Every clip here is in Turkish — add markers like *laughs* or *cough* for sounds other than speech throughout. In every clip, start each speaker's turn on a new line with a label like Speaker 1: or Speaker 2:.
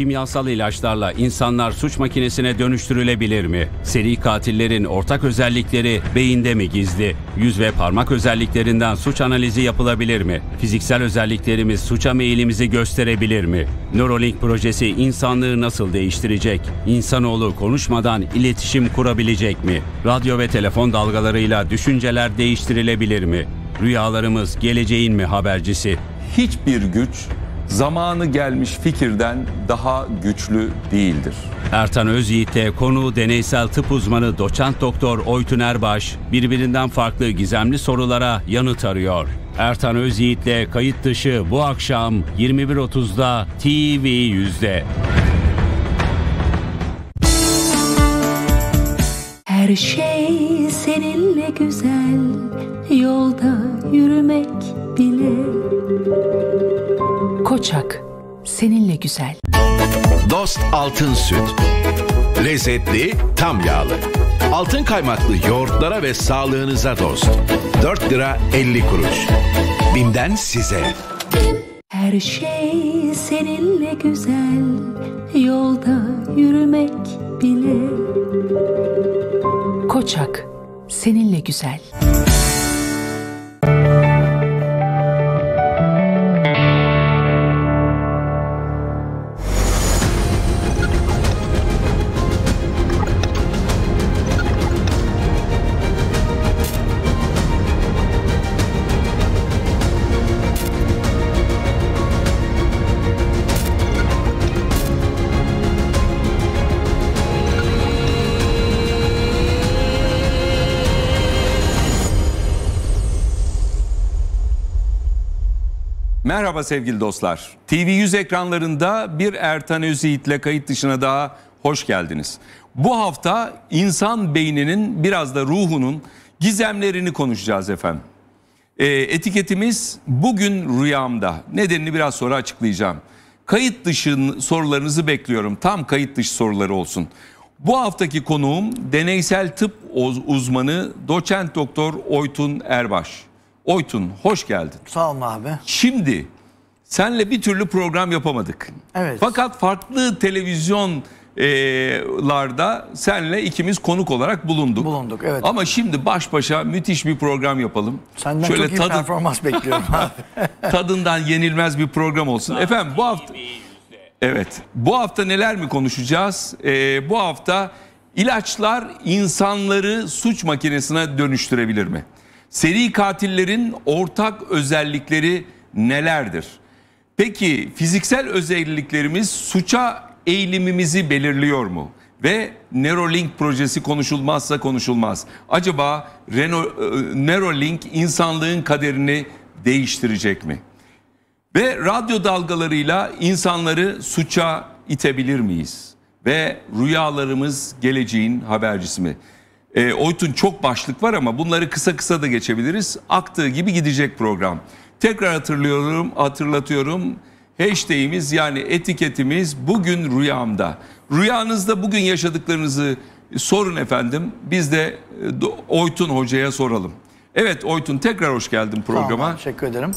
Speaker 1: kimyasal ilaçlarla insanlar suç makinesine dönüştürülebilir mi? Seri katillerin ortak özellikleri beyinde mi gizli? Yüz ve parmak özelliklerinden suç analizi yapılabilir mi? Fiziksel özelliklerimiz suça meyilimizi gösterebilir mi? Neuralink projesi insanlığı nasıl değiştirecek? İnsanoğlu konuşmadan iletişim kurabilecek mi? Radyo ve telefon dalgalarıyla düşünceler değiştirilebilir mi? Rüyalarımız geleceğin mi habercisi?
Speaker 2: Hiçbir güç zamanı gelmiş fikirden daha güçlü değildir. Ertan
Speaker 1: Özyiğit'le konu deneysel tıp uzmanı doçent doktor Oytun Erbaş birbirinden farklı gizemli sorulara yanıt arıyor. Ertan Özyiğit'le kayıt dışı bu akşam 21.30'da TV 100'de.
Speaker 2: Her şey seninle güzel, yolda yürümek bile Koçak, seninle güzel. Dost Altın Süt. Lezzetli, tam yağlı. Altın kaymaklı yoğurtlara ve sağlığınıza dost. 4 lira 50 kuruş. Binden size. Her şey seninle güzel. Yolda yürümek bile. Koçak, seninle güzel. Merhaba sevgili dostlar. TV100 ekranlarında bir Ertan Özyiğit'le kayıt dışına daha hoş geldiniz. Bu hafta insan beyninin biraz da ruhunun gizemlerini konuşacağız efendim. E, etiketimiz bugün rüyamda. Nedenini biraz sonra açıklayacağım. Kayıt dışı sorularınızı bekliyorum. Tam kayıt dışı soruları olsun. Bu haftaki konuğum deneysel tıp uzmanı doçent doktor Oytun Erbaş. Oytun hoş geldin.
Speaker 3: Sağ olun abi.
Speaker 2: Şimdi senle bir türlü program yapamadık. Evet. Fakat farklı televizyonlarda e, larda senle ikimiz konuk olarak bulunduk. Bulunduk evet. Ama şimdi baş başa müthiş bir program yapalım. Senden Şöyle çok iyi tadın... performans *laughs* bekliyorum abi. *laughs* tadından yenilmez bir program olsun. Efendim bu hafta Evet. Bu hafta neler mi konuşacağız? Ee, bu hafta ilaçlar insanları suç makinesine dönüştürebilir mi? Seri katillerin ortak özellikleri nelerdir? Peki fiziksel özelliklerimiz suça eğilimimizi belirliyor mu? Ve Neuralink projesi konuşulmazsa konuşulmaz. Acaba Reno, e, Neuralink insanlığın kaderini değiştirecek mi? Ve radyo dalgalarıyla insanları suça itebilir miyiz? Ve rüyalarımız geleceğin habercisi mi? E, Oytun çok başlık var ama bunları kısa kısa da geçebiliriz. Aktığı gibi gidecek program. Tekrar hatırlıyorum, hatırlatıyorum. Hashtag'imiz yani etiketimiz bugün rüyamda. Rüyanızda bugün yaşadıklarınızı sorun efendim. Biz de e, Oytun Hoca'ya soralım. Evet Oytun tekrar hoş geldin programa. Tamam, teşekkür ederim.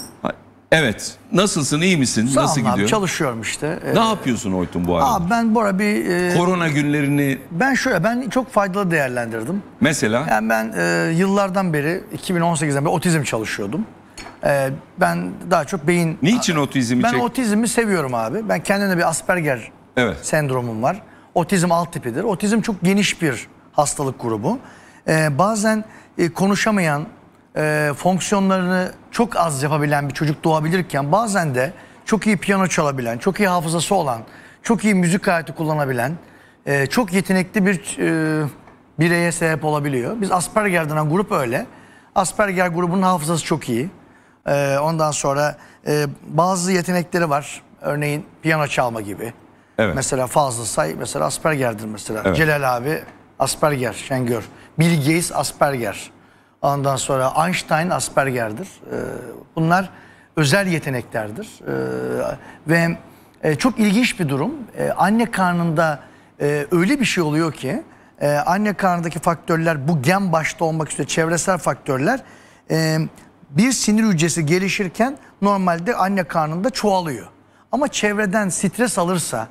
Speaker 2: Evet. Nasılsın? iyi misin? Sağ Nasıl gidiyor?
Speaker 3: çalışıyorum işte. Ee, ne
Speaker 2: yapıyorsun Oytun bu arada? Abi
Speaker 3: ben bu ara bir... E, Korona günlerini... Ben şöyle ben çok faydalı değerlendirdim. Mesela? Yani ben e, yıllardan beri 2018'den beri otizm çalışıyordum. E, ben daha çok beyin... Niçin otizmi Ben otizmi seviyorum abi. Ben kendimde bir Asperger evet. sendromum var. Otizm alt tipidir. Otizm çok geniş bir hastalık grubu. E, bazen e, konuşamayan, e, fonksiyonlarını çok az yapabilen bir çocuk doğabilirken bazen de çok iyi piyano çalabilen, çok iyi hafızası olan, çok iyi müzik aleti kullanabilen, e, çok yetenekli bir e, bireye sebep olabiliyor. Biz Asperger denen grup öyle. Asperger grubunun hafızası çok iyi. E, ondan sonra e, bazı yetenekleri var. Örneğin piyano çalma gibi. Evet. Mesela fazla Say mesela Asperger'dir mesela. Evet. Celal abi Asperger, Şengör. Bill Gates Asperger. Ondan sonra Einstein Asperger'dir. Ee, bunlar özel yeteneklerdir. Ee, ve e, çok ilginç bir durum. Ee, anne karnında e, öyle bir şey oluyor ki e, anne karnındaki faktörler bu gen başta olmak üzere çevresel faktörler bir sinir hücresi gelişirken normalde anne karnında çoğalıyor. Ama çevreden stres alırsa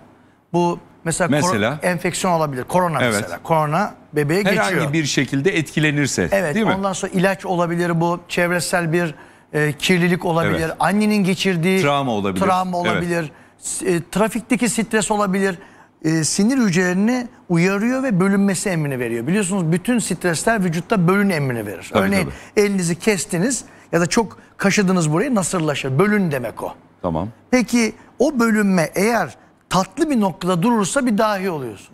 Speaker 3: bu Mesela, mesela enfeksiyon olabilir. Korona evet. mesela. Korona bebeğe Herhangi geçiyor. Herhangi
Speaker 2: bir şekilde etkilenirse evet, değil mi? Ondan
Speaker 3: sonra ilaç olabilir bu. Çevresel bir e, kirlilik olabilir. Evet. Annenin geçirdiği travma olabilir. Travma olabilir. Evet. E, trafikteki stres olabilir. E, sinir hücrelerini uyarıyor ve bölünmesi emrini veriyor. Biliyorsunuz bütün stresler vücutta bölün emrini verir. Tabii, Örneğin tabii. elinizi kestiniz ya da çok kaşıdınız burayı nasırlaşır. Bölün demek o. Tamam. Peki o bölünme eğer tatlı bir noktada durursa bir dahi oluyorsunuz.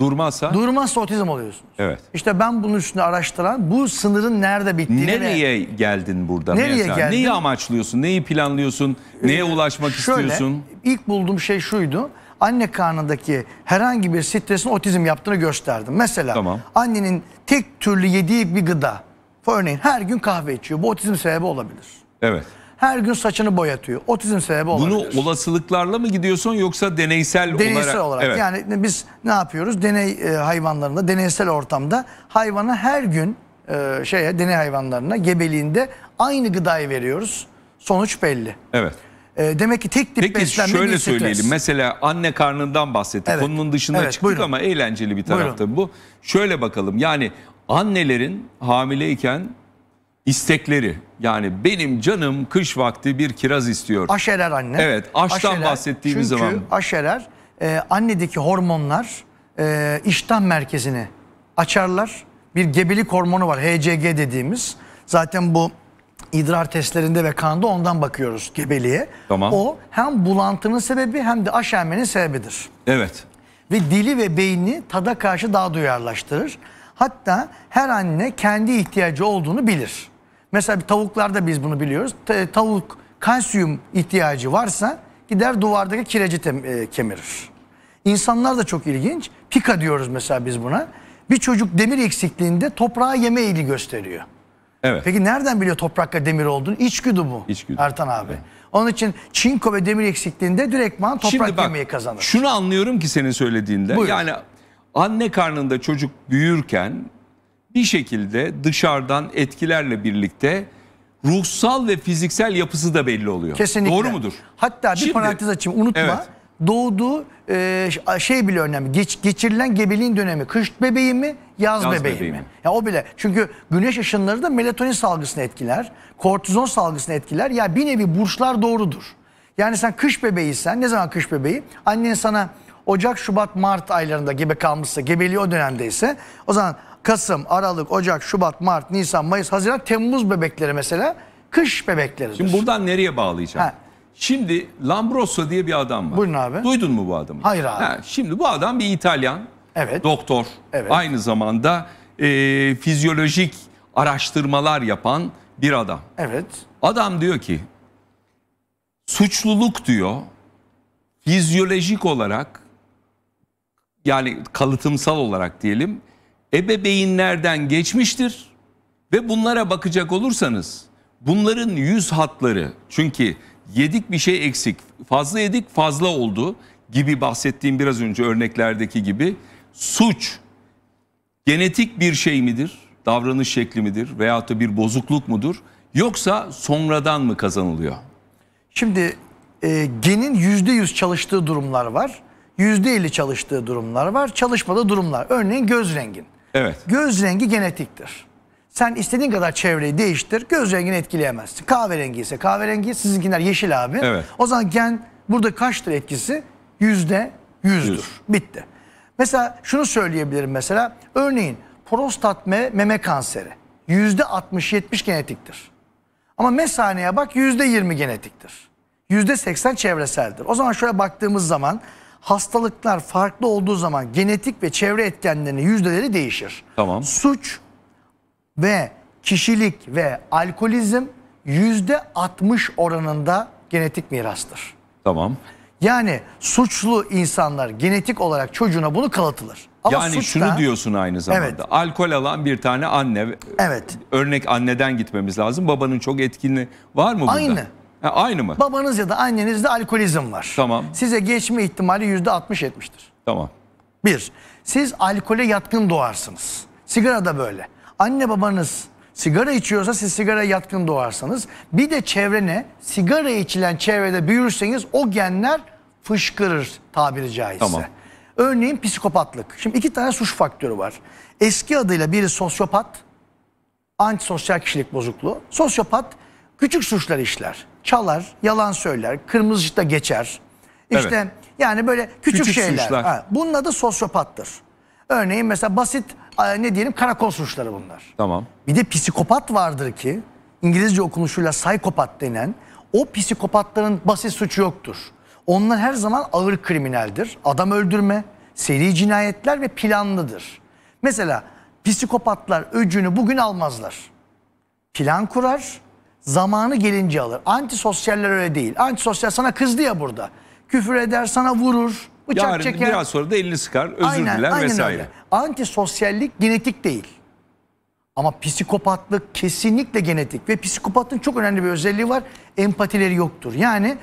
Speaker 3: Durmazsa? Durmazsa otizm oluyorsunuz. Evet. İşte ben bunun üstünde araştıran bu sınırın nerede bittiğini... Nereye
Speaker 2: ne... geldin burada? Nereye mesela? geldin? Neyi amaçlıyorsun? Neyi planlıyorsun? Ee, Neye ulaşmak Şöyle, istiyorsun?
Speaker 3: İlk bulduğum şey şuydu. Anne karnındaki herhangi bir stresin otizm yaptığını gösterdim. Mesela tamam. annenin tek türlü yediği bir gıda. Örneğin her gün kahve içiyor. Bu otizm sebebi olabilir. Evet her gün saçını boyatıyor. Otizm sebebi olabilir.
Speaker 2: Bunu olasılıklarla mı gidiyorsun yoksa deneysel, Deneysel olarak. olarak. Evet.
Speaker 3: Yani biz ne yapıyoruz? Deney e, hayvanlarında, deneysel ortamda hayvana her gün e, şeye deney hayvanlarına gebeliğinde aynı gıdayı veriyoruz. Sonuç belli. Evet. E, demek ki tek tip Peki beslenme şöyle bir stres. söyleyelim.
Speaker 2: Mesela anne karnından bahsettik. Evet. Konunun dışında Evet, çıktık buyurun. ama eğlenceli bir tarafta bu. Şöyle bakalım. Yani annelerin hamileyken istekleri yani benim canım kış vakti bir kiraz istiyor. Aşerer
Speaker 3: anne. Evet aştan aşerer, bahsettiğimiz çünkü zaman. Çünkü aşerer e, annedeki hormonlar e, iştah merkezini açarlar. Bir gebelik hormonu var HCG dediğimiz. Zaten bu idrar testlerinde ve kanda ondan bakıyoruz gebeliğe. Tamam. O hem bulantının sebebi hem de aşermenin sebebidir. Evet. Ve dili ve beyni tada karşı daha duyarlaştırır. Hatta her anne kendi ihtiyacı olduğunu bilir. Mesela tavuklarda biz bunu biliyoruz. Tavuk kalsiyum ihtiyacı varsa gider duvardaki kireci e, kemirir. İnsanlar da çok ilginç. Pika diyoruz mesela biz buna. Bir çocuk demir eksikliğinde toprağa yeme eğili gösteriyor. Evet. Peki nereden biliyor toprakla demir olduğunu? İçgüdü bu İçgüdü. Ertan abi. Evet. Onun için çinko ve demir eksikliğinde direktman toprak Şimdi bak, yemeyi kazanır.
Speaker 2: Şunu anlıyorum ki senin söylediğinde. Buyur. Yani anne karnında çocuk büyürken bir şekilde dışarıdan etkilerle birlikte ruhsal ve fiziksel yapısı da belli oluyor. Kesinlikle. Doğru mudur?
Speaker 3: Hatta bir Şimdi, parantez açayım unutma. Evet. Doğduğu e, şey bile önemli. Geç, geçirilen gebeliğin dönemi. Kış bebeği mi, yaz, yaz bebeği, bebeği mi? mi? Ya o bile. Çünkü güneş ışınları da melatonin salgısını etkiler, kortizon salgısını etkiler. Ya bir nevi burçlar doğrudur. Yani sen kış bebeğiysen, ne zaman kış bebeği? Annen sana Ocak, Şubat, Mart aylarında gebe kalmışsa, gebeliği o dönemdeyse o zaman Kasım, Aralık, Ocak, Şubat, Mart, Nisan, Mayıs, Haziran, Temmuz bebekleri mesela kış bebekleridir. Şimdi
Speaker 2: buradan nereye bağlayacağım? Ha. Şimdi Lambroso diye bir adam var. Buyurun abi. Duydun mu bu adamı? Hayır abi. Ha, şimdi bu adam bir İtalyan. Evet. Doktor. Evet. Aynı zamanda e, fizyolojik araştırmalar yapan bir adam. Evet. Adam diyor ki suçluluk diyor fizyolojik olarak yani kalıtımsal olarak diyelim ebeveynlerden geçmiştir ve bunlara bakacak olursanız bunların yüz hatları çünkü yedik bir şey eksik, fazla yedik fazla oldu gibi bahsettiğim biraz önce örneklerdeki gibi suç genetik bir şey midir? Davranış şekli midir veyahut da bir bozukluk mudur? Yoksa sonradan mı kazanılıyor?
Speaker 3: Şimdi e, genin yüz çalıştığı durumlar var. %50 çalıştığı durumlar var. Çalışmadığı durumlar. Örneğin göz rengin. Evet. Göz rengi genetiktir. Sen istediğin kadar çevreyi değiştir, göz rengini etkileyemezsin. Kahverengi ise kahverengi, sizinkiler yeşil abi. Evet. O zaman gen burada kaçtır etkisi? Yüzde yüzdür. Bitti. Mesela şunu söyleyebilirim mesela. Örneğin prostat me meme kanseri yüzde 60-70 genetiktir. Ama mesaneye bak yüzde 20 genetiktir. Yüzde 80 çevreseldir. O zaman şöyle baktığımız zaman hastalıklar farklı olduğu zaman genetik ve çevre etkenlerinin yüzdeleri değişir. Tamam. Suç ve kişilik ve alkolizm yüzde 60 oranında genetik mirastır. Tamam. Yani suçlu insanlar genetik olarak çocuğuna bunu kalatılır. Ama yani suçta, şunu diyorsun
Speaker 2: aynı zamanda. Evet. Alkol alan bir tane anne. Evet. Örnek
Speaker 3: anneden gitmemiz lazım. Babanın çok etkini var mı burada? Aynı. Ha, aynı mı? Babanız ya da annenizde alkolizm var. Tamam. Size geçme ihtimali yüzde altmış 70tir Tamam. Bir, siz alkole yatkın doğarsınız. Sigara da böyle. Anne babanız sigara içiyorsa siz sigara yatkın doğarsanız bir de çevrene sigara içilen çevrede büyürseniz o genler fışkırır tabiri caizse. Tamam. Örneğin psikopatlık. Şimdi iki tane suç faktörü var. Eski adıyla biri sosyopat, antisosyal kişilik bozukluğu. Sosyopat küçük suçlar işler. Çalar, yalan söyler, kırmızı ışıkta geçer. İşte evet. yani böyle küçük, küçük şeyler. Suçlar. Ha, bunun adı sosyopattır. Örneğin mesela basit ne diyelim karakol suçları bunlar. Tamam. Bir de psikopat vardır ki İngilizce okunuşuyla psikopat denen o psikopatların basit suçu yoktur. Onlar her zaman ağır kriminaldir. Adam öldürme, seri cinayetler ve planlıdır. Mesela psikopatlar öcünü bugün almazlar. Plan kurar, zamanı gelince alır. Antisosyaller öyle değil. Antisosyal sana kızdı ya burada. Küfür eder sana vurur. Bıçak Yarın çeker. biraz
Speaker 2: sonra da elini sıkar, özür aynen, diler aynen vesaire. Öyle.
Speaker 3: Antisosyallik genetik değil. Ama psikopatlık kesinlikle genetik ve psikopatın çok önemli bir özelliği var. Empatileri yoktur. Yani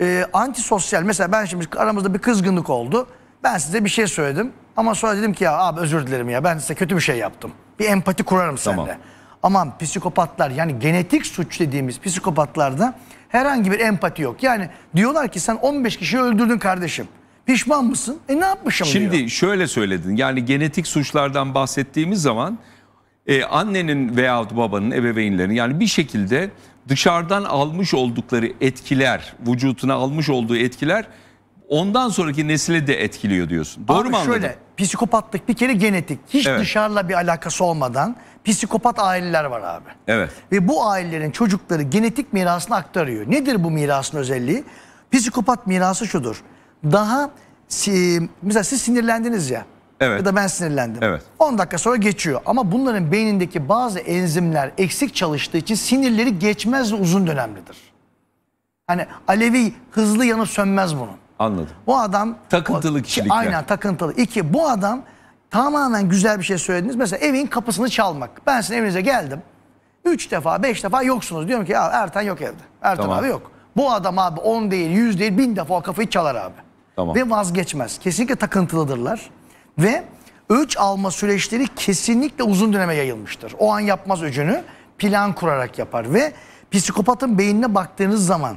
Speaker 3: e, antisosyal mesela ben şimdi aramızda bir kızgınlık oldu. Ben size bir şey söyledim ama sonra dedim ki ya abi özür dilerim ya ben size kötü bir şey yaptım. Bir empati kurarım tamam. seninle. Aman psikopatlar yani genetik suç dediğimiz psikopatlarda herhangi bir empati yok. Yani diyorlar ki sen 15 kişi öldürdün kardeşim. Pişman mısın? E ne yapmışım Şimdi
Speaker 2: diyor. şöyle söyledin yani genetik suçlardan bahsettiğimiz zaman e, annenin veyahut babanın ebeveynlerin yani bir şekilde dışarıdan almış oldukları etkiler vücutuna almış olduğu etkiler ondan sonraki nesile de etkiliyor diyorsun. Doğru Abi mu anladım? Şöyle
Speaker 3: psikopatlık bir kere genetik. Hiç evet. dışarıla bir alakası olmadan psikopat aileler var abi. Evet. Ve bu ailelerin çocukları genetik mirasını aktarıyor. Nedir bu mirasın özelliği? Psikopat mirası şudur. Daha mesela siz sinirlendiniz ya. Evet. Ya da ben sinirlendim. Evet. 10 dakika sonra geçiyor. Ama bunların beynindeki bazı enzimler eksik çalıştığı için sinirleri geçmez ve uzun dönemlidir. Hani alevi hızlı yanıp sönmez bunun. Anladım. Bu adam takıntılı
Speaker 2: kişilik. O, aynen
Speaker 3: takıntılı. İki bu adam tamamen güzel bir şey söylediniz. Mesela evin kapısını çalmak. Ben sizin evinize geldim. Üç defa, beş defa yoksunuz. Diyorum ki ya Ertan yok evde. Ertan tamam. abi yok. Bu adam abi on değil, yüz değil, bin defa o kafayı çalar abi. Tamam. Ve vazgeçmez. Kesinlikle takıntılıdırlar. Ve öç alma süreçleri kesinlikle uzun döneme yayılmıştır. O an yapmaz öcünü plan kurarak yapar ve psikopatın beynine baktığınız zaman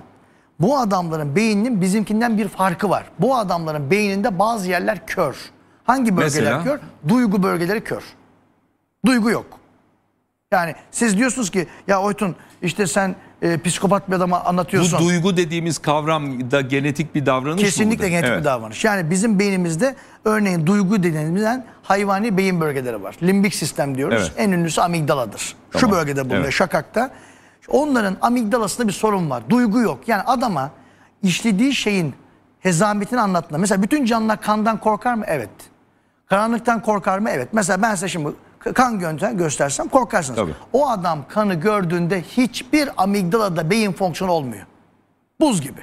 Speaker 3: bu adamların beyninin bizimkinden bir farkı var. Bu adamların beyninde bazı yerler kör. Hangi bölgeler Mesela? kör? Duygu bölgeleri kör. Duygu yok. Yani siz diyorsunuz ki ya Oytun işte sen e, psikopat bir adama anlatıyorsun. Bu
Speaker 2: duygu dediğimiz kavramda genetik bir davranış Kesinlikle mıdır? genetik evet. bir davranış.
Speaker 3: Yani bizim beynimizde örneğin duygu dediğimizden hayvani beyin bölgeleri var. Limbik sistem diyoruz. Evet. En ünlüsü amigdaladır. Tamam. Şu bölgede bulunuyor evet. şakakta. Onların amigdalasında bir sorun var. Duygu yok. Yani adama işlediği şeyin hezametini anlatma. Mesela bütün canlılar kandan korkar mı? Evet. Karanlıktan korkar mı? Evet. Mesela ben size şimdi kan yöntem göstersem korkarsınız. Tabii. O adam kanı gördüğünde hiçbir amigdalada beyin fonksiyonu olmuyor. Buz gibi.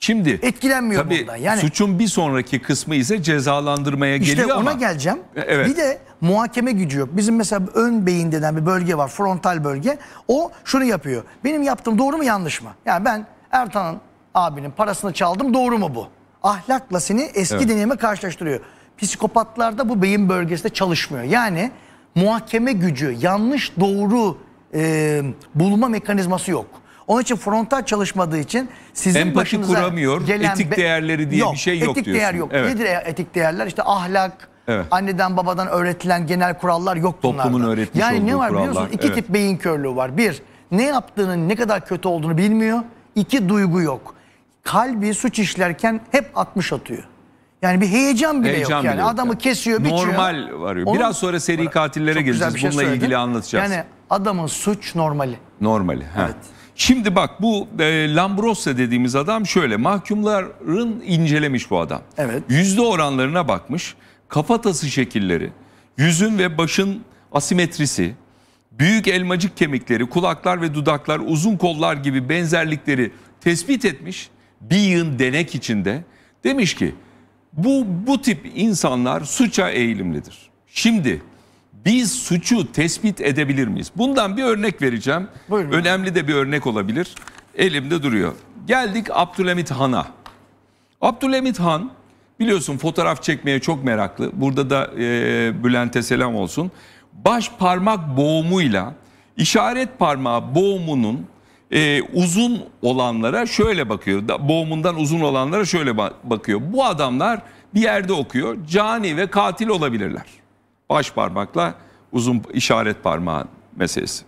Speaker 3: Şimdi etkilenmiyor tabii, bundan. Yani
Speaker 2: suçun bir sonraki kısmı ise cezalandırmaya işte geliyor ona geleceğim.
Speaker 3: Evet. Bir de muhakeme gücü yok. Bizim mesela ön beyin denen bir bölge var. Frontal bölge. O şunu yapıyor. Benim yaptığım doğru mu yanlış mı? Yani ben Ertan'ın abinin parasını çaldım doğru mu bu? Ahlakla seni eski evet. deneyime karşılaştırıyor. Psikopatlarda bu beyin bölgesinde çalışmıyor. Yani muhakeme gücü, yanlış doğru e, bulma mekanizması yok. Onun için frontal çalışmadığı için sizin Empati başınıza kuramıyor, gelen etik değerleri diye yok, bir şey yok etik diyorsun. değer yok. Evet. Nedir e, etik değerler? İşte ahlak, Evet. Anneden babadan öğretilen genel kurallar yok bunlarda. Toplumun öğretmiş Yani ne olduğu var biliyor musun? kurallar, İki evet. tip beyin körlüğü var. Bir, ne yaptığının ne kadar kötü olduğunu bilmiyor. İki, duygu yok. Kalbi suç işlerken hep 60 atıyor. Yani bir heyecan bile Heyecan yok yani. yok Adamı yani. kesiyor, biçiyor. Normal varıyor. Biraz sonra seri katillere Çok güzel geleceğiz. şey Bununla söyledin. ilgili anlatacağız. Yani adamın suç normali.
Speaker 2: Normali. ha. Şimdi bak bu e, Lambrosa dediğimiz adam şöyle mahkumların incelemiş bu adam. Evet. Yüzde oranlarına bakmış kafatası şekilleri, yüzün ve başın asimetrisi, büyük elmacık kemikleri, kulaklar ve dudaklar, uzun kollar gibi benzerlikleri tespit etmiş bir yığın denek içinde. Demiş ki bu, bu tip insanlar suça eğilimlidir. Şimdi biz suçu tespit edebilir miyiz? Bundan bir örnek vereceğim. Buyurun. Önemli de bir örnek olabilir. Elimde duruyor. Geldik Abdülhamit Han'a. Abdülhamit Han Biliyorsun fotoğraf çekmeye çok meraklı. Burada da e, Bülent'e selam olsun. Baş parmak boğumuyla işaret parmağı boğumunun e, uzun olanlara şöyle bakıyor. Da, boğumundan uzun olanlara şöyle ba- bakıyor. Bu adamlar bir yerde okuyor. Cani ve katil olabilirler. Baş parmakla uzun işaret parmağı meselesi.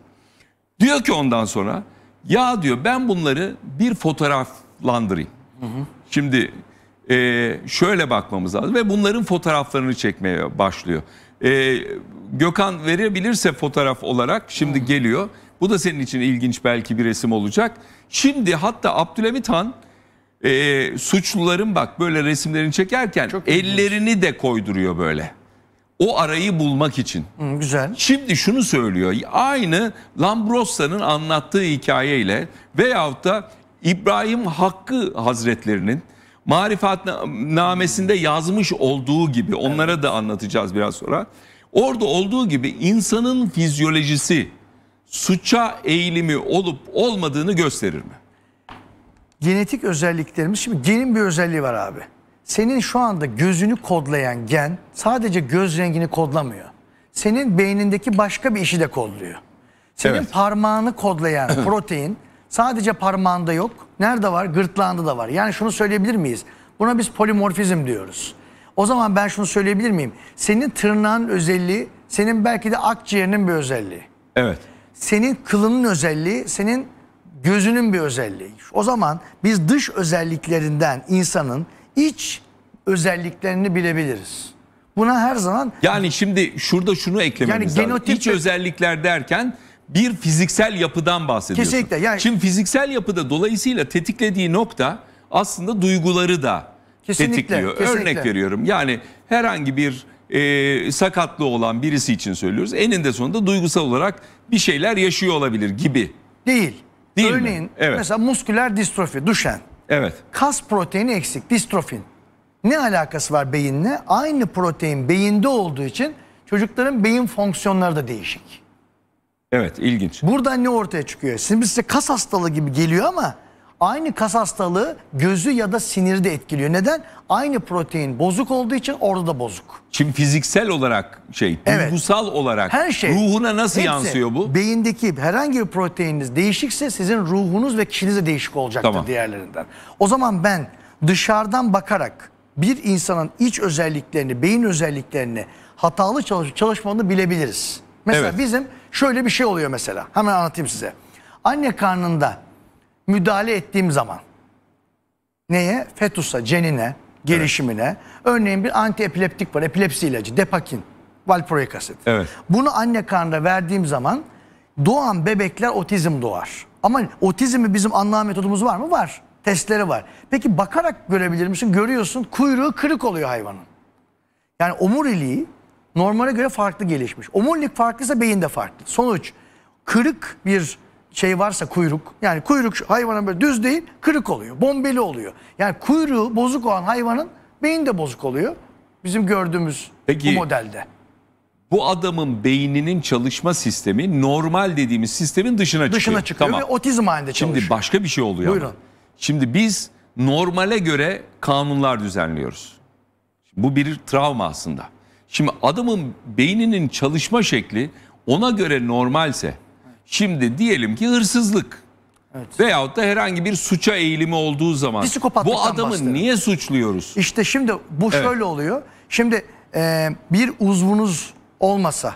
Speaker 2: Diyor ki ondan sonra ya diyor ben bunları bir fotoğraflandırayım. Hı hı. Şimdi ee, şöyle bakmamız lazım ve bunların fotoğraflarını çekmeye başlıyor. Ee, Gökhan verebilirse fotoğraf olarak şimdi geliyor. Bu da senin için ilginç belki bir resim olacak. Şimdi hatta Abdülhamit Han e, suçluların bak böyle resimlerini çekerken Çok ellerini de koyduruyor böyle. O arayı bulmak için. Hı, güzel. Şimdi şunu söylüyor. Aynı Lambrosa'nın anlattığı hikayeyle veyahut da İbrahim Hakkı Hazretlerinin Marifatnamesinde yazmış olduğu gibi onlara da anlatacağız biraz sonra. Orada olduğu gibi insanın fizyolojisi suça eğilimi olup olmadığını gösterir mi?
Speaker 3: Genetik özelliklerimiz şimdi genin bir özelliği var abi. Senin şu anda gözünü kodlayan gen sadece göz rengini kodlamıyor. Senin beynindeki başka bir işi de kodluyor. Senin Evet. parmağını kodlayan *clears throat* protein sadece parmağında yok. Nerede var? Gırtlağında da var. Yani şunu söyleyebilir miyiz? Buna biz polimorfizm diyoruz. O zaman ben şunu söyleyebilir miyim? Senin tırnağın özelliği, senin belki de akciğerinin bir özelliği. Evet. Senin kılının özelliği, senin gözünün bir özelliği. O zaman biz dış özelliklerinden insanın iç özelliklerini bilebiliriz. Buna her zaman...
Speaker 2: Yani şimdi şurada şunu eklememiz yani lazım. İç özellikler derken bir fiziksel yapıdan bahsediyorsun. Kesinlikle. Yani... Şimdi fiziksel yapıda dolayısıyla tetiklediği nokta aslında duyguları da kesinlikle, tetikliyor. Kesinlikle. Örnek veriyorum yani herhangi bir e, sakatlığı olan birisi için söylüyoruz. Eninde sonunda duygusal olarak bir şeyler yaşıyor olabilir
Speaker 3: gibi. Değil. Değil Örneğin Evet. mesela musküler distrofi, düşen. Evet. Kas proteini eksik, distrofin. Ne alakası var beyinle? Aynı protein beyinde olduğu için çocukların beyin fonksiyonları da değişik. Evet ilginç. Buradan ne ortaya çıkıyor? Şimdi size kas hastalığı gibi geliyor ama aynı kas hastalığı gözü ya da siniri de etkiliyor. Neden? Aynı protein bozuk olduğu için orada da bozuk.
Speaker 2: Şimdi fiziksel olarak şey, evet. duygusal olarak her şey, ruhuna nasıl hepsi, yansıyor bu?
Speaker 3: Beyindeki herhangi bir proteininiz değişikse sizin ruhunuz ve kişiniz de değişik olacaktır tamam. diğerlerinden. O zaman ben dışarıdan bakarak bir insanın iç özelliklerini, beyin özelliklerini hatalı çalış çalışmadığını bilebiliriz. Mesela evet. bizim Şöyle bir şey oluyor mesela. Hemen anlatayım size. Anne karnında müdahale ettiğim zaman neye? Fetusa, cenine, gelişimine. Evet. Örneğin bir antiepileptik var. Epilepsi ilacı. Depakin. Valproic asit. Evet. Bunu anne karnında verdiğim zaman doğan bebekler otizm doğar. Ama otizmi bizim anlama metodumuz var mı? Var. Testleri var. Peki bakarak görebilir misin? Görüyorsun kuyruğu kırık oluyor hayvanın. Yani omuriliği normale göre farklı gelişmiş. Omurilik farklıysa beyin de farklı. Sonuç kırık bir şey varsa kuyruk yani kuyruk hayvanın böyle düz değil kırık oluyor bombeli oluyor. Yani kuyruğu bozuk olan hayvanın beyin de bozuk oluyor. Bizim gördüğümüz Peki, bu modelde.
Speaker 2: Bu adamın beyninin çalışma sistemi normal dediğimiz sistemin dışına çıkıyor. Dışına çıkıyor tamam. ve otizm
Speaker 3: halinde çalışıyor. Şimdi
Speaker 2: başka bir şey oluyor Buyurun. ama. Şimdi biz normale göre kanunlar düzenliyoruz. Bu bir travma aslında. Şimdi adamın beyninin çalışma şekli ona göre normalse şimdi diyelim ki hırsızlık evet. veyahut da herhangi bir suça eğilimi olduğu zaman bu adamı
Speaker 3: niye suçluyoruz? İşte şimdi bu evet. şöyle oluyor. Şimdi e, bir uzvunuz olmasa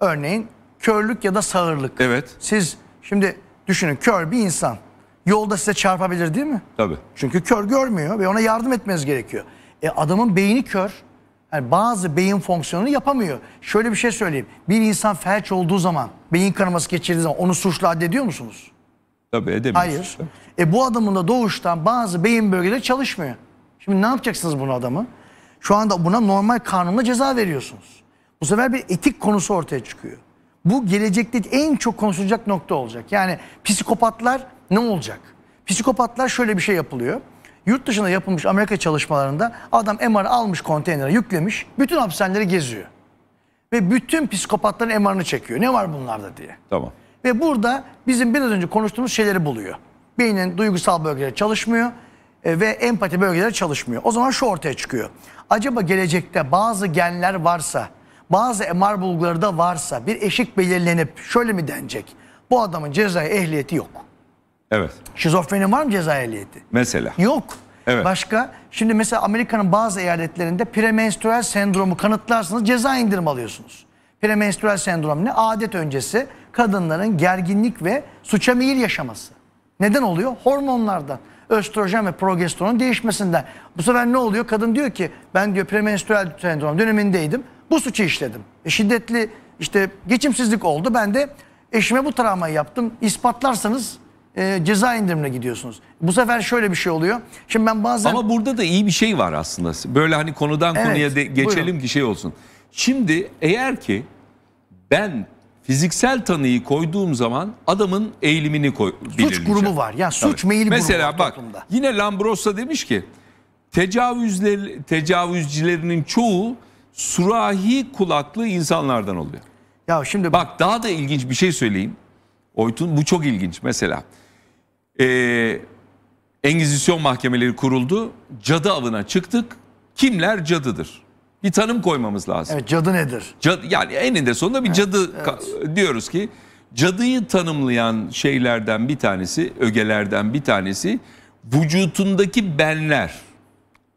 Speaker 3: örneğin körlük ya da sağırlık. Evet. Siz şimdi düşünün kör bir insan yolda size çarpabilir değil mi? Tabii. Çünkü kör görmüyor ve ona yardım etmeniz gerekiyor. E, adamın beyni kör yani bazı beyin fonksiyonunu yapamıyor. Şöyle bir şey söyleyeyim. Bir insan felç olduğu zaman, beyin kanaması geçirdiği zaman onu suçlu addediyor musunuz?
Speaker 1: Tabii edemiyoruz. Hayır.
Speaker 3: E bu adamın da doğuştan bazı beyin bölgeleri çalışmıyor. Şimdi ne yapacaksınız bunu adamı? Şu anda buna normal kanunla ceza veriyorsunuz. Bu sefer bir etik konusu ortaya çıkıyor. Bu gelecekte en çok konuşulacak nokta olacak. Yani psikopatlar ne olacak? Psikopatlar şöyle bir şey yapılıyor. Yurt dışında yapılmış Amerika çalışmalarında adam MR almış konteynere yüklemiş. Bütün hapishaneleri geziyor. Ve bütün psikopatların MR'ını çekiyor. Ne var bunlarda diye. Tamam. Ve burada bizim biraz önce konuştuğumuz şeyleri buluyor. Beynin duygusal bölgeleri çalışmıyor e, ve empati bölgeleri çalışmıyor. O zaman şu ortaya çıkıyor. Acaba gelecekte bazı genler varsa, bazı MR bulguları da varsa bir eşik belirlenip şöyle mi denecek? Bu adamın cezai ehliyeti yok. Evet. Şizofreni var mı ceza ehliyeti? Mesela. Yok. Evet. Başka? Şimdi mesela Amerika'nın bazı eyaletlerinde premenstrüel sendromu kanıtlarsanız ceza indirim alıyorsunuz. Premenstrüel sendrom ne? Adet öncesi kadınların gerginlik ve suça meyil yaşaması. Neden oluyor? Hormonlardan. Östrojen ve progesteronun değişmesinden. Bu sefer ne oluyor? Kadın diyor ki ben diyor premenstrüel sendrom dönemindeydim. Bu suçu işledim. E, şiddetli işte geçimsizlik oldu. Ben de eşime bu travmayı yaptım. İspatlarsanız e, ceza indirimine gidiyorsunuz. Bu sefer şöyle bir şey oluyor. Şimdi ben bazen... Ama
Speaker 2: burada da iyi bir şey var aslında. Böyle hani konudan Evet, konuya de geçelim buyurun. ki şey olsun. Şimdi eğer ki ben fiziksel tanıyı koyduğum zaman adamın eğilimini koy,
Speaker 3: suç grubu var. Ya suç Tabii. meyil grubu var Mesela bak
Speaker 2: yine Lambrosa demiş ki tecavüzler, tecavüzcilerinin çoğu surahi kulaklı insanlardan oluyor. Ya şimdi Bak daha da ilginç bir şey söyleyeyim. Oytun bu çok ilginç mesela e, Engizisyon mahkemeleri kuruldu. Cadı avına çıktık. Kimler cadıdır? Bir tanım koymamız lazım.
Speaker 3: Evet, cadı nedir?
Speaker 2: Cadı, yani eninde sonunda bir evet, cadı evet. diyoruz ki cadıyı tanımlayan şeylerden bir tanesi, ögelerden bir tanesi vücutundaki benler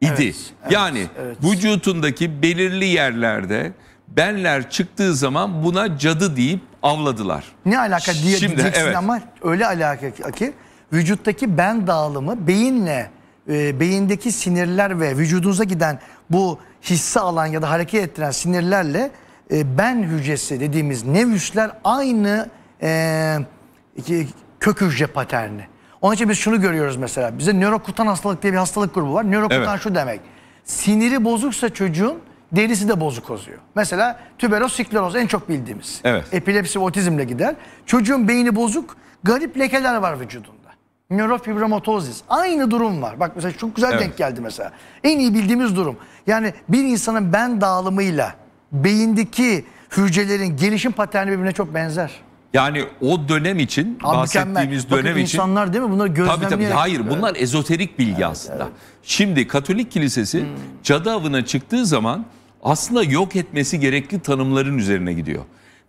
Speaker 2: idi. Evet, evet, yani evet. vücutundaki belirli yerlerde benler çıktığı zaman buna cadı deyip avladılar.
Speaker 3: Ne alaka diye Şimdi, diyeceksin evet. ama öyle alaka ki vücuttaki ben dağılımı beyinle e, beyindeki sinirler ve vücudunuza giden bu hisse alan ya da hareket ettiren sinirlerle e, ben hücresi dediğimiz nevüsler aynı e, kök hücre paterni. Onun için biz şunu görüyoruz mesela. Bize nörokutan hastalık diye bir hastalık grubu var. Nörokutan evet. şu demek. Siniri bozuksa çocuğun derisi de bozuk oluyor. Mesela tüberoz, sikleroz en çok bildiğimiz. Evet. Epilepsi ve otizmle gider. Çocuğun beyni bozuk, garip lekeler var vücudun. Nörofibromatozis. Aynı durum var. Bak mesela çok güzel evet. denk geldi mesela. En iyi bildiğimiz durum. Yani bir insanın ben dağılımıyla beyindeki hücrelerin gelişim paterni birbirine çok benzer.
Speaker 2: Yani o dönem için Abi bahsettiğimiz mükemmel. dönem Bakın için insanlar değil mi bunları gözlemleyerek. Tabii tabii hayır evet. bunlar ezoterik bilgi evet, aslında. Evet. Şimdi Katolik Kilisesi hmm. cadı avına çıktığı zaman aslında yok etmesi gerekli tanımların üzerine gidiyor.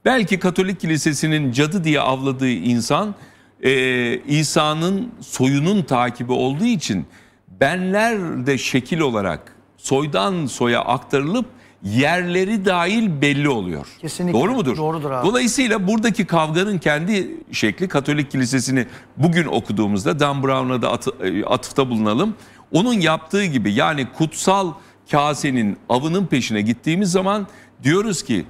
Speaker 2: Belki Katolik Kilisesi'nin cadı diye avladığı insan e, İsa'nın soyunun takibi olduğu için benler de şekil olarak soydan soya aktarılıp yerleri dahil belli oluyor. Kesinlikle. Doğru mudur? Doğrudur abi. Dolayısıyla buradaki kavganın kendi şekli Katolik Kilisesi'ni bugün okuduğumuzda Dan Brown'a da e, atıfta bulunalım. Onun yaptığı gibi yani kutsal kasenin avının peşine gittiğimiz zaman diyoruz ki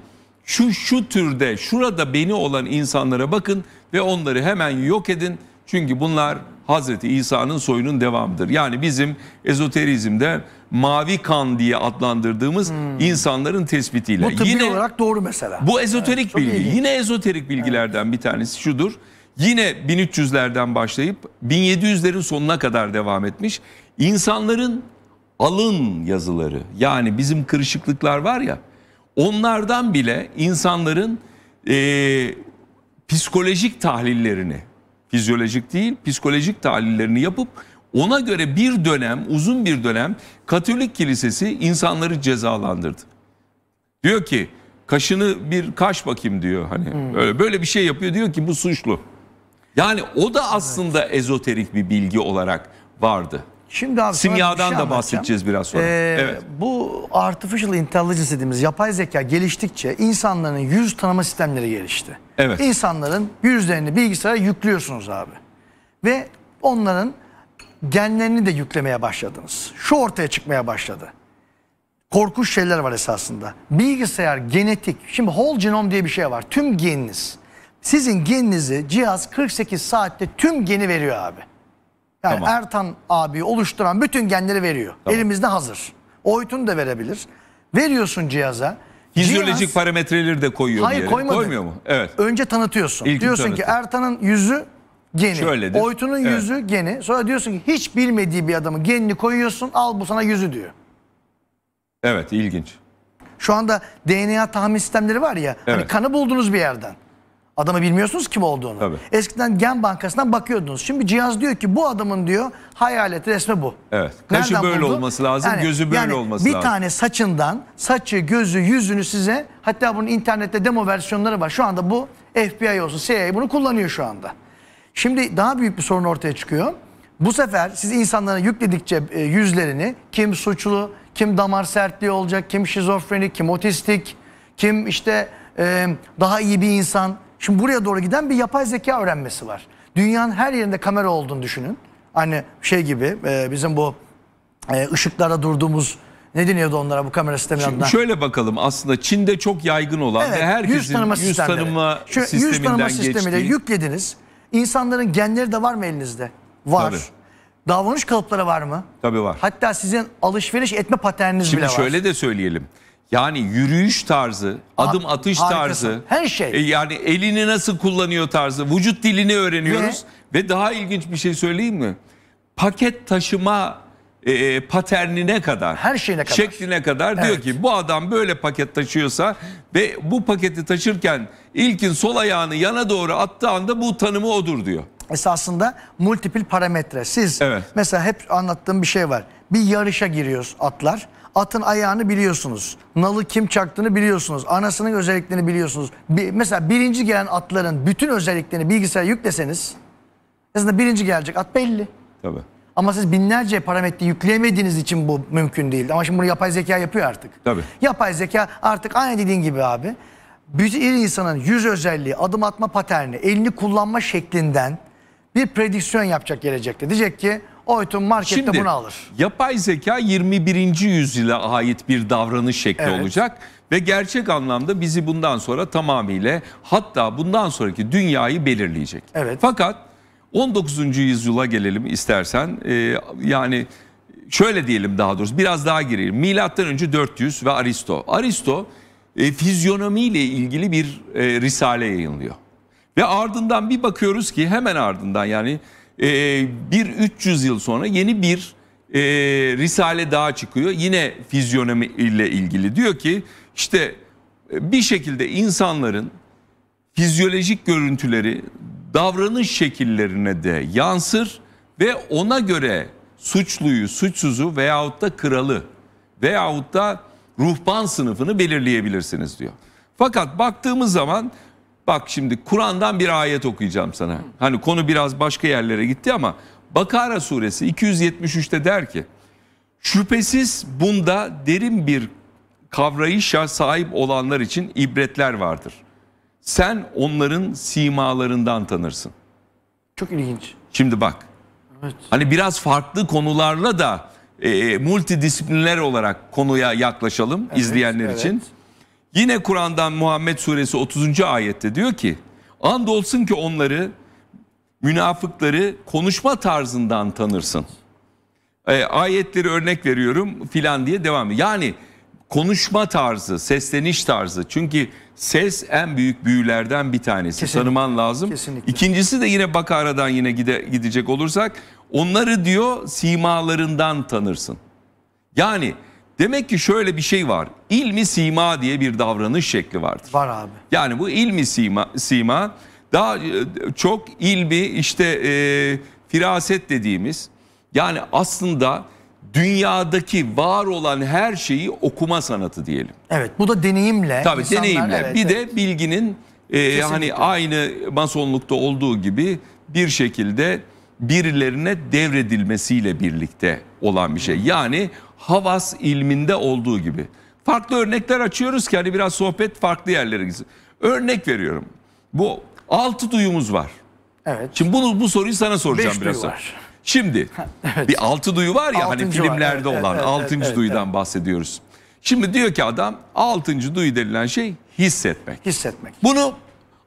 Speaker 2: şu şu türde şurada beni olan insanlara bakın ve onları hemen yok edin. Çünkü bunlar Hazreti İsa'nın soyunun devamıdır. Yani bizim ezoterizmde mavi kan diye adlandırdığımız hmm. insanların tespitiyle. Bu yine, olarak
Speaker 3: doğru mesela. Bu ezoterik evet, bilgi.
Speaker 2: Yine ezoterik bilgilerden evet. bir tanesi şudur. Yine 1300'lerden başlayıp 1700'lerin sonuna kadar devam etmiş. İnsanların alın yazıları yani bizim kırışıklıklar var ya onlardan bile insanların e, psikolojik tahlillerini, fizyolojik değil psikolojik tahlillerini yapıp ona göre bir dönem, uzun bir dönem Katolik Kilisesi insanları cezalandırdı. Diyor ki kaşını bir kaş bakayım diyor hani hmm. böyle, böyle bir şey yapıyor diyor ki bu suçlu. Yani o da aslında evet. ezoterik bir bilgi olarak vardı.
Speaker 3: Şimdi abi Simyadan şey da bahsedeceğiz biraz sonra. Ee, evet. Bu artificial intelligence dediğimiz yapay zeka geliştikçe insanların yüz tanıma sistemleri gelişti. Evet. İnsanların yüzlerini bilgisayara yüklüyorsunuz abi. Ve onların genlerini de yüklemeye başladınız. Şu ortaya çıkmaya başladı. Korkunç şeyler var esasında. Bilgisayar, genetik, şimdi whole genome diye bir şey var. Tüm geniniz. Sizin geninizi cihaz 48 saatte tüm geni veriyor abi. Yani Tamam. Ertan abi oluşturan bütün genleri veriyor. Tamam. Elimizde hazır. Oytunu da verebilir. Veriyorsun cihaza. Fizyolojik Cihaz-
Speaker 2: parametreleri de koyuyor Hayır yere. koymadı. Koymuyor mu? Evet.
Speaker 3: Önce tanıtıyorsun. İlkin diyorsun ki Ertan'ın yüzü geni. Şöyledir. Oytun'un Evet. yüzü geni. Sonra diyorsun ki hiç bilmediği bir adamın genini koyuyorsun al bu sana yüzü diyor.
Speaker 1: Evet ilginç.
Speaker 3: Şu anda DNA tahmin sistemleri var ya. Hani kanı buldunuz bir yerden. Adamı bilmiyorsunuz kim olduğunu. Tabii. Eskiden gen bankasından bakıyordunuz. Şimdi cihaz diyor ki bu adamın diyor hayalet resmi bu.
Speaker 1: Evet. Kaşı Nereden
Speaker 3: böyle buldu? olması lazım, yani, gözü böyle yani olması bir lazım. Bir tane saçından saçı, gözü, yüzünü size hatta bunun internette demo versiyonları var. Şu anda bu FBI olsun CIA bunu kullanıyor şu anda. Şimdi daha büyük bir sorun ortaya çıkıyor. Bu sefer siz insanlara yükledikçe e, yüzlerini kim suçlu, kim damar sertliği olacak, kim şizofrenik, kim otistik, kim işte e, daha iyi bir insan Şimdi buraya doğru giden bir yapay zeka öğrenmesi var. Dünyanın her yerinde kamera olduğunu düşünün. Hani şey gibi e, bizim bu e, ışıklara durduğumuz ne deniyordu onlara bu kamera sisteminden? Şimdi şöyle
Speaker 2: bakalım aslında Çin'de çok yaygın olan evet, ve herkesin yüz tanıma, yüz tanıma sisteminden Yüz tanıma sistemiyle geçtiği...
Speaker 3: yüklediniz. İnsanların genleri de var mı elinizde? Var. Tabii. Davranış kalıpları var mı? Tabii var. Hatta sizin alışveriş etme paterniniz Şimdi bile var. Şimdi
Speaker 2: şöyle de söyleyelim. Yani yürüyüş tarzı, adım atış Harikası. tarzı, her şey. e, yani elini nasıl kullanıyor tarzı, vücut dilini öğreniyoruz ve, daha ilginç bir şey söyleyeyim mi? Paket taşıma e, e paternine kadar, Her şeyine kadar. şekline kadar diyor ki bu adam böyle paket taşıyorsa ve bu paketi taşırken ilkin sol ayağını yana doğru attığı anda bu tanımı odur diyor.
Speaker 3: esasında multiple parametre. Siz Evet. mesela hep anlattığım bir şey var. Bir yarışa giriyoruz atlar atın ayağını biliyorsunuz. Nalı kim çaktığını biliyorsunuz. Anasının özelliklerini biliyorsunuz. Bir, mesela birinci gelen atların bütün özelliklerini bilgisayara yükleseniz aslında birinci gelecek at belli. Tabii. Ama siz binlerce parametre yükleyemediğiniz için bu mümkün değil. Ama şimdi bunu yapay zeka yapıyor artık. Tabii. Yapay zeka artık aynı dediğin gibi abi. Bir insanın yüz özelliği, adım atma paterni, elini kullanma şeklinden bir prediksiyon yapacak gelecekte. Diyecek ki Oytun markette Şimdi, bunu alır. Yapay
Speaker 2: zeka 21. yüzyıla ait bir davranış şekli evet. olacak ve gerçek anlamda bizi bundan sonra tamamıyla hatta bundan sonraki dünyayı belirleyecek. Evet. Fakat 19. yüzyıla gelelim istersen. Ee, yani şöyle diyelim daha doğrusu biraz daha girelim. Milattan önce 400 ve Aristo. Aristo e, fizyonomi ile ilgili bir e, risale yayınlıyor. Ve ardından bir bakıyoruz ki hemen ardından yani e, bir 300 yıl sonra yeni bir e, risale daha çıkıyor. Yine fizyonomi ile ilgili. Diyor ki işte e, bir şekilde insanların fizyolojik görüntüleri davranış şekillerine de yansır ve ona göre suçluyu, suçsuzu veyahut da kralı veyahut da ruhban sınıfını belirleyebilirsiniz diyor. Fakat baktığımız zaman Bak şimdi Kur'an'dan bir ayet okuyacağım sana. Hani konu biraz başka yerlere gitti ama Bakara suresi 273'te der ki şüphesiz bunda derin bir kavrayışa sahip olanlar için ibretler vardır. Sen onların simalarından tanırsın. Çok ilginç. Şimdi bak. Evet. Hani biraz farklı konularla da e, e multidisipliner olarak konuya yaklaşalım evet, izleyenler evet. için. Yine Kur'an'dan Muhammed suresi 30. ayette diyor ki andolsun ki onları münafıkları konuşma tarzından tanırsın. E, ayetleri örnek veriyorum filan diye devam ediyor. Yani konuşma tarzı, sesleniş tarzı. Çünkü ses en büyük büyülerden bir tanesi. Kesinlikle. Tanıman lazım. Kesinlikle. İkincisi de yine Bakara'dan yine gide, gidecek olursak onları diyor simalarından tanırsın. Yani Demek ki şöyle bir şey var. İlmi sima diye bir davranış şekli vardır. Var abi. Yani bu ilmi sima, sima daha e, çok ilmi işte e, firaset dediğimiz yani aslında dünyadaki var olan her şeyi okuma sanatı diyelim.
Speaker 3: Evet bu da deneyimle. Tabii insanlar, deneyimle. Evet, bir evet. de bilginin
Speaker 2: e, hani aynı masonlukta olduğu gibi bir şekilde birilerine devredilmesiyle birlikte olan bir şey. Yani Havas ilminde olduğu gibi. Farklı örnekler açıyoruz ki hani biraz sohbet farklı yerlere gitsin. Örnek veriyorum. Bu altı duyumuz var. Evet. Şimdi bunu bu soruyu sana soracağım Beş biraz Var. Şimdi *laughs* evet. bir altı duyu var ya hani altıncı hani filmlerde var. olan evet, altıncı evet, duyudan evet. bahsediyoruz. Şimdi diyor ki adam altıncı duyu denilen şey hissetmek. Hissetmek. Bunu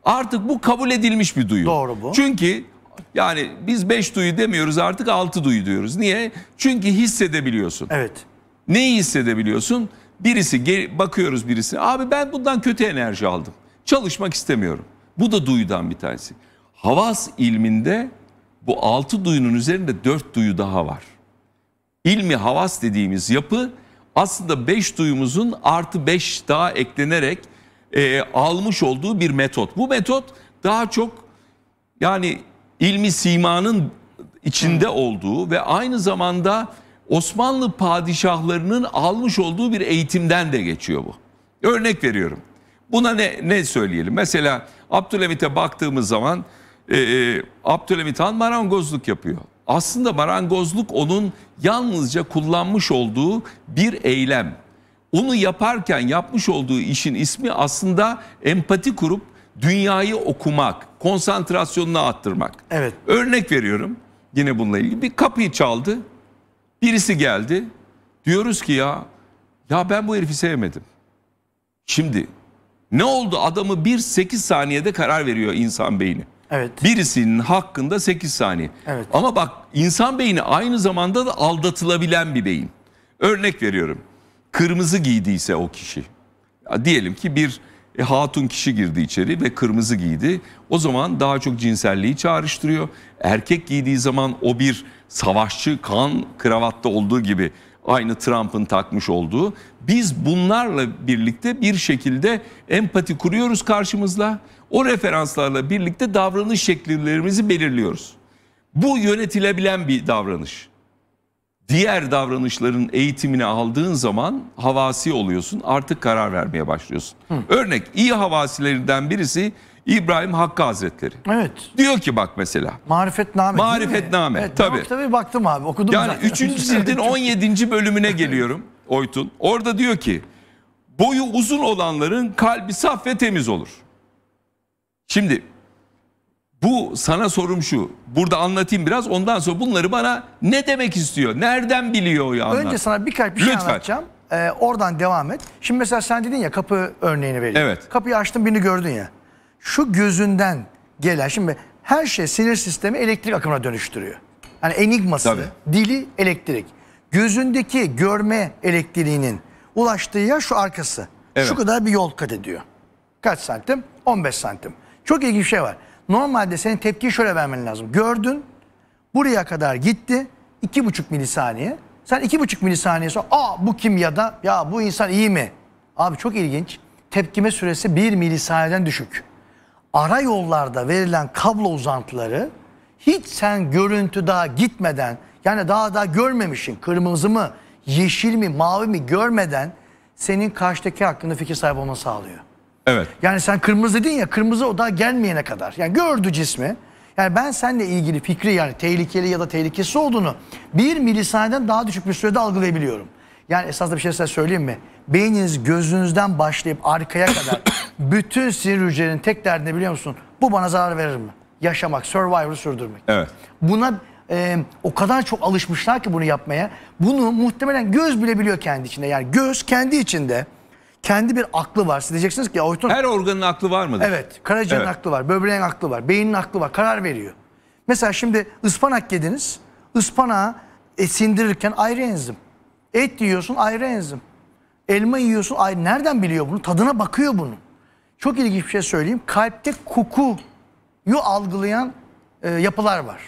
Speaker 2: artık bu kabul edilmiş bir duyu. Doğru bu. Çünkü yani biz beş duyu demiyoruz artık altı duyu diyoruz. Niye? Çünkü hissedebiliyorsun. Evet. Neyi hissedebiliyorsun? Birisi bakıyoruz birisi. Abi ben bundan kötü enerji aldım. Çalışmak istemiyorum. Bu da duyudan bir tanesi. Havas ilminde bu altı duyunun üzerinde dört duyu daha var. İlmi havas dediğimiz yapı aslında beş duyumuzun artı beş daha eklenerek e, almış olduğu bir metot. Bu metot daha çok yani ilmi simanın içinde olduğu ve aynı zamanda Osmanlı padişahlarının almış olduğu bir eğitimden de geçiyor bu. Örnek veriyorum. Buna ne, ne söyleyelim? Mesela Abdülhamit'e baktığımız zaman e, e, Abdülhamit Han marangozluk yapıyor. Aslında marangozluk onun yalnızca kullanmış olduğu bir eylem. Onu yaparken yapmış olduğu işin ismi aslında empati kurup dünyayı okumak, konsantrasyonunu arttırmak. Evet. Örnek veriyorum yine bununla ilgili. Bir kapıyı çaldı. Birisi geldi. Diyoruz ki ya ya ben bu herifi sevmedim. Şimdi ne oldu? Adamı bir sekiz saniyede karar veriyor insan beyni. Evet. Birisinin hakkında sekiz saniye. Evet. Ama bak insan beyni aynı zamanda da aldatılabilen bir beyin. Örnek veriyorum. Kırmızı giydiyse o kişi. Ya diyelim ki bir e, hatun kişi girdi içeri ve kırmızı giydi. O zaman daha çok cinselliği çağrıştırıyor. Erkek giydiği zaman o bir savaşçı kan kravatta olduğu gibi aynı Trump'ın takmış olduğu. Biz bunlarla birlikte bir şekilde empati kuruyoruz karşımızla. O referanslarla birlikte davranış şekillerimizi belirliyoruz. Bu yönetilebilen bir davranış diğer davranışların eğitimini aldığın zaman havasi oluyorsun. Artık karar vermeye başlıyorsun. Hı. Örnek iyi havasilerinden birisi İbrahim Hakkı Hazretleri. Evet. Diyor ki bak mesela.
Speaker 3: Marifetname. Marifetname. Evet, tabii. tabii baktım abi okudum yani zaten. Yani *laughs* 3. sildin
Speaker 2: 17. bölümüne geliyorum *laughs* Oytun. Orada diyor ki boyu uzun olanların kalbi saf ve temiz olur. Şimdi bu sana sorum şu. Burada anlatayım biraz. Ondan sonra bunları bana ne demek istiyor? Nereden biliyor ya Önce sana
Speaker 3: birkaç bir şey Lütfen. anlatacağım. Ee, oradan devam et. Şimdi mesela sen dedin ya kapı örneğini vereyim. Evet. Kapıyı açtın birini gördün ya. Şu gözünden gelen şimdi her şey sinir sistemi elektrik akımına dönüştürüyor. Yani enigması, Tabii. dili elektrik. Gözündeki görme elektriğinin ulaştığı yer şu arkası. Evet. Şu kadar bir yol kat ediyor. Kaç santim? 15 santim. Çok ilginç bir şey var. Normalde senin tepkiyi şöyle vermen lazım. Gördün, buraya kadar gitti, 2,5 milisaniye. Sen 2,5 milisaniye sonra, aa bu kim ya da ya bu insan iyi mi? Abi çok ilginç. Tepkime süresi 1 milisaniyeden düşük. Ara yollarda verilen kablo uzantıları hiç sen görüntü daha gitmeden yani daha daha görmemişsin kırmızı mı, yeşil mi, mavi mi görmeden senin karşıdaki hakkında fikir sahibi olmanı sağlıyor. Evet. Yani sen kırmızı dedin ya kırmızı oda gelmeyene kadar. Yani gördü cismi. Yani ben seninle ilgili fikri yani tehlikeli ya da tehlikesi olduğunu bir milisaniyeden daha düşük bir sürede algılayabiliyorum. Yani esasında bir şey size söyleyeyim mi? Beyniniz gözünüzden başlayıp arkaya kadar *coughs* bütün sinir hücrelerinin tek derdini biliyor musun? Bu bana zarar verir mi? Yaşamak, survivor'ı sürdürmek. Evet. Buna e, o kadar çok alışmışlar ki bunu yapmaya. Bunu muhtemelen göz bile biliyor kendi içinde. Yani göz kendi içinde kendi bir aklı var. Siz diyeceksiniz ki Oytun... Her
Speaker 2: organın aklı var mıdır? Evet. Karaciğerin evet.
Speaker 3: aklı var. Böbreğin aklı var. Beynin aklı var. Karar veriyor. Mesela şimdi ıspanak yediniz. Ispanağı e, sindirirken ayrı enzim. Et yiyorsun ayrı enzim. Elma yiyorsun ayrı. Nereden biliyor bunu? Tadına bakıyor bunu. Çok ilginç bir şey söyleyeyim. Kalpte kokuyu algılayan e, yapılar var.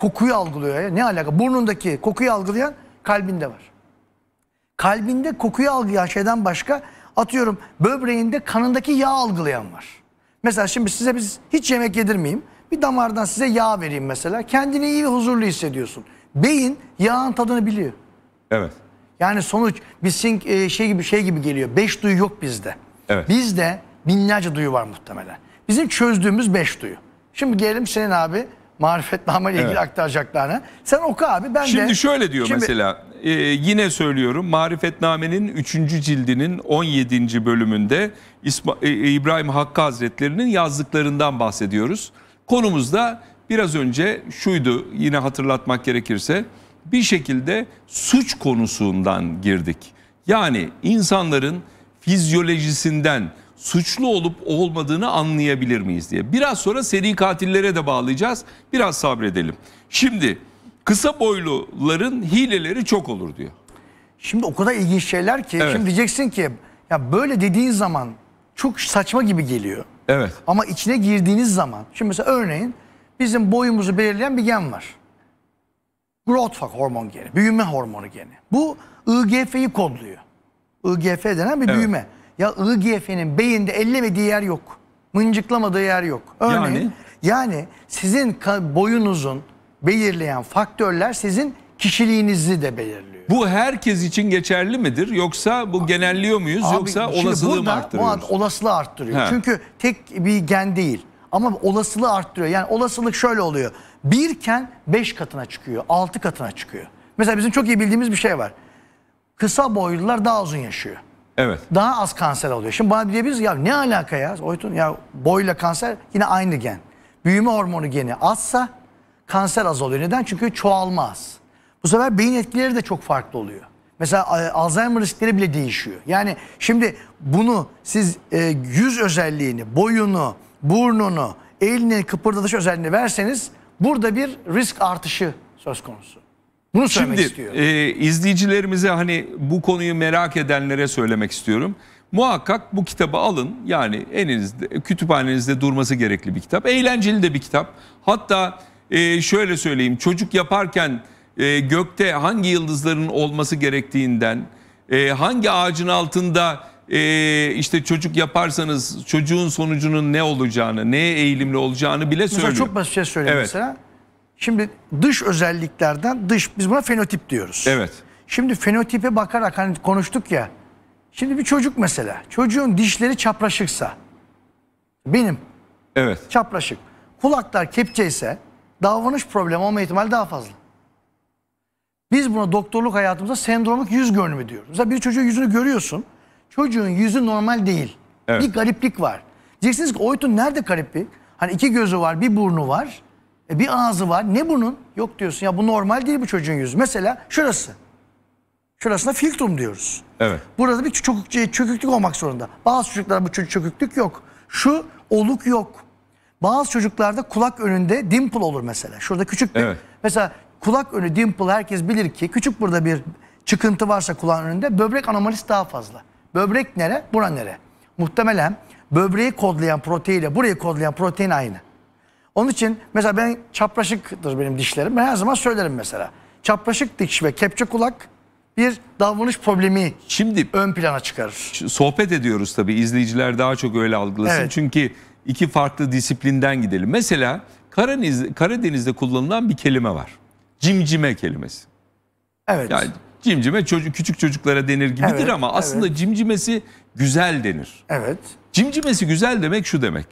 Speaker 3: Kokuyu algılıyor ya. Ne alaka? Burnundaki kokuyu algılayan kalbinde var. Kalbinde kokuyu algılayan şeyden başka atıyorum böbreğinde kanındaki yağ algılayan var. Mesela şimdi size biz hiç yemek yedirmeyeyim. Bir damardan size yağ vereyim mesela. Kendini iyi huzurlu hissediyorsun. Beyin yağın tadını biliyor. Evet. Yani sonuç bir sink, e, şey gibi şey gibi geliyor. Beş duyu yok bizde. Evet. Bizde binlerce duyu var muhtemelen. Bizim çözdüğümüz beş duyu. Şimdi gelelim senin abi marifetname ile ilgili evet. aktaracaklarına. Sen oku abi ben şimdi de... Şimdi şöyle diyor şimdi, mesela
Speaker 2: e, yine söylüyorum Marifetname'nin 3. cildinin 17. bölümünde İsma, e, e, İbrahim Hakkı Hazretleri'nin yazdıklarından bahsediyoruz. Konumuz da biraz önce şuydu yine hatırlatmak gerekirse bir şekilde suç konusundan girdik. Yani insanların fizyolojisinden suçlu olup olmadığını anlayabilir miyiz diye. Biraz sonra seri katillere de bağlayacağız. Biraz sabredelim. Şimdi kısa boyluların hileleri çok olur diyor.
Speaker 3: Şimdi o kadar ilginç şeyler ki evet. şimdi diyeceksin ki ya böyle dediğin zaman çok saçma gibi geliyor. Evet. Ama içine girdiğiniz zaman şimdi mesela örneğin bizim boyumuzu belirleyen bir gen var. Growth hormon geni, büyüme hormonu geni. Bu IGF'yi kodluyor. IGF denen bir evet. büyüme. Ya IGF'nin beyinde ellemediği yer yok. Mıncıklamadığı yer yok. Örneğin yani, yani sizin boyunuzun belirleyen faktörler sizin kişiliğinizi de belirliyor. Bu herkes
Speaker 2: için geçerli midir yoksa bu abi, genelliyor muyuz abi, yoksa olasılığı mı arttırıyoruz?
Speaker 3: Bu olasılığı arttırıyor. He. Çünkü tek bir gen değil ama olasılığı arttırıyor. Yani olasılık şöyle oluyor. Birken beş katına çıkıyor, altı katına çıkıyor. Mesela bizim çok iyi bildiğimiz bir şey var. Kısa boylular daha uzun yaşıyor. Evet. Daha az kanser oluyor. Şimdi bana diyebiliriz ya ne alaka ya? Oytun ya boyla kanser yine aynı gen. Büyüme hormonu geni azsa kanser azalıyor. Neden? Çünkü çoğalmaz. Bu sefer beyin etkileri de çok farklı oluyor. Mesela e, Alzheimer riskleri bile değişiyor. Yani şimdi bunu siz e, yüz özelliğini, boyunu, burnunu, elinin kıpırdatış özelliğini verseniz burada bir risk artışı söz konusu. Bunu söylemek Şimdi, E,
Speaker 2: izleyicilerimize hani bu konuyu merak edenlere söylemek istiyorum. Muhakkak bu kitabı alın. Yani elinizde, kütüphanenizde durması gerekli bir kitap. Eğlenceli de bir kitap. Hatta e, şöyle söyleyeyim çocuk yaparken e, gökte hangi yıldızların olması gerektiğinden e, hangi ağacın altında e, işte çocuk yaparsanız çocuğun sonucunun ne olacağını neye eğilimli olacağını bile mesela söylüyor. çok basit şey söyleyeyim evet. mesela.
Speaker 3: Şimdi dış özelliklerden dış biz buna fenotip diyoruz. Evet. Şimdi fenotipe bakarak hani konuştuk ya. Şimdi bir çocuk mesela. Çocuğun dişleri çapraşıksa. Benim. Evet. Çapraşık. Kulaklar kepçe ise davranış problemi olma ihtimali daha fazla. Biz buna doktorluk hayatımızda sendromik yüz görünümü diyoruz. Mesela bir çocuğun yüzünü görüyorsun. Çocuğun yüzü normal değil. Evet. Bir gariplik var. Diyeceksiniz ki Oytun nerede gariplik? Hani iki gözü var, bir burnu var, e, bir ağzı var. Ne bunun? Yok diyorsun ya bu normal değil bu çocuğun yüzü. Mesela şurası. Şurasına filtrum diyoruz. Evet. Burada bir çökük, çöküklük olmak zorunda. Bazı çocuklarda bu çöküklük yok. Şu oluk yok. Bazı çocuklarda kulak önünde dimple olur mesela. Şurada küçük bir evet. mesela kulak önü dimple herkes bilir ki küçük burada bir çıkıntı varsa kulağın önünde böbrek anomalisi daha fazla. Böbrek nere? Bura nere? Muhtemelen böbreği kodlayan proteinle burayı kodlayan protein aynı. Onun için mesela ben çapraşıktır benim dişlerim. Ben her zaman söylerim mesela. Çapraşık diş ve kepçe kulak bir davranış problemi Şimdi ön plana çıkarır.
Speaker 2: Sohbet ediyoruz tabii izleyiciler daha çok öyle algılasın. Evet. Çünkü iki farklı disiplinden gidelim. Mesela Karadeniz, Karadeniz'de kullanılan bir kelime var. Cimcime kelimesi. Evet. Yani cimcime çocuk, küçük çocuklara denir gibidir evet, ama aslında evet. cimcimesi güzel denir. Evet. Cimcimesi güzel demek şu demek.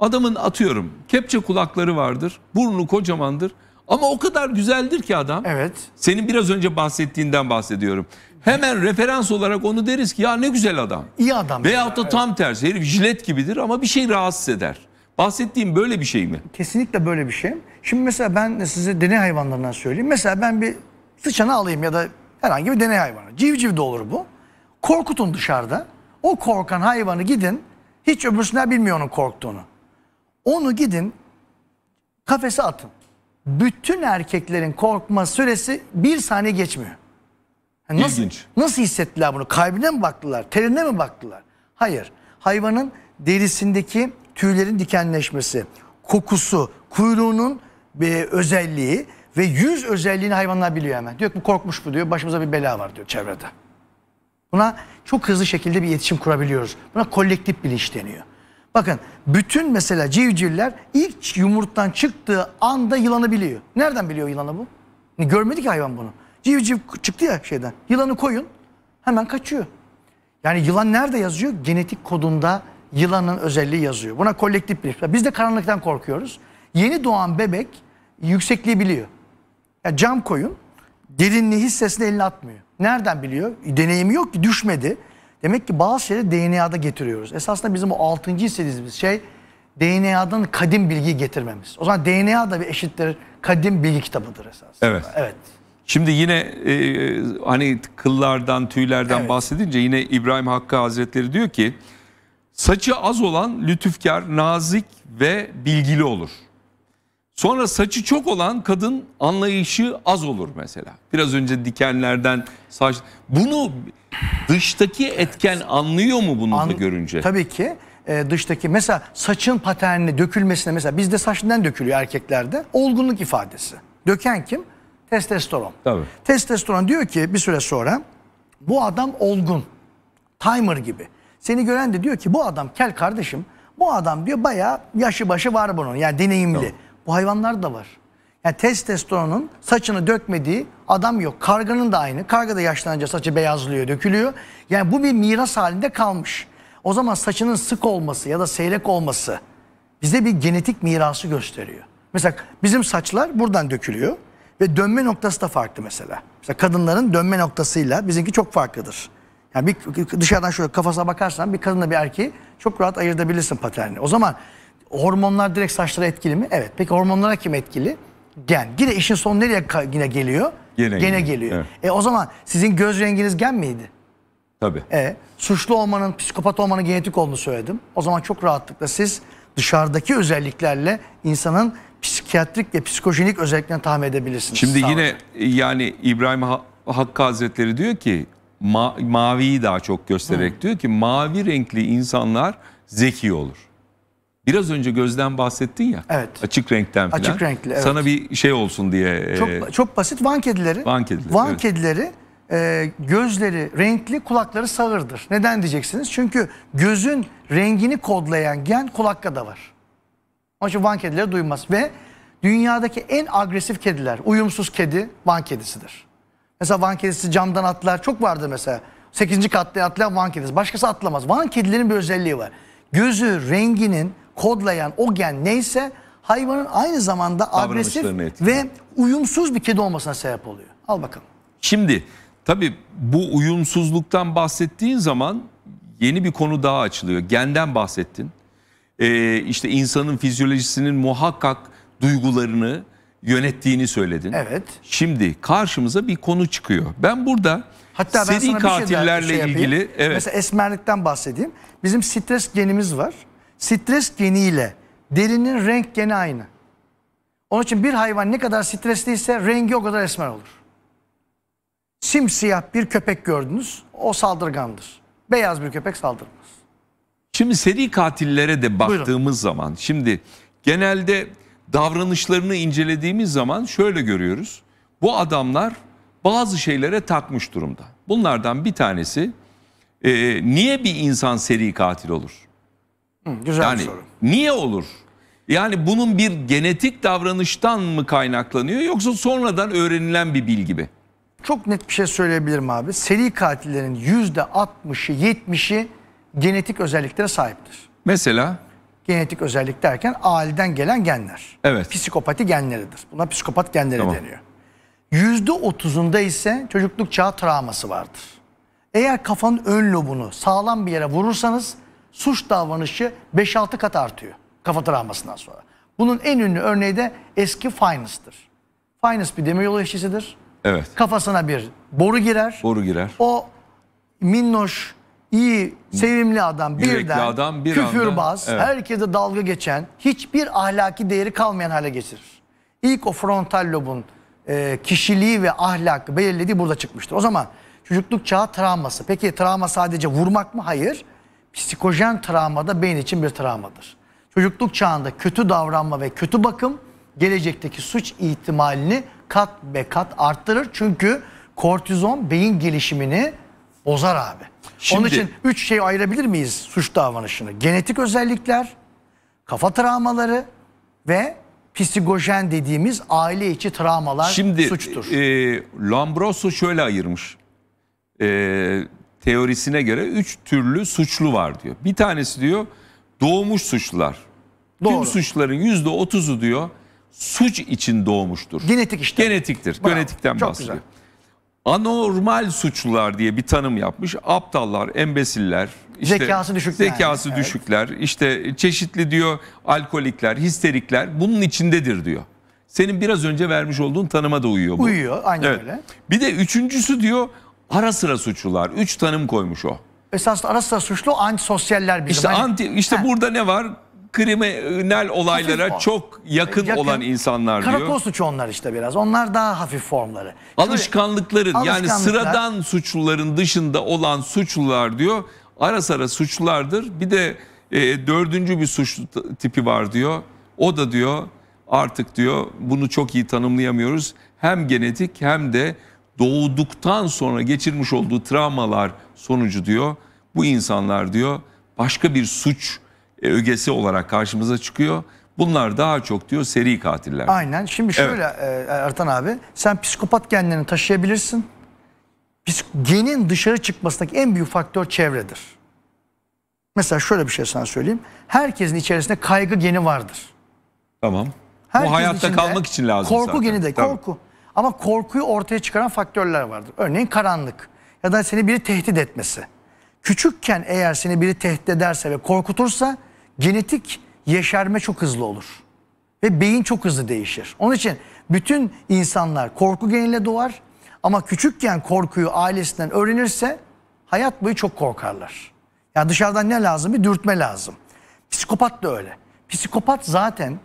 Speaker 2: Adamın atıyorum kepçe kulakları vardır, burnu kocamandır ama o kadar güzeldir ki adam. Evet. Senin biraz önce bahsettiğinden bahsediyorum. Hemen referans olarak onu deriz ki ya ne güzel adam. İyi adam. Veyahut da tam tersi herif jilet gibidir ama bir şey rahatsız eder. Bahsettiğim böyle bir şey mi?
Speaker 3: Kesinlikle böyle bir şey. Şimdi mesela ben size deney hayvanlarından söyleyeyim. Mesela ben bir sıçanı alayım ya da herhangi bir deney hayvanı. Civciv de olur bu. Korkutun dışarıda. O korkan hayvanı gidin. Hiç öbürsünden bilmiyor onun korktuğunu. Onu gidin kafese atın. Bütün erkeklerin korkma süresi bir saniye geçmiyor. Yani nasıl, İlginç. Nasıl hissettiler bunu? Kalbine mi baktılar? Terine mi baktılar? Hayır. Hayvanın derisindeki tüylerin dikenleşmesi, kokusu, kuyruğunun bir e, özelliği ve yüz özelliğini hayvanlar biliyor hemen. Diyor ki bu korkmuş bu diyor. Başımıza bir bela var diyor çevrede. Buna çok hızlı şekilde bir iletişim kurabiliyoruz. Buna kolektif bilinç deniyor. Bakın bütün mesela civcivler ilk yumurttan çıktığı anda yılanı biliyor. Nereden biliyor yılanı bu? Hani görmedi ki hayvan bunu. Civciv çıktı ya şeyden. Yılanı koyun hemen kaçıyor. Yani yılan nerede yazıyor? Genetik kodunda yılanın özelliği yazıyor. Buna kolektif bilinç. Biz de karanlıktan korkuyoruz. Yeni doğan bebek yüksekliği biliyor. Yani cam koyun derinliği hissesine elini atmıyor. Nereden biliyor? Deneyimi yok ki düşmedi. Demek ki bazı şeyleri DNA'da getiriyoruz. Esasında bizim o altıncı hissettiğimiz şey DNA'dan kadim bilgiyi getirmemiz. O zaman DNA da bir eşittir kadim bilgi kitabıdır esasında.
Speaker 2: Evet. Evet. Şimdi yine e, hani kıllardan, tüylerden evet. bahsedince yine İbrahim Hakkı Hazretleri diyor ki saçı az olan lütufkar, nazik ve bilgili olur. Sonra saçı çok olan kadın anlayışı az olur mesela. Biraz önce dikenlerden saç bunu
Speaker 3: dıştaki etken
Speaker 2: evet. anlıyor mu bunu An, da görünce?
Speaker 3: Tabii ki e, dıştaki mesela saçın paternini dökülmesine mesela bizde saç neden dökülüyor erkeklerde? Olgunluk ifadesi. Döken kim? Testosteron. Tabii. Testosteron diyor ki bir süre sonra bu adam olgun. Timer gibi. Seni gören de diyor ki bu adam kel kardeşim. Bu adam diyor bayağı yaşı başı var bunun. Yani deneyimli. Tamam. Bu hayvanlar da var. Yani testosteronun saçını dökmediği adam yok. Karganın da aynı. Karga da yaşlanınca saçı beyazlıyor, dökülüyor. Yani bu bir miras halinde kalmış. O zaman saçının sık olması ya da seyrek olması bize bir genetik mirası gösteriyor. Mesela bizim saçlar buradan dökülüyor. Ve dönme noktası da farklı mesela. Mesela kadınların dönme noktasıyla bizimki çok farklıdır. Yani bir dışarıdan şöyle kafasına bakarsan bir kadınla bir erkeği çok rahat ayırtabilirsin paterni. O zaman hormonlar direkt saçlara etkili mi? Evet. Peki hormonlara kim etkili? Gen. Yine işin sonu nereye yine geliyor? Gene, gene geliyor. Evet. E o zaman sizin göz renginiz gen miydi? Tabii. E, suçlu olmanın, psikopat olmanın genetik olduğunu söyledim. O zaman çok rahatlıkla siz dışarıdaki özelliklerle insanın psikiyatrik ve psikojenik özelliklerini tahmin edebilirsiniz. Şimdi yine
Speaker 2: olun. yani İbrahim Hakkı Hazretleri diyor ki ma maviyi daha çok göstererek Hı. diyor ki mavi renkli insanlar zeki olur. Biraz önce gözden bahsettin ya. Evet. Açık renkten falan. Açık renkli. Evet. Sana bir şey olsun diye. E, çok, e...
Speaker 3: çok basit van kedileri. Van kedileri. Van evet. kedileri e, gözleri renkli, kulakları sağırdır. Neden diyeceksiniz? Çünkü gözün rengini kodlayan gen kulakta da var. Onun için Van kedileri duymaz. Ve dünyadaki en agresif kediler, uyumsuz kedi Van kedisidir. Mesela Van kedisi camdan atlar çok vardı mesela. 8. katta atlayan Van kedisi. Başkası atlamaz. Van kedilerin bir özelliği var. Gözü renginin kodlayan o gen neyse hayvanın aynı zamanda agresif ve uyumsuz bir kedi olmasına sebep oluyor. Al bakalım.
Speaker 2: Şimdi tabii bu uyumsuzluktan bahsettiğin zaman yeni bir konu daha açılıyor. Genden bahsettin e, işte insanın fizyolojisinin muhakkak duygularını yönettiğini söyledin. Evet. Şimdi karşımıza bir konu çıkıyor. Ben burada Hatta seri ben şey katillerle şey, ilgili evet. mesela
Speaker 3: esmerlikten bahsedeyim. Bizim stres genimiz var. Stres geniyle derinin renk geni aynı. Onun için bir hayvan ne kadar stresliyse rengi o kadar esmer olur. Simsiyah bir köpek gördünüz o saldırgandır. Beyaz bir köpek saldırır.
Speaker 2: Şimdi seri katillere de baktığımız Buyurun. zaman şimdi genelde davranışlarını incelediğimiz zaman şöyle görüyoruz. Bu adamlar bazı şeylere takmış durumda. Bunlardan bir tanesi e, niye bir insan seri katil olur?
Speaker 3: Hı, güzel yani, bir soru.
Speaker 2: Niye olur? Yani bunun bir genetik davranıştan mı kaynaklanıyor yoksa sonradan öğrenilen bir bilgi mi?
Speaker 3: Çok net bir şey söyleyebilirim abi. Seri katillerin %60'ı 70'i genetik özelliklere sahiptir. Mesela? Genetik özellik derken aileden gelen genler. Evet. Psikopati genleridir. Buna psikopat genleri tamam. deniyor. Yüzde otuzunda ise çocukluk çağı travması vardır. Eğer kafanın ön lobunu sağlam bir yere vurursanız suç davranışı 5-6 kat artıyor kafa travmasından sonra. Bunun en ünlü örneği de eski Finus'tır. Finus bir demiryolu işçisidir. Evet. Kafasına bir boru girer. Boru girer. O minnoş iyi, sevimli adam Yürekli birden adam bir küfürbaz, anda, evet. herkese dalga geçen, hiçbir ahlaki değeri kalmayan hale getirir. İlk o frontal lobun e, kişiliği ve ahlakı belirlediği burada çıkmıştır. O zaman çocukluk çağı travması. Peki travma sadece vurmak mı? Hayır. Psikojen travma da beyin için bir travmadır. Çocukluk çağında kötü davranma ve kötü bakım gelecekteki suç ihtimalini kat be kat arttırır. Çünkü kortizon beyin gelişimini bozar abi. Şimdi, Onun için üç şey ayırabilir miyiz suç davranışını? Genetik özellikler, kafa travmaları ve psikojen dediğimiz aile içi travmalar Şimdi,
Speaker 2: suçtur. Şimdi e, Lombroso şöyle ayırmış. E, teorisine göre üç türlü suçlu var diyor. Bir tanesi diyor doğmuş suçlular. Doğru. Tüm suçların yüzde otuzu diyor suç için doğmuştur. Genetik işte. Genetiktir. Bravo. Genetikten Çok bahsediyor. Güzel anormal suçlular diye bir tanım yapmış. Aptallar, embesiller, işte zekası düşükler, zekası yani. düşükler, evet. işte çeşitli diyor alkolikler, histerikler bunun içindedir diyor. Senin biraz önce vermiş olduğun tanıma da uyuyor bu. Uyuyor, aynı evet. öyle. Bir de üçüncüsü diyor ara sıra suçlular. Üç tanım koymuş o.
Speaker 3: Esas ara sıra suçlu antisosyaller bizim. İşte, hani anti, işte burada
Speaker 2: ne var? kriminal olaylara çok yakın, yakın olan insanlar diyor. Karakolsu
Speaker 3: suçu onlar işte biraz. Onlar daha hafif formları. Alışkanlıkların Şimdi, yani sıradan suçluların
Speaker 2: dışında olan suçlular diyor. Ara sıra suçlulardır. Bir de e, dördüncü bir suçlu tipi var diyor. O da diyor artık diyor bunu çok iyi tanımlayamıyoruz. Hem genetik hem de doğduktan sonra geçirmiş olduğu travmalar sonucu diyor. Bu insanlar diyor başka bir suç e, ögesi olarak karşımıza çıkıyor. Bunlar daha çok diyor seri katiller.
Speaker 3: Aynen. Şimdi şöyle evet. Ertan abi sen psikopat genlerini taşıyabilirsin. Genin dışarı çıkmasındaki en büyük faktör çevredir. Mesela şöyle bir şey sana söyleyeyim. Herkesin içerisinde kaygı geni vardır.
Speaker 1: Tamam. Herkesin Bu hayatta kalmak için lazım korku zaten. geni de korku.
Speaker 3: Tamam. Ama korkuyu ortaya çıkaran faktörler vardır. Örneğin karanlık ya da seni biri tehdit etmesi. Küçükken eğer seni biri tehdit ederse ve korkutursa genetik yeşerme çok hızlı olur. Ve beyin çok hızlı değişir. Onun için bütün insanlar korku geniyle doğar ama küçükken korkuyu ailesinden öğrenirse hayat boyu çok korkarlar. Yani dışarıdan ne lazım? Bir dürtme lazım. Psikopat da öyle. Psikopat zaten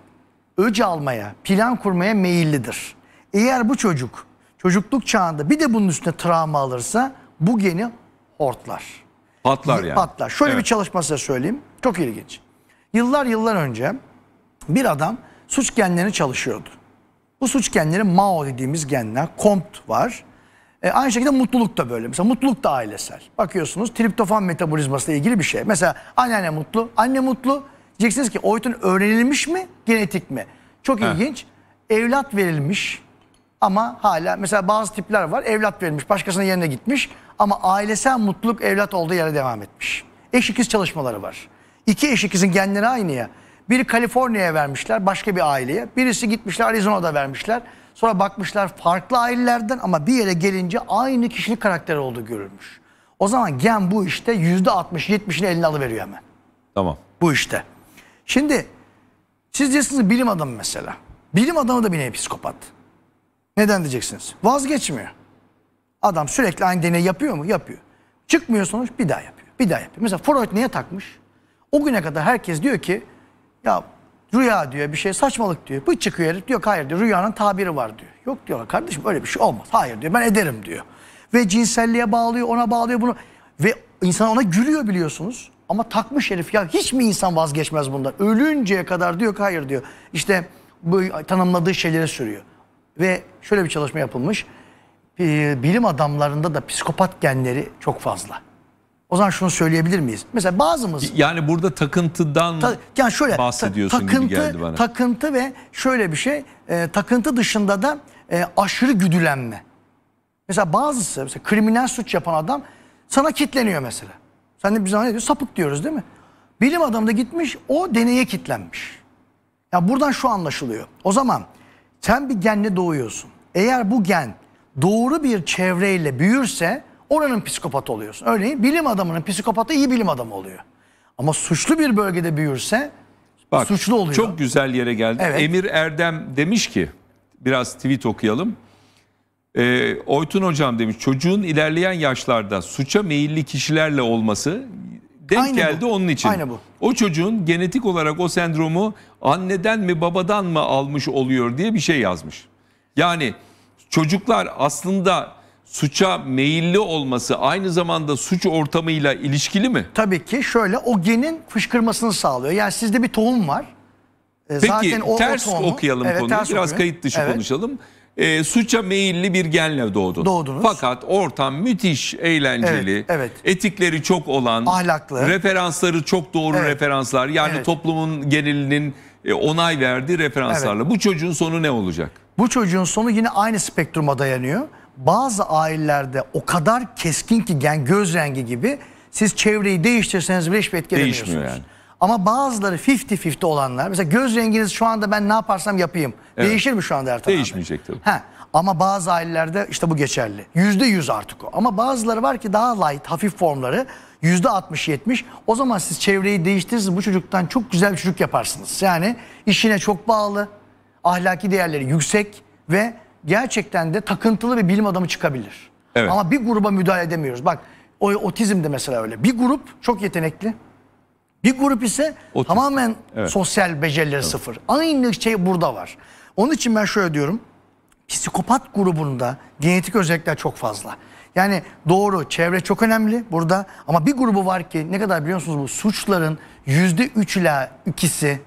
Speaker 3: öc almaya, plan kurmaya meyillidir. Eğer bu çocuk çocukluk çağında bir de bunun üstüne travma alırsa bu geni hortlar.
Speaker 2: Patlar yani. Patlar. Şöyle evet. bir
Speaker 3: çalışma size söyleyeyim. Çok ilginç. Yıllar yıllar önce bir adam suç genlerini çalışıyordu. Bu suç genleri Mao dediğimiz genler, Compt var. E, aynı şekilde mutluluk da böyle. Mesela mutluluk da ailesel. Bakıyorsunuz triptofan metabolizmasıyla ilgili bir şey. Mesela anneanne mutlu, anne mutlu. Diyeceksiniz ki OIT'un öğrenilmiş mi, genetik mi? Çok He. ilginç. Evlat verilmiş ama hala mesela bazı tipler var. Evlat verilmiş, başkasının yerine gitmiş ama ailesel mutluluk evlat olduğu yere devam etmiş. Eş ikiz çalışmaları var. İki eşik izin genleri aynı ya. Biri Kaliforniya'ya vermişler başka bir aileye. Birisi gitmişler Arizona'da vermişler. Sonra bakmışlar farklı ailelerden ama bir yere gelince aynı kişinin karakteri olduğu görülmüş. O zaman gen bu işte yüzde %60-70'ini eline alıveriyor hemen. Tamam. Bu işte. Şimdi siz diyorsunuz bilim adamı mesela. Bilim adamı da bir nevi psikopat. Neden diyeceksiniz? Vazgeçmiyor. Adam sürekli aynı deneyi yapıyor mu? Yapıyor. Çıkmıyor sonuç bir daha yapıyor. Bir daha yapıyor. Mesela Freud niye takmış? O güne kadar herkes diyor ki ya rüya diyor bir şey saçmalık diyor. Bu çıkıyor herif diyor hayır diyor rüyanın tabiri var diyor. Yok diyorlar kardeşim öyle bir şey olmaz. Hayır diyor ben ederim diyor. Ve cinselliğe bağlıyor ona bağlıyor bunu. Ve insan ona gülüyor biliyorsunuz. Ama takmış herif ya hiç mi insan vazgeçmez bundan? Ölünceye kadar diyor ki hayır diyor. İşte bu tanımladığı şeylere sürüyor. Ve şöyle bir çalışma yapılmış. Bilim adamlarında da psikopat genleri çok fazla. O zaman şunu söyleyebilir miyiz? Mesela bazımız... Yani burada takıntıdan ta, yani şöyle, bahsediyorsun ta, takıntı, gibi geldi bana. Takıntı ve şöyle bir şey, e, takıntı dışında da e, aşırı güdülenme. Mesela bazısı, mesela kriminal suç yapan adam sana kitleniyor mesela. Sen de biz ona ne diyor? Sapık diyoruz değil mi? Bilim adamı da gitmiş, o deneye kitlenmiş. Ya buradan şu anlaşılıyor. O zaman sen bir genle doğuyorsun. Eğer bu gen doğru bir çevreyle büyürse oranın psikopatı oluyorsun. Örneğin bilim adamının psikopatı iyi bilim adamı oluyor. Ama suçlu bir bölgede büyürse
Speaker 2: Bak, suçlu oluyor. Çok güzel yere geldi. Evet. Emir Erdem demiş ki biraz tweet okuyalım. E, Oytun hocam demiş çocuğun ilerleyen yaşlarda suça meyilli kişilerle olması denk Aynı geldi bu. onun için. Aynı bu. O çocuğun genetik olarak o sendromu anneden mi babadan mı almış oluyor diye bir şey yazmış. Yani çocuklar aslında suça meyilli olması aynı zamanda suç ortamıyla ilişkili mi?
Speaker 3: Tabii ki şöyle o genin fışkırmasını sağlıyor. Yani sizde bir tohum var. E, Peki zaten o, ters o tohumu, okuyalım evet, konuyu. Ters Biraz okuyun. kayıt dışı evet. konuşalım.
Speaker 2: E, suça meyilli bir genle doğdun. Doğdunuz. Fakat ortam müthiş eğlenceli. Evet, evet. Etikleri çok olan. Ahlaklı. Referansları çok doğru evet. referanslar. Yani evet. toplumun genelinin e, onay verdiği referanslarla. Evet. Bu çocuğun sonu ne olacak?
Speaker 3: Bu çocuğun sonu yine aynı spektruma dayanıyor bazı ailelerde o kadar keskin ki yani göz rengi gibi siz çevreyi değiştirseniz bile hiçbir etki Değişmiyor yani. Ama bazıları 50-50 olanlar mesela göz renginiz şu anda ben ne yaparsam yapayım. Evet. Değişir mi şu anda Ertan Değişmeyecek tabii. He. Ama bazı ailelerde işte bu geçerli. Yüzde yüz artık o. Ama bazıları var ki daha light, hafif formları. Yüzde altmış yetmiş. O zaman siz çevreyi değiştirirsiniz. Bu çocuktan çok güzel bir çocuk yaparsınız. Yani işine çok bağlı. Ahlaki değerleri yüksek ve gerçekten de takıntılı bir bilim adamı çıkabilir. Evet. Ama bir gruba müdahale edemiyoruz. Bak o otizm de mesela öyle. Bir grup çok yetenekli. Bir grup ise otizm. tamamen evet. sosyal becerileri evet. sıfır. Aynı şey burada var. Onun için ben şöyle diyorum. Psikopat grubunda genetik özellikler çok fazla. Yani doğru çevre çok önemli burada ama bir grubu var ki ne kadar biliyorsunuz bu suçların %3 ile ikisi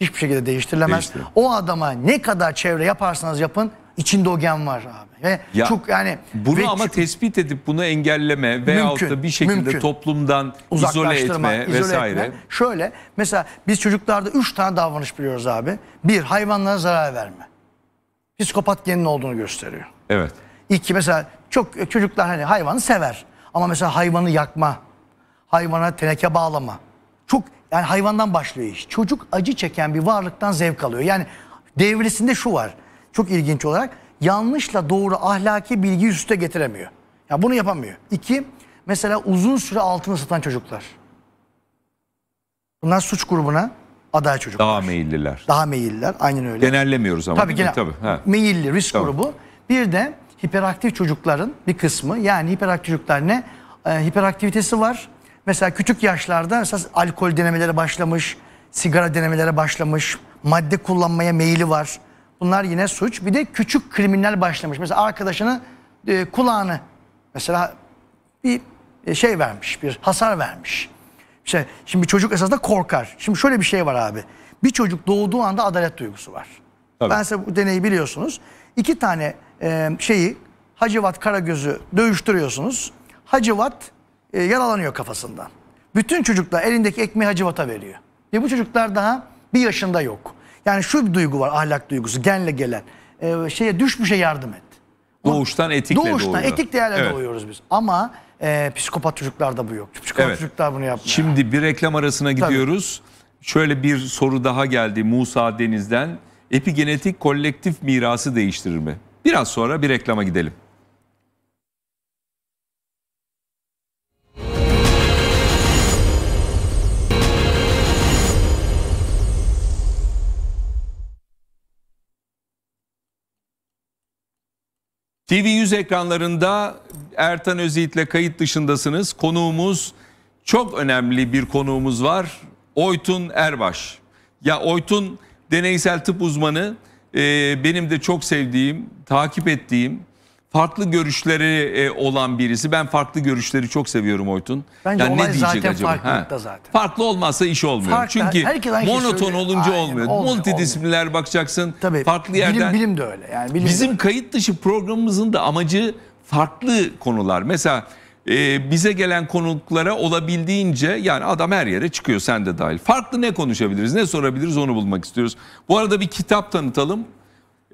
Speaker 3: hiçbir şekilde değiştirilemez. O adama ne kadar çevre yaparsanız yapın içinde o gen var abi. Ve ya, çok yani bunu ve
Speaker 2: ama çok, tespit edip bunu engelleme veyahut mümkün, bir şekilde mümkün. toplumdan izole etme vesaire. Etme.
Speaker 3: Şöyle mesela biz çocuklarda 3 tane davranış biliyoruz abi. Bir hayvanlara zarar verme. Psikopat genin olduğunu gösteriyor. Evet. İki mesela çok çocuklar hani hayvanı sever ama mesela hayvanı yakma, hayvana teneke bağlama çok yani hayvandan başlıyor iş. Çocuk acı çeken bir varlıktan zevk alıyor. Yani devresinde şu var. Çok ilginç olarak yanlışla doğru ahlaki bilgi üste getiremiyor. Ya yani bunu yapamıyor. İki, mesela uzun süre altını satan çocuklar. Bunlar suç grubuna aday
Speaker 1: çocuklar. Daha meyilliler.
Speaker 3: Daha meyilliler aynen öyle. Genellemiyoruz ama. Tabii genel. Tabii, he. Meyilli risk tamam. grubu. Bir de hiperaktif çocukların bir kısmı yani hiperaktif çocuklar ne? Ee, hiperaktivitesi var. Mesela küçük yaşlarda esas alkol denemeleri başlamış, sigara denemeleri başlamış, madde kullanmaya meyili var. Bunlar yine suç. Bir de küçük kriminal başlamış. Mesela arkadaşının e, kulağını mesela bir e, şey vermiş, bir hasar vermiş. İşte şimdi çocuk esasında korkar. Şimdi şöyle bir şey var abi. Bir çocuk doğduğu anda adalet duygusu var. Tabii. Ben size bu deneyi biliyorsunuz. İki tane e, şeyi Hacivat Karagöz'ü dövüştürüyorsunuz. Hacivat e, yaralanıyor kafasından. Bütün çocuklar elindeki ekmeği hacivata veriyor. Ve bu çocuklar daha bir yaşında yok. Yani şu bir duygu var ahlak duygusu genle gelen. E, şeye düşmüşe yardım et.
Speaker 2: Doğuştan etikle Doğuştan doğuyor. etik değerle evet. doğuyoruz
Speaker 3: biz. Ama e, psikopat çocuklarda bu yok. Psikopat evet. çocuklar bunu yapmıyor.
Speaker 2: Şimdi bir reklam arasına gidiyoruz. Tabii. Şöyle bir soru daha geldi Musa Deniz'den. Epigenetik kolektif mirası değiştirir mi? Biraz sonra bir reklama gidelim. TV100 ekranlarında Ertan ile kayıt dışındasınız. Konuğumuz çok önemli bir konuğumuz var. Oytun Erbaş. Ya Oytun deneysel tıp uzmanı. Ee, benim de çok sevdiğim, takip ettiğim farklı görüşleri e, olan birisi. Ben farklı görüşleri çok seviyorum Oytun. Bence yani ne diyecek zaten acaba? farklılıkta ha. zaten. Farklı olmazsa iş olmuyor. Farklı, Çünkü monoton söylüyor. olunca Aynen, olmuyor. olmuyor. Multidisipliner olmuyor. bakacaksın. Tabii, farklı yerden. Bilim de öyle. Yani bilim Bizim Öyle. kayıt dışı programımızın da amacı farklı konular. Mesela e, bize gelen konuklara olabildiğince yani adam her yere çıkıyor sen de dahil. Farklı ne konuşabiliriz, ne sorabiliriz onu bulmak istiyoruz. Bu arada bir kitap tanıtalım.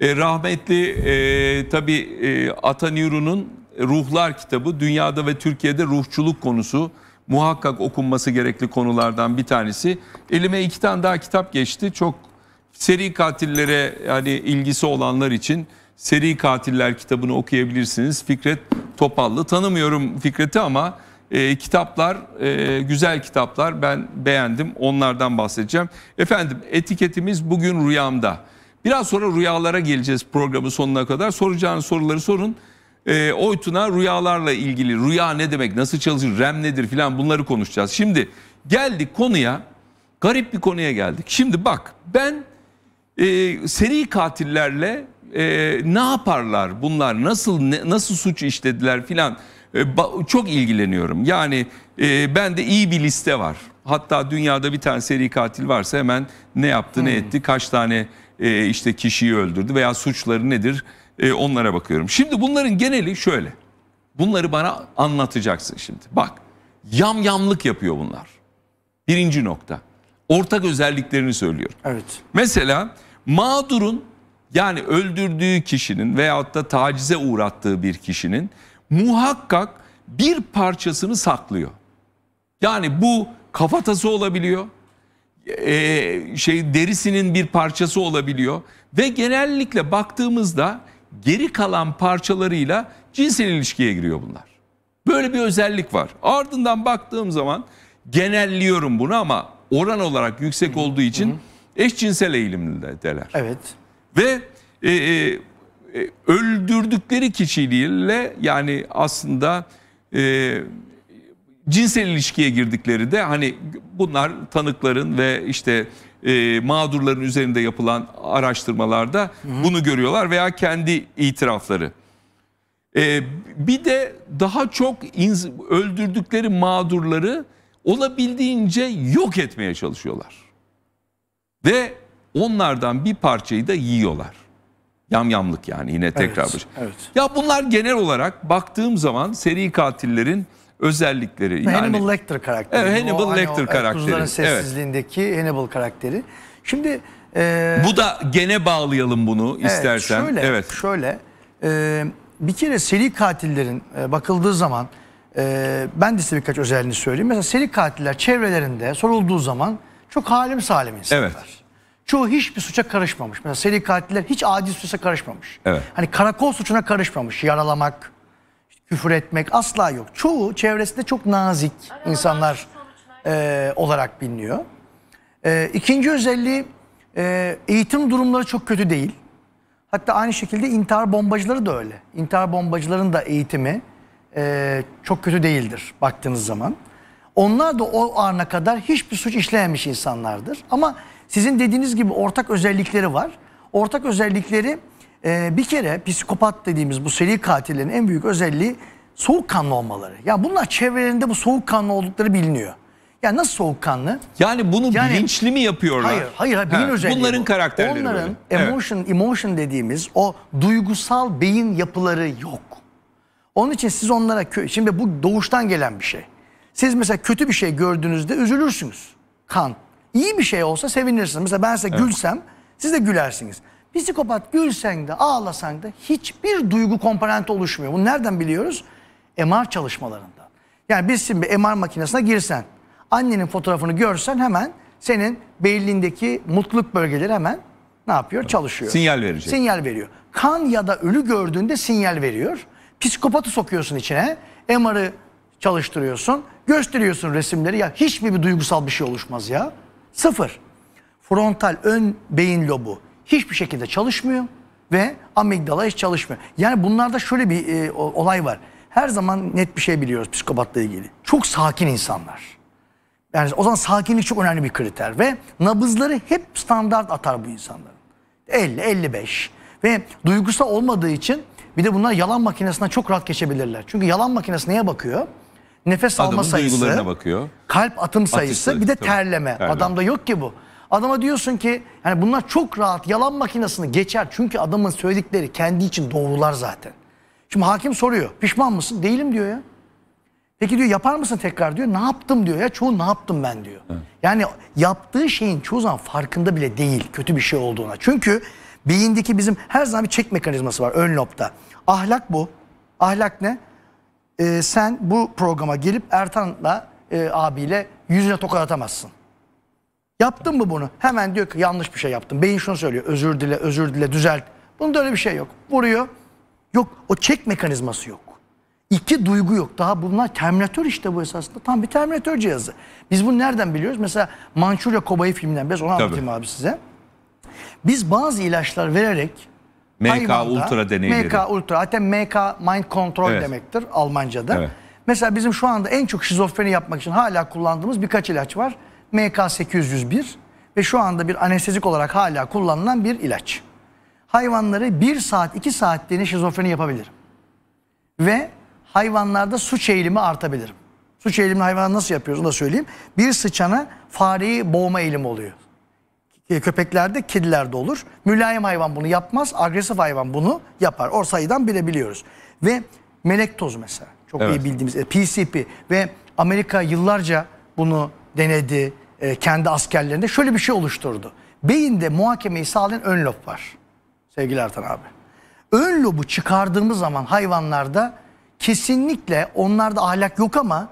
Speaker 2: E, rahmetli e, tabii e, Atanürü'nün Ruhlar kitabı dünyada ve Türkiye'de ruhçuluk konusu muhakkak okunması gerekli konulardan bir tanesi. Elime iki tane daha kitap geçti. Çok seri katillere yani ilgisi olanlar için Seri Katiller kitabını okuyabilirsiniz. Fikret Topallı. Tanımıyorum Fikret'i ama e, kitaplar e, güzel kitaplar. Ben beğendim. Onlardan bahsedeceğim. Efendim etiketimiz bugün rüyamda. Biraz sonra rüyalara geleceğiz programın sonuna kadar. Soracağınız soruları sorun. E, Oytun'a rüyalarla ilgili rüya ne demek, nasıl çalışır, REM nedir filan bunları konuşacağız. Şimdi geldik konuya, garip bir konuya geldik. Şimdi bak ben e, seri katillerle e, ne yaparlar bunlar, nasıl ne, nasıl suç işlediler filan e, çok ilgileniyorum. Yani e, bende iyi bir liste var. Hatta dünyada bir tane seri katil varsa hemen ne yaptı, hmm. ne etti, kaç tane e, işte kişiyi öldürdü veya suçları nedir e, onlara bakıyorum. Şimdi bunların geneli şöyle. Bunları bana anlatacaksın şimdi. Bak yamyamlık yapıyor bunlar. Birinci nokta. Ortak özelliklerini söylüyorum. Evet. Mesela mağdurun yani öldürdüğü kişinin veyahut da tacize uğrattığı bir kişinin muhakkak bir parçasını saklıyor. Yani bu kafatası olabiliyor, e, şey derisinin bir parçası olabiliyor ve genellikle baktığımızda geri kalan parçalarıyla cinsel ilişkiye giriyor bunlar. Böyle bir özellik var. Ardından baktığım zaman genelliyorum bunu ama oran olarak yüksek olduğu için hı hı. eşcinsel eğilimliler. Evet. Ve e, e, e, öldürdükleri kişiliğiyle yani aslında e, cinsel ilişkiye girdikleri de hani bunlar tanıkların ve işte e, mağdurların üzerinde yapılan araştırmalarda hı hı. bunu görüyorlar veya kendi itirafları. E, bir de daha çok öldürdükleri mağdurları olabildiğince yok etmeye çalışıyorlar. Ve onlardan bir parçayı da yiyorlar. Yamyamlık yani yine tekrar evet, evet. Ya bunlar genel olarak baktığım zaman seri katillerin özellikleri. Yani, Hannibal Lecter karakteri. Evet, Hannibal hani o, Lecter hani o, karakteri. Kuzuların sessizliğindeki
Speaker 3: evet. Hannibal karakteri. Şimdi e, bu
Speaker 2: da gene bağlayalım bunu evet, istersen. Şöyle, evet.
Speaker 3: Şöyle. E, bir kere seri katillerin e, bakıldığı zaman e, ben de size birkaç özelliğini söyleyeyim. Mesela seri katiller çevrelerinde sorulduğu zaman çok halim salim insanlar. Evet. Çoğu hiçbir suça karışmamış. Mesela seri katiller hiç adil suça karışmamış. Evet. Hani karakol suçuna karışmamış. Yaralamak, küfür etmek asla yok. Çoğu çevresinde çok nazik insanlar e, olarak biliniyor. E, ikinci özelliği e, eğitim durumları çok kötü değil. Hatta aynı şekilde intihar bombacıları da öyle. İntihar bombacıların da eğitimi e, çok kötü değildir baktığınız zaman. Onlar da o ana kadar hiçbir suç işlememiş insanlardır. Ama sizin dediğiniz gibi ortak özellikleri var. Ortak özellikleri ee, bir kere psikopat dediğimiz bu seri katillerin en büyük özelliği soğukkanlı olmaları. Ya bunlar çevrelerinde bu soğukkanlı oldukları biliniyor. Yani nasıl soğukkanlı? Yani bunu yani, bilinçli mi yapıyorlar? Hayır, hayır, hayır beyin ha, özelliği. Bunların bu. karakterleri Onların böyle. emotion, evet. emotion dediğimiz o duygusal beyin yapıları yok. Onun için siz onlara şimdi bu doğuştan gelen bir şey. Siz mesela kötü bir şey gördüğünüzde üzülürsünüz. Kan. İyi bir şey olsa sevinirsiniz. Mesela ben size evet. gülsem siz de gülersiniz. Psikopat gülsen de ağlasan da hiçbir duygu komponenti oluşmuyor. Bunu nereden biliyoruz? MR çalışmalarında. Yani biz şimdi bir MR makinesine girsen, annenin fotoğrafını görsen hemen senin beyinindeki mutluluk bölgeleri hemen ne yapıyor? Çalışıyor. Sinyal verecek. Sinyal veriyor. Kan ya da ölü gördüğünde sinyal veriyor. Psikopatı sokuyorsun içine. MR'ı çalıştırıyorsun. Gösteriyorsun resimleri. Ya hiçbir bir duygusal bir şey oluşmaz ya. Sıfır. Frontal ön beyin lobu hiçbir şekilde çalışmıyor ve amigdala hiç çalışmıyor. Yani bunlarda şöyle bir e, olay var. Her zaman net bir şey biliyoruz psikopatla ilgili. Çok sakin insanlar. Yani o zaman sakinlik çok önemli bir kriter ve nabızları hep standart atar bu insanların. 50, 55 ve duygusal olmadığı için bir de bunlar yalan makinesine çok rahat geçebilirler. Çünkü yalan makinesi neye bakıyor? Nefes Adamın alma sayısı, bakıyor. kalp atım sayısı, Atışları, bir de terleme. terleme. Adamda yok ki bu. Adama diyorsun ki yani bunlar çok rahat yalan makinesini geçer. Çünkü adamın söyledikleri kendi için doğrular zaten. Şimdi hakim soruyor pişman mısın? Değilim diyor ya. Peki diyor yapar mısın tekrar diyor. Ne yaptım diyor ya çoğu ne yaptım ben diyor. Evet. Yani yaptığı şeyin çoğu zaman farkında bile değil kötü bir şey olduğuna. Çünkü beyindeki bizim her zaman bir çek mekanizması var ön lobda. Ahlak bu. Ahlak ne? Ee, sen bu programa gelip Ertan'la e, abiyle yüzüne tokat atamazsın. Yaptın mı bunu? Hemen diyor ki yanlış bir şey yaptım. Beyin şunu söylüyor. Özür dile, özür dile, düzelt. Bunda öyle bir şey yok. Vuruyor. Yok o çek mekanizması yok. İki duygu yok. Daha bunlar Terminator işte bu esasında. Tam bir Terminator cihazı. Biz bunu nereden biliyoruz? Mesela Mançurya Kobayı filminden biraz onu Tabii. abi size. Biz bazı ilaçlar vererek MK hayvanda, Ultra deneyleri. MK Ultra. Hatta MK Mind Control evet. demektir Almanca'da. Evet. Mesela bizim şu anda en çok şizofreni yapmak için hala kullandığımız birkaç ilaç var. MK801 ve şu anda bir anestezik olarak hala kullanılan bir ilaç. Hayvanları 1 saat 2 saatliğine şizofreni yapabilirim. Ve hayvanlarda suç eğilimi artabilirim. Suç eğilimli hayvan nasıl yapıyoruz onu da söyleyeyim. Bir sıçana fareyi boğma eğilimi oluyor. Köpeklerde, kedilerde olur. Mülayim hayvan bunu yapmaz, agresif hayvan bunu yapar. O sayıdan bilebiliyoruz. Ve melek toz mesela çok evet. iyi bildiğimiz PCP e, ve Amerika yıllarca bunu denedi e, kendi askerlerinde. Şöyle bir şey oluşturdu. Beyinde muhakemeyi sağlayan ön lob var. Sevgili Ertan abi. Ön lobu çıkardığımız zaman hayvanlarda kesinlikle onlarda ahlak yok ama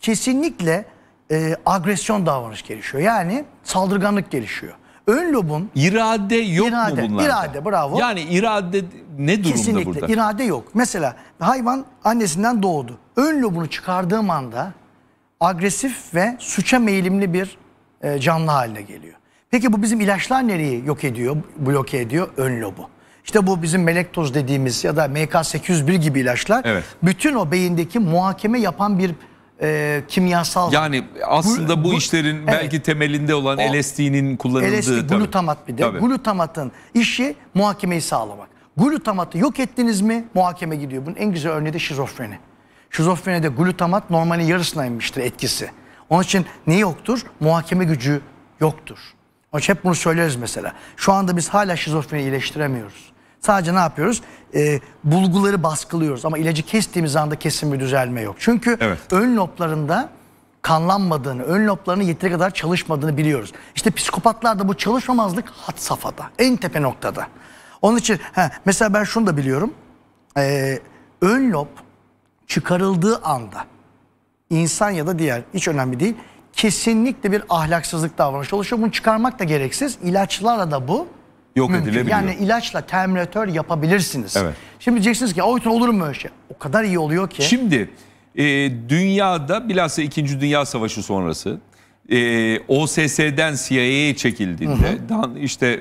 Speaker 3: kesinlikle e, agresyon davranış gelişiyor. Yani saldırganlık gelişiyor. Ön lobun irade yok irade, mu bunlarda? İrade bravo. Yani irade ne durumda Kesinlikle burada? irade yok. Mesela hayvan annesinden doğdu. Ön lobunu çıkardığım anda agresif ve suça meyilimli bir e, canlı haline geliyor. Peki bu bizim ilaçlar nereyi yok ediyor, bloke ediyor? Ön lobu. İşte bu bizim melektoz dediğimiz ya da MK801 gibi ilaçlar evet. bütün o beyindeki muhakeme yapan bir e, kimyasal... Yani aslında bu, bu işlerin
Speaker 2: evet. belki temelinde olan o, LSD'nin kullanıldığı... LSD, tabii. glutamat bir de. Tabii.
Speaker 3: Glutamatın işi muhakemeyi sağlamak. Glutamatı yok ettiniz mi muhakeme gidiyor. Bunun en güzel örneği de şizofreni. Şizofrenide glutamat normalin yarısına inmiştir etkisi. Onun için ne yoktur? Muhakeme gücü yoktur. Onun için hep bunu söyleriz mesela. Şu anda biz hala şizofreni iyileştiremiyoruz. Sadece ne yapıyoruz? Ee, bulguları baskılıyoruz ama ilacı kestiğimiz anda kesin bir düzelme yok. Çünkü evet. ön loblarında kanlanmadığını, ön loblarının yeteri kadar çalışmadığını biliyoruz. İşte psikopatlarda bu çalışmamazlık hat safhada, en tepe noktada. Onun için he, mesela ben şunu da biliyorum. Ee, ön lob çıkarıldığı anda insan ya da diğer hiç önemli değil kesinlikle bir ahlaksızlık davranış oluşuyor. Bunu çıkarmak da gereksiz. İlaçlarla da bu yok mümkün. edilebiliyor. Yani ilaçla terminatör yapabilirsiniz. Evet. Şimdi diyeceksiniz ki oysa olur mu öyle şey? O kadar iyi oluyor ki. Şimdi
Speaker 2: e, dünyada bilhassa 2. Dünya Savaşı sonrası e, OSS'den CIA'ye çekildiğinde hı hı. Dan, işte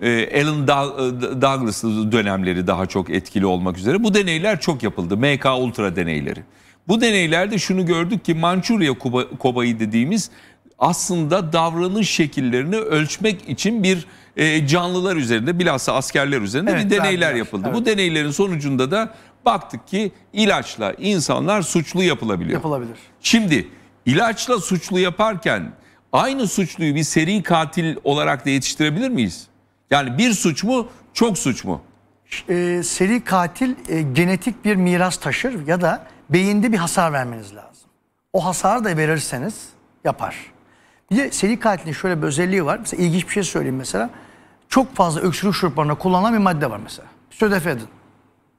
Speaker 2: ee, e, Alan Douglas dönemleri daha çok etkili olmak üzere bu deneyler çok yapıldı. MK Ultra deneyleri. Bu deneylerde şunu gördük ki Mançurya Kobayı dediğimiz aslında davranış şekillerini ölçmek için bir e, canlılar üzerinde bilhassa askerler üzerinde evet, bir deneyler yapıldı. Evet. Bu deneylerin sonucunda da baktık ki ilaçla insanlar suçlu yapılabiliyor. Yapılabilir. Şimdi ilaçla suçlu yaparken aynı suçluyu bir seri katil olarak da yetiştirebilir miyiz? Yani bir suç mu çok suç mu?
Speaker 3: E, seri katil e, genetik bir miras taşır ya da beyinde bir hasar vermeniz lazım. O hasarı da verirseniz yapar. Bir de seri katilin şöyle bir özelliği var. Mesela ilginç bir şey söyleyeyim mesela. Çok fazla öksürük şuruplarına kullanılan bir madde var mesela. Södefedin.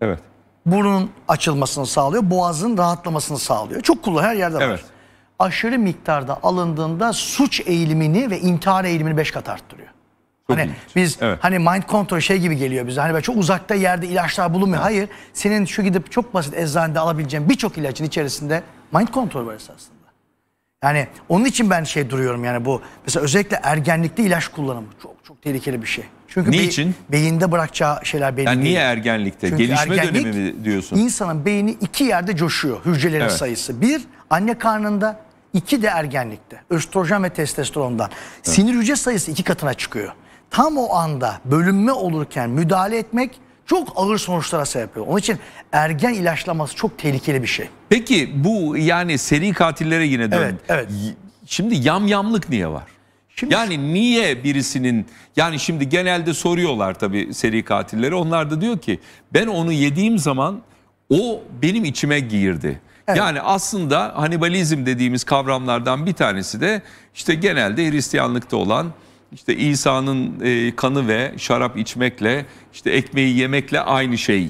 Speaker 3: Evet. Burunun açılmasını sağlıyor, boğazın rahatlamasını sağlıyor. Çok kullan her yerde var. Evet. Aşırı miktarda alındığında suç eğilimini ve intihar eğilimini beş kat arttırıyor hani ilginç. biz evet. hani mind control şey gibi geliyor bize. Hani böyle çok uzakta yerde ilaçlar bulunmuyor. Hayır. Senin şu gidip çok basit eczanede alabileceğin birçok ilacın içerisinde mind control var aslında Yani onun için ben şey duruyorum yani bu mesela özellikle ergenlikte ilaç kullanımı çok çok tehlikeli bir şey. Çünkü Niçin? Be, beyinde bırakacağı şeyler belli yani değil. Niye ergenlikte? Çünkü Gelişme ergenlik, dönemi mi diyorsun? İnsanın beyni iki yerde coşuyor hücrelerin evet. sayısı. Bir anne karnında, iki de ergenlikte. Östrojen ve testosterondan. Evet. Sinir hücre sayısı iki katına çıkıyor tam o anda bölünme olurken müdahale etmek çok ağır sonuçlara sebep oluyor. Onun için ergen ilaçlaması çok tehlikeli bir şey.
Speaker 2: Peki bu yani seri katillere yine döndü. Evet, evet. Şimdi yamyamlık niye var? Şimdi, yani niye birisinin yani şimdi genelde soruyorlar tabii seri katilleri. Onlar da diyor ki ben onu yediğim zaman o benim içime girdi. Evet. Yani aslında Hanibalizm dediğimiz kavramlardan bir tanesi de işte genelde Hristiyanlıkta olan işte İsa'nın e, kanı ve şarap içmekle işte ekmeği yemekle aynı şey.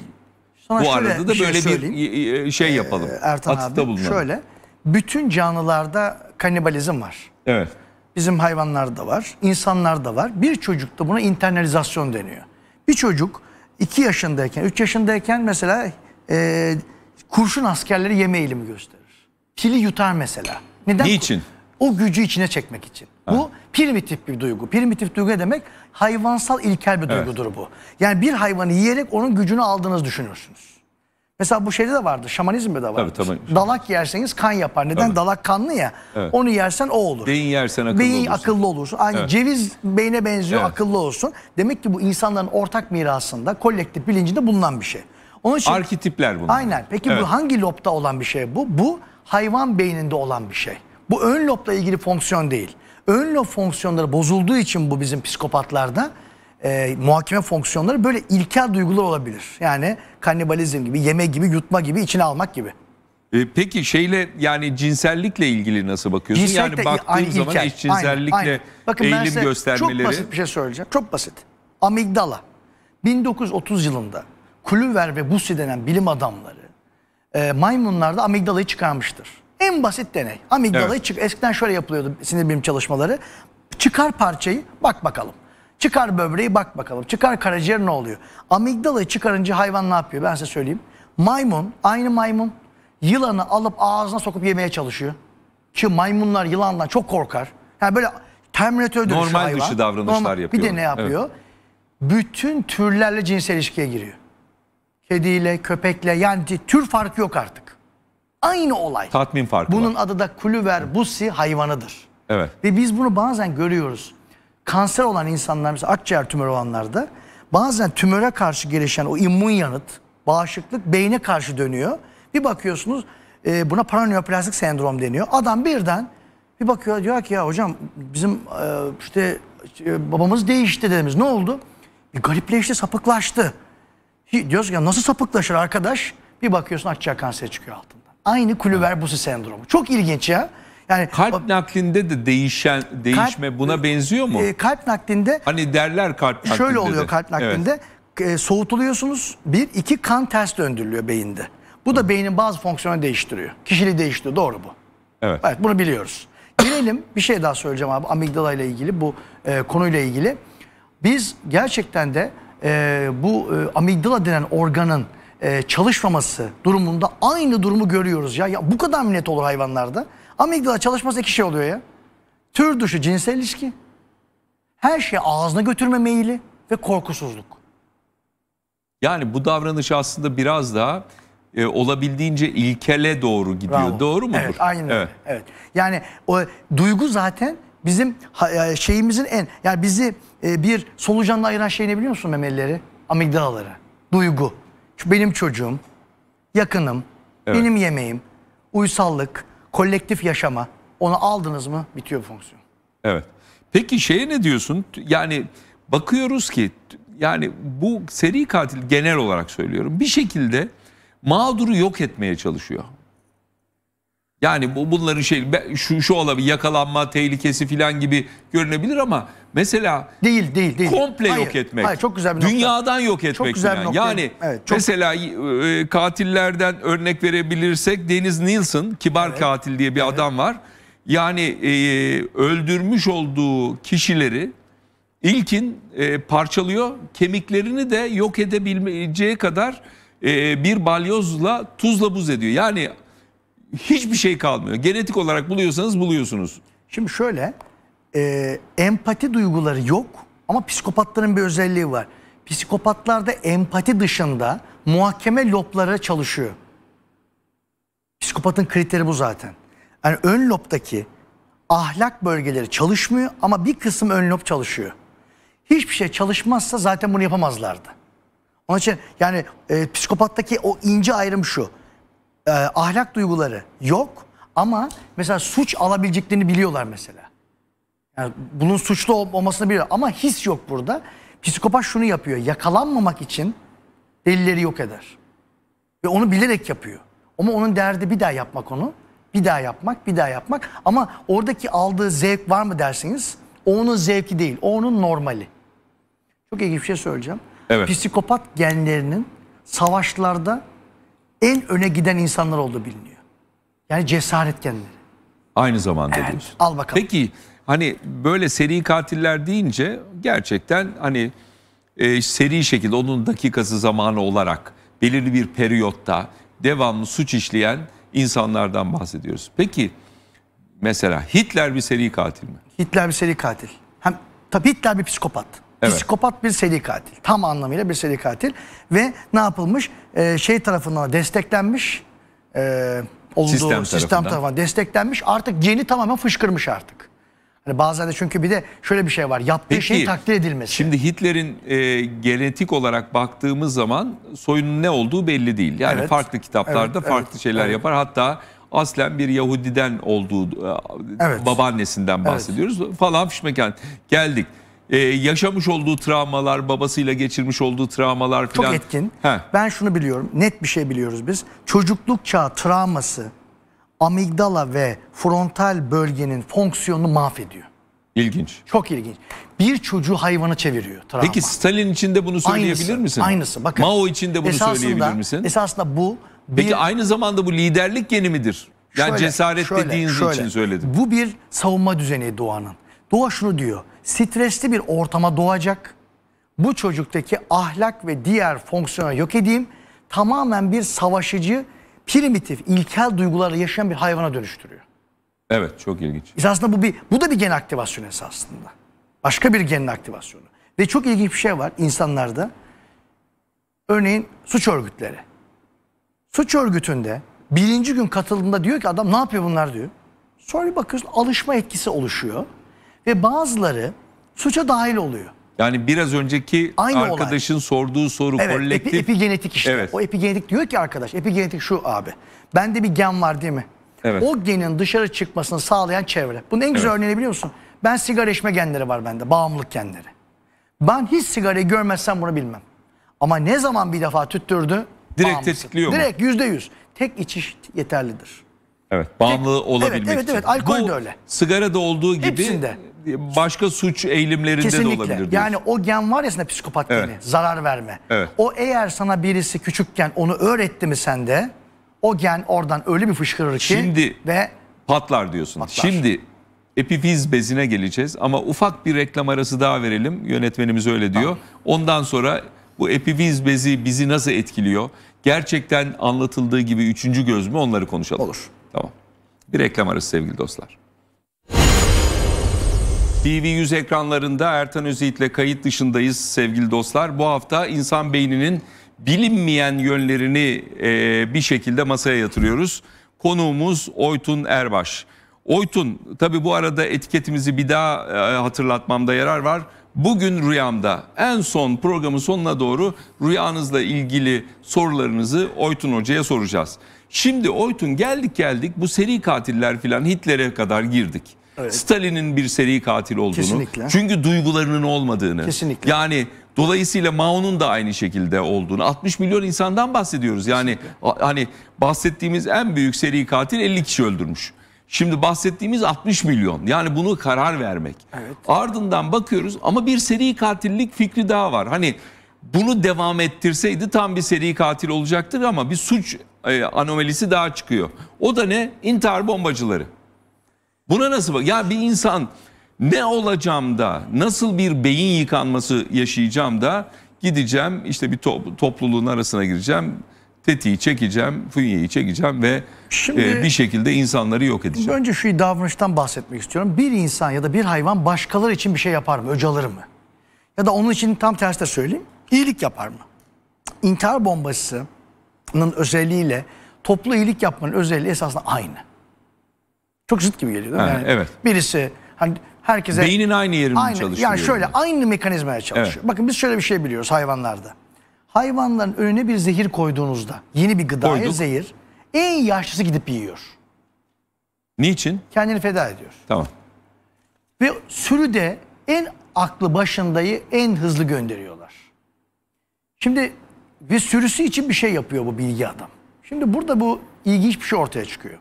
Speaker 2: Sana Bu arada da e, e, şey böyle ee, söyleyeyim. bir şey yapalım. Ee, Ertan Atıfta abi şöyle
Speaker 3: bütün canlılarda kanibalizm var. Evet. Bizim hayvanlarda var, insanlarda var. Bir çocukta buna internalizasyon deniyor. Bir çocuk 2 yaşındayken, 3 yaşındayken mesela e, kurşun askerleri yeme eğilimi gösterir. Pili yutar mesela. Neden? Niçin? O gücü içine çekmek için. Ha. Bu Primitif bir duygu. Primitif duygu ne demek? Hayvansal ilkel bir duygudur evet. bu. Yani bir hayvanı yiyerek onun gücünü aldığınızı düşünürsünüz. Mesela bu şeyde de vardı. Şamanizmde de vardı. Tabii, tabii. Dalak yerseniz kan yapar. Neden? Tabii. Dalak kanlı ya. Evet. Onu yersen o olur.
Speaker 2: Beyin yersen akıllı Beyin olursun.
Speaker 3: akıllı olursun. Aynı evet. ceviz beyne benziyor evet. akıllı olsun. Demek ki bu insanların ortak mirasında, kolektif bilincinde bulunan bir şey. Onun için, Arketipler bunlar. Aynen. Peki evet. bu hangi lobda olan bir şey bu? Bu hayvan beyninde olan bir şey. Bu ön lobla ilgili fonksiyon değil ön lob fonksiyonları bozulduğu için bu bizim psikopatlarda e, muhakeme fonksiyonları böyle ilkel duygular olabilir. Yani kannibalizm gibi, yeme gibi, yutma gibi, içine almak gibi.
Speaker 2: E, peki şeyle yani cinsellikle ilgili nasıl bakıyorsun? Cinsellikle, yani baktığım aynı, zaman ilkel, eşcinsellikle aynen, aynen. Bakın eğilim ben göstermeleri... Çok basit
Speaker 3: bir şey söyleyeceğim. Çok basit. Amigdala. 1930 yılında Kluver ve Bussi denen bilim adamları e, maymunlarda amigdalayı çıkarmıştır. En basit deney. Amigdalayı evet. çık. Eskiden şöyle yapılıyordu sinir bilim çalışmaları. Çıkar parçayı bak bakalım. Çıkar böbreği bak bakalım. Çıkar karaciğer ne oluyor? Amigdalayı çıkarınca hayvan ne yapıyor? Ben size söyleyeyim. Maymun, aynı maymun yılanı alıp ağzına sokup yemeye çalışıyor. Ki maymunlar yılanla çok korkar. Yani böyle Terminator dönüşü Normal hayvan. dışı davranışlar Normal. yapıyor. Bir de ne yapıyor? Evet. Bütün türlerle cinsel ilişkiye giriyor. Kediyle, köpekle yani tür farkı yok artık. Aynı
Speaker 2: olay. Tatmin farkı
Speaker 3: Bunun var. adı da kulüverbusi hayvanıdır. Evet. Ve biz bunu bazen görüyoruz. Kanser olan insanlar mesela akciğer tümörü olanlarda bazen tümöre karşı gelişen o immün yanıt, bağışıklık beyne karşı dönüyor. Bir bakıyorsunuz e, buna paraneoplastik sendrom deniyor. Adam birden bir bakıyor diyor ki ya hocam bizim e, işte e, babamız değişti dedemiz ne oldu? Bir e, garipleşti sapıklaştı. Diyoruz ya nasıl sapıklaşır arkadaş? Bir bakıyorsun akciğer kanseri çıkıyor altında. Aynı kulüver busi sendromu. Çok ilginç ya. Yani kalp
Speaker 2: naklinde de değişen değişme kalp, buna benziyor mu? E,
Speaker 3: kalp naklinde
Speaker 2: hani derler kalp naklinde. Şöyle oluyor de. kalp naklinde.
Speaker 3: Evet. E, soğutuluyorsunuz. Bir, iki kan ters döndürülüyor beyinde. Bu Hı. da beynin bazı fonksiyonu değiştiriyor. Kişiliği değiştiriyor. Doğru bu. Evet. Evet bunu biliyoruz. Gelelim bir şey daha söyleyeceğim abi amigdala ile ilgili bu e, konuyla ilgili. Biz gerçekten de e, bu e, amigdala denen organın e, çalışmaması durumunda aynı durumu görüyoruz ya. ya. Bu kadar mı olur hayvanlarda? Amigdala çalışması iki şey oluyor ya. Tür dışı cinsel ilişki, her şey ağzına götürme meyili ve korkusuzluk.
Speaker 2: Yani bu davranış aslında biraz daha e, olabildiğince ilkele doğru gidiyor. Bravo. Doğru mu Evet, Aynı. evet.
Speaker 3: evet. Yani o duygu zaten bizim e, şeyimizin en yani bizi e, bir solucanla ayıran şey ne biliyor musun memelileri? Amigdalaları. Duygu benim çocuğum, yakınım, Evet. benim yemeğim, uysallık, kolektif yaşama onu aldınız mı bitiyor bu fonksiyon.
Speaker 2: Evet. Peki şeye ne diyorsun? Yani bakıyoruz ki yani bu seri katil genel olarak söylüyorum. Bir şekilde mağduru yok etmeye çalışıyor. Yani bu, bunların şey şu şu olabilir yakalanma tehlikesi filan gibi görünebilir ama mesela değil değil değil. Komple hayır, yok etmek. Hayır, çok güzel bir nokta. yok etmek. Çok güzel bir nokta. Yani evet, çok... mesela e, e, katillerden örnek verebilirsek Deniz Nielsen kibar evet. katil diye bir evet. adam var. Yani e, öldürmüş olduğu kişileri ilkin e, parçalıyor, kemiklerini de yok edebileceği kadar e, bir balyozla tuzla buz ediyor. Yani hiçbir şey kalmıyor. Genetik olarak buluyorsanız buluyorsunuz.
Speaker 3: Şimdi şöyle e, empati duyguları yok ama psikopatların bir özelliği var. Psikopatlarda empati dışında muhakeme lobları çalışıyor. Psikopatın kriteri bu zaten. Yani ön lobdaki ahlak bölgeleri çalışmıyor ama bir kısım ön lob çalışıyor. Hiçbir şey çalışmazsa zaten bunu yapamazlardı. Onun için yani e, psikopattaki o ince ayrım şu e, ahlak duyguları yok ama mesela suç alabileceklerini biliyorlar mesela. Yani bunun suçlu olmasını biliyor ama his yok burada. Psikopat şunu yapıyor. Yakalanmamak için delilleri yok eder. Ve onu bilerek yapıyor. Ama onun derdi bir daha yapmak onu. Bir daha yapmak, bir daha yapmak. Ama oradaki aldığı zevk var mı dersiniz? O onun zevki değil. O onun normali. Çok ilginç bir şey söyleyeceğim. Evet. Psikopat genlerinin savaşlarda en öne giden insanlar olduğu biliniyor. Yani cesaretkenleri.
Speaker 2: Aynı zamanda evet, diyorsun. Al bakalım. Peki hani böyle seri katiller deyince gerçekten hani e, seri şekilde onun dakikası zamanı olarak belirli bir periyotta devamlı suç işleyen insanlardan bahsediyoruz. Peki mesela Hitler bir seri katil mi?
Speaker 3: Hitler bir seri katil. Hem tabii Hitler bir psikopat. Evet. Psikopat bir seri katil. Tam anlamıyla bir seri katil. Ve ne yapılmış? Ee, şey tarafından desteklenmiş. E, olduğu sistem, tarafından. sistem tarafından. tarafından desteklenmiş. Artık geni tamamen fışkırmış artık. Hani bazen de çünkü bir de şöyle bir şey var. Yaptığı Peki, şeyin takdir edilmesi.
Speaker 2: Şimdi Hitler'in e, genetik olarak baktığımız zaman soyunun ne olduğu belli değil. Yani evet, farklı kitaplarda evet, farklı evet, şeyler evet. yapar. Hatta aslen bir Yahudiden olduğu e, evet. babaannesinden bahsediyoruz evet. falan fişmeken geldik e, yaşamış olduğu travmalar, babasıyla geçirmiş olduğu travmalar falan. Çok etkin. He.
Speaker 3: Ben şunu biliyorum, net bir şey biliyoruz biz. Çocukluk çağı travması amigdala ve frontal bölgenin fonksiyonunu mahvediyor. İlginç. Çok ilginç. Bir çocuğu hayvana çeviriyor. Travma. Peki
Speaker 2: Stalin için de bunu söyleyebilir aynısı, misin? Aynısı. Bakın, Mao için de bunu söyleyebilir misin? Esasında bu... Bir, Peki aynı zamanda bu liderlik yeni midir? Yani şöyle, cesaret şöyle, dediğiniz şöyle, için söyledim.
Speaker 3: Bu bir savunma düzeni doğanın. Doğa şunu diyor stresli bir ortama doğacak. Bu çocuktaki ahlak ve diğer fonksiyonu yok edeyim. Tamamen bir savaşıcı, primitif, ilkel duyguları yaşayan bir hayvana dönüştürüyor.
Speaker 2: Evet, çok ilginç.
Speaker 3: Aslında bu bir bu da bir gen aktivasyonu esasında. Başka bir gen aktivasyonu. Ve çok ilginç bir şey var insanlarda. Örneğin suç örgütleri. Suç örgütünde birinci gün katıldığında diyor ki adam ne yapıyor bunlar diyor. Sonra bir bakıyorsun alışma etkisi oluşuyor ve bazıları suça dahil oluyor.
Speaker 2: Yani biraz önceki Aynı arkadaşın olay. sorduğu soru evet, kolektif. Epi, epigenetik işte. Evet. O
Speaker 3: epigenetik diyor ki arkadaş epigenetik şu abi. Bende bir gen var değil mi? Evet. O genin dışarı çıkmasını sağlayan çevre. Bunun en güzel evet. örneğini biliyor musun? Ben sigara içme genleri var bende. Bağımlılık genleri. Ben hiç sigarayı görmezsem bunu bilmem. Ama ne zaman bir defa tüttürdü?
Speaker 2: Direkt tetikliyor Direkt
Speaker 3: yüzde yüz. Tek içiş yeterlidir.
Speaker 2: Evet bağımlı Tek, olabilmek evet, evet, için. Evet evet alkol Bu, de öyle. Sigara da olduğu gibi Hepsinde başka suç eğilimlerinde Kesinlikle. de olabilir. Diyorsun. Yani
Speaker 3: o gen var ya sana psikopat evet. zarar verme. Evet. O eğer sana birisi küçükken onu öğretti mi sende o gen oradan öyle bir fışkırır ki Şimdi, ve
Speaker 2: patlar diyorsun. Patlar. Şimdi epifiz bezine geleceğiz ama ufak bir reklam arası daha verelim. Yönetmenimiz öyle diyor. Tamam. Ondan sonra bu epifiz bezi bizi nasıl etkiliyor? Gerçekten anlatıldığı gibi üçüncü göz mü onları konuşalım. Olur. Tamam. Bir reklam arası sevgili dostlar. TV100 ekranlarında Ertan Özyiğit'le kayıt dışındayız sevgili dostlar. Bu hafta insan beyninin bilinmeyen yönlerini e, bir şekilde masaya yatırıyoruz. Konuğumuz Oytun Erbaş. Oytun, tabii bu arada etiketimizi bir daha e, hatırlatmamda yarar var. Bugün rüyamda en son programın sonuna doğru rüyanızla ilgili sorularınızı Oytun Hoca'ya soracağız. Şimdi Oytun geldik geldik bu seri katiller filan Hitler'e kadar girdik evet. Stalin'in bir seri katil olduğunu. Kesinlikle. Çünkü duygularının olmadığını. Kesinlikle. Yani dolayısıyla Mao'nun da aynı şekilde olduğunu. 60 milyon insandan bahsediyoruz. Yani Kesinlikle. hani bahsettiğimiz en büyük seri katil 50 kişi öldürmüş. Şimdi bahsettiğimiz 60 milyon. Yani bunu karar vermek. Evet. Ardından bakıyoruz ama bir seri katillik fikri daha var. Hani bunu devam ettirseydi tam bir seri katil olacaktır ama bir suç e, anomalisi daha çıkıyor. O da ne? İntihar bombacıları. Buna nasıl bak? Ya bir insan ne olacağım da nasıl bir beyin yıkanması yaşayacağım da gideceğim işte bir to topluluğun arasına gireceğim tetiği çekeceğim, fünyeyi çekeceğim ve Şimdi, e, bir şekilde insanları yok edeceğim.
Speaker 3: Önce şu davranıştan bahsetmek istiyorum. Bir insan ya da bir hayvan başkaları için bir şey yapar mı, öc alır mı? Ya da onun için tam tersi de söyleyeyim, iyilik yapar mı? İntihar bombasının özelliğiyle toplu iyilik yapmanın özelliği esasında aynı. Çok zıt gibi geliyor değil mi? Ha, yani evet. Birisi hani herkese... Beynin aynı yerinde aynı, çalışıyor. Yani şöyle aynı mekanizmaya çalışıyor. Evet. Bakın biz şöyle bir şey biliyoruz hayvanlarda. Hayvanların önüne bir zehir koyduğunuzda yeni bir gıdaya Koyduk. zehir en yaşlısı gidip yiyor. Niçin? Kendini feda ediyor. Tamam. Ve sürüde en aklı başındayı en hızlı gönderiyorlar. Şimdi bir sürüsü için bir şey yapıyor bu bilgi adam. Şimdi burada bu ilginç bir şey ortaya çıkıyor.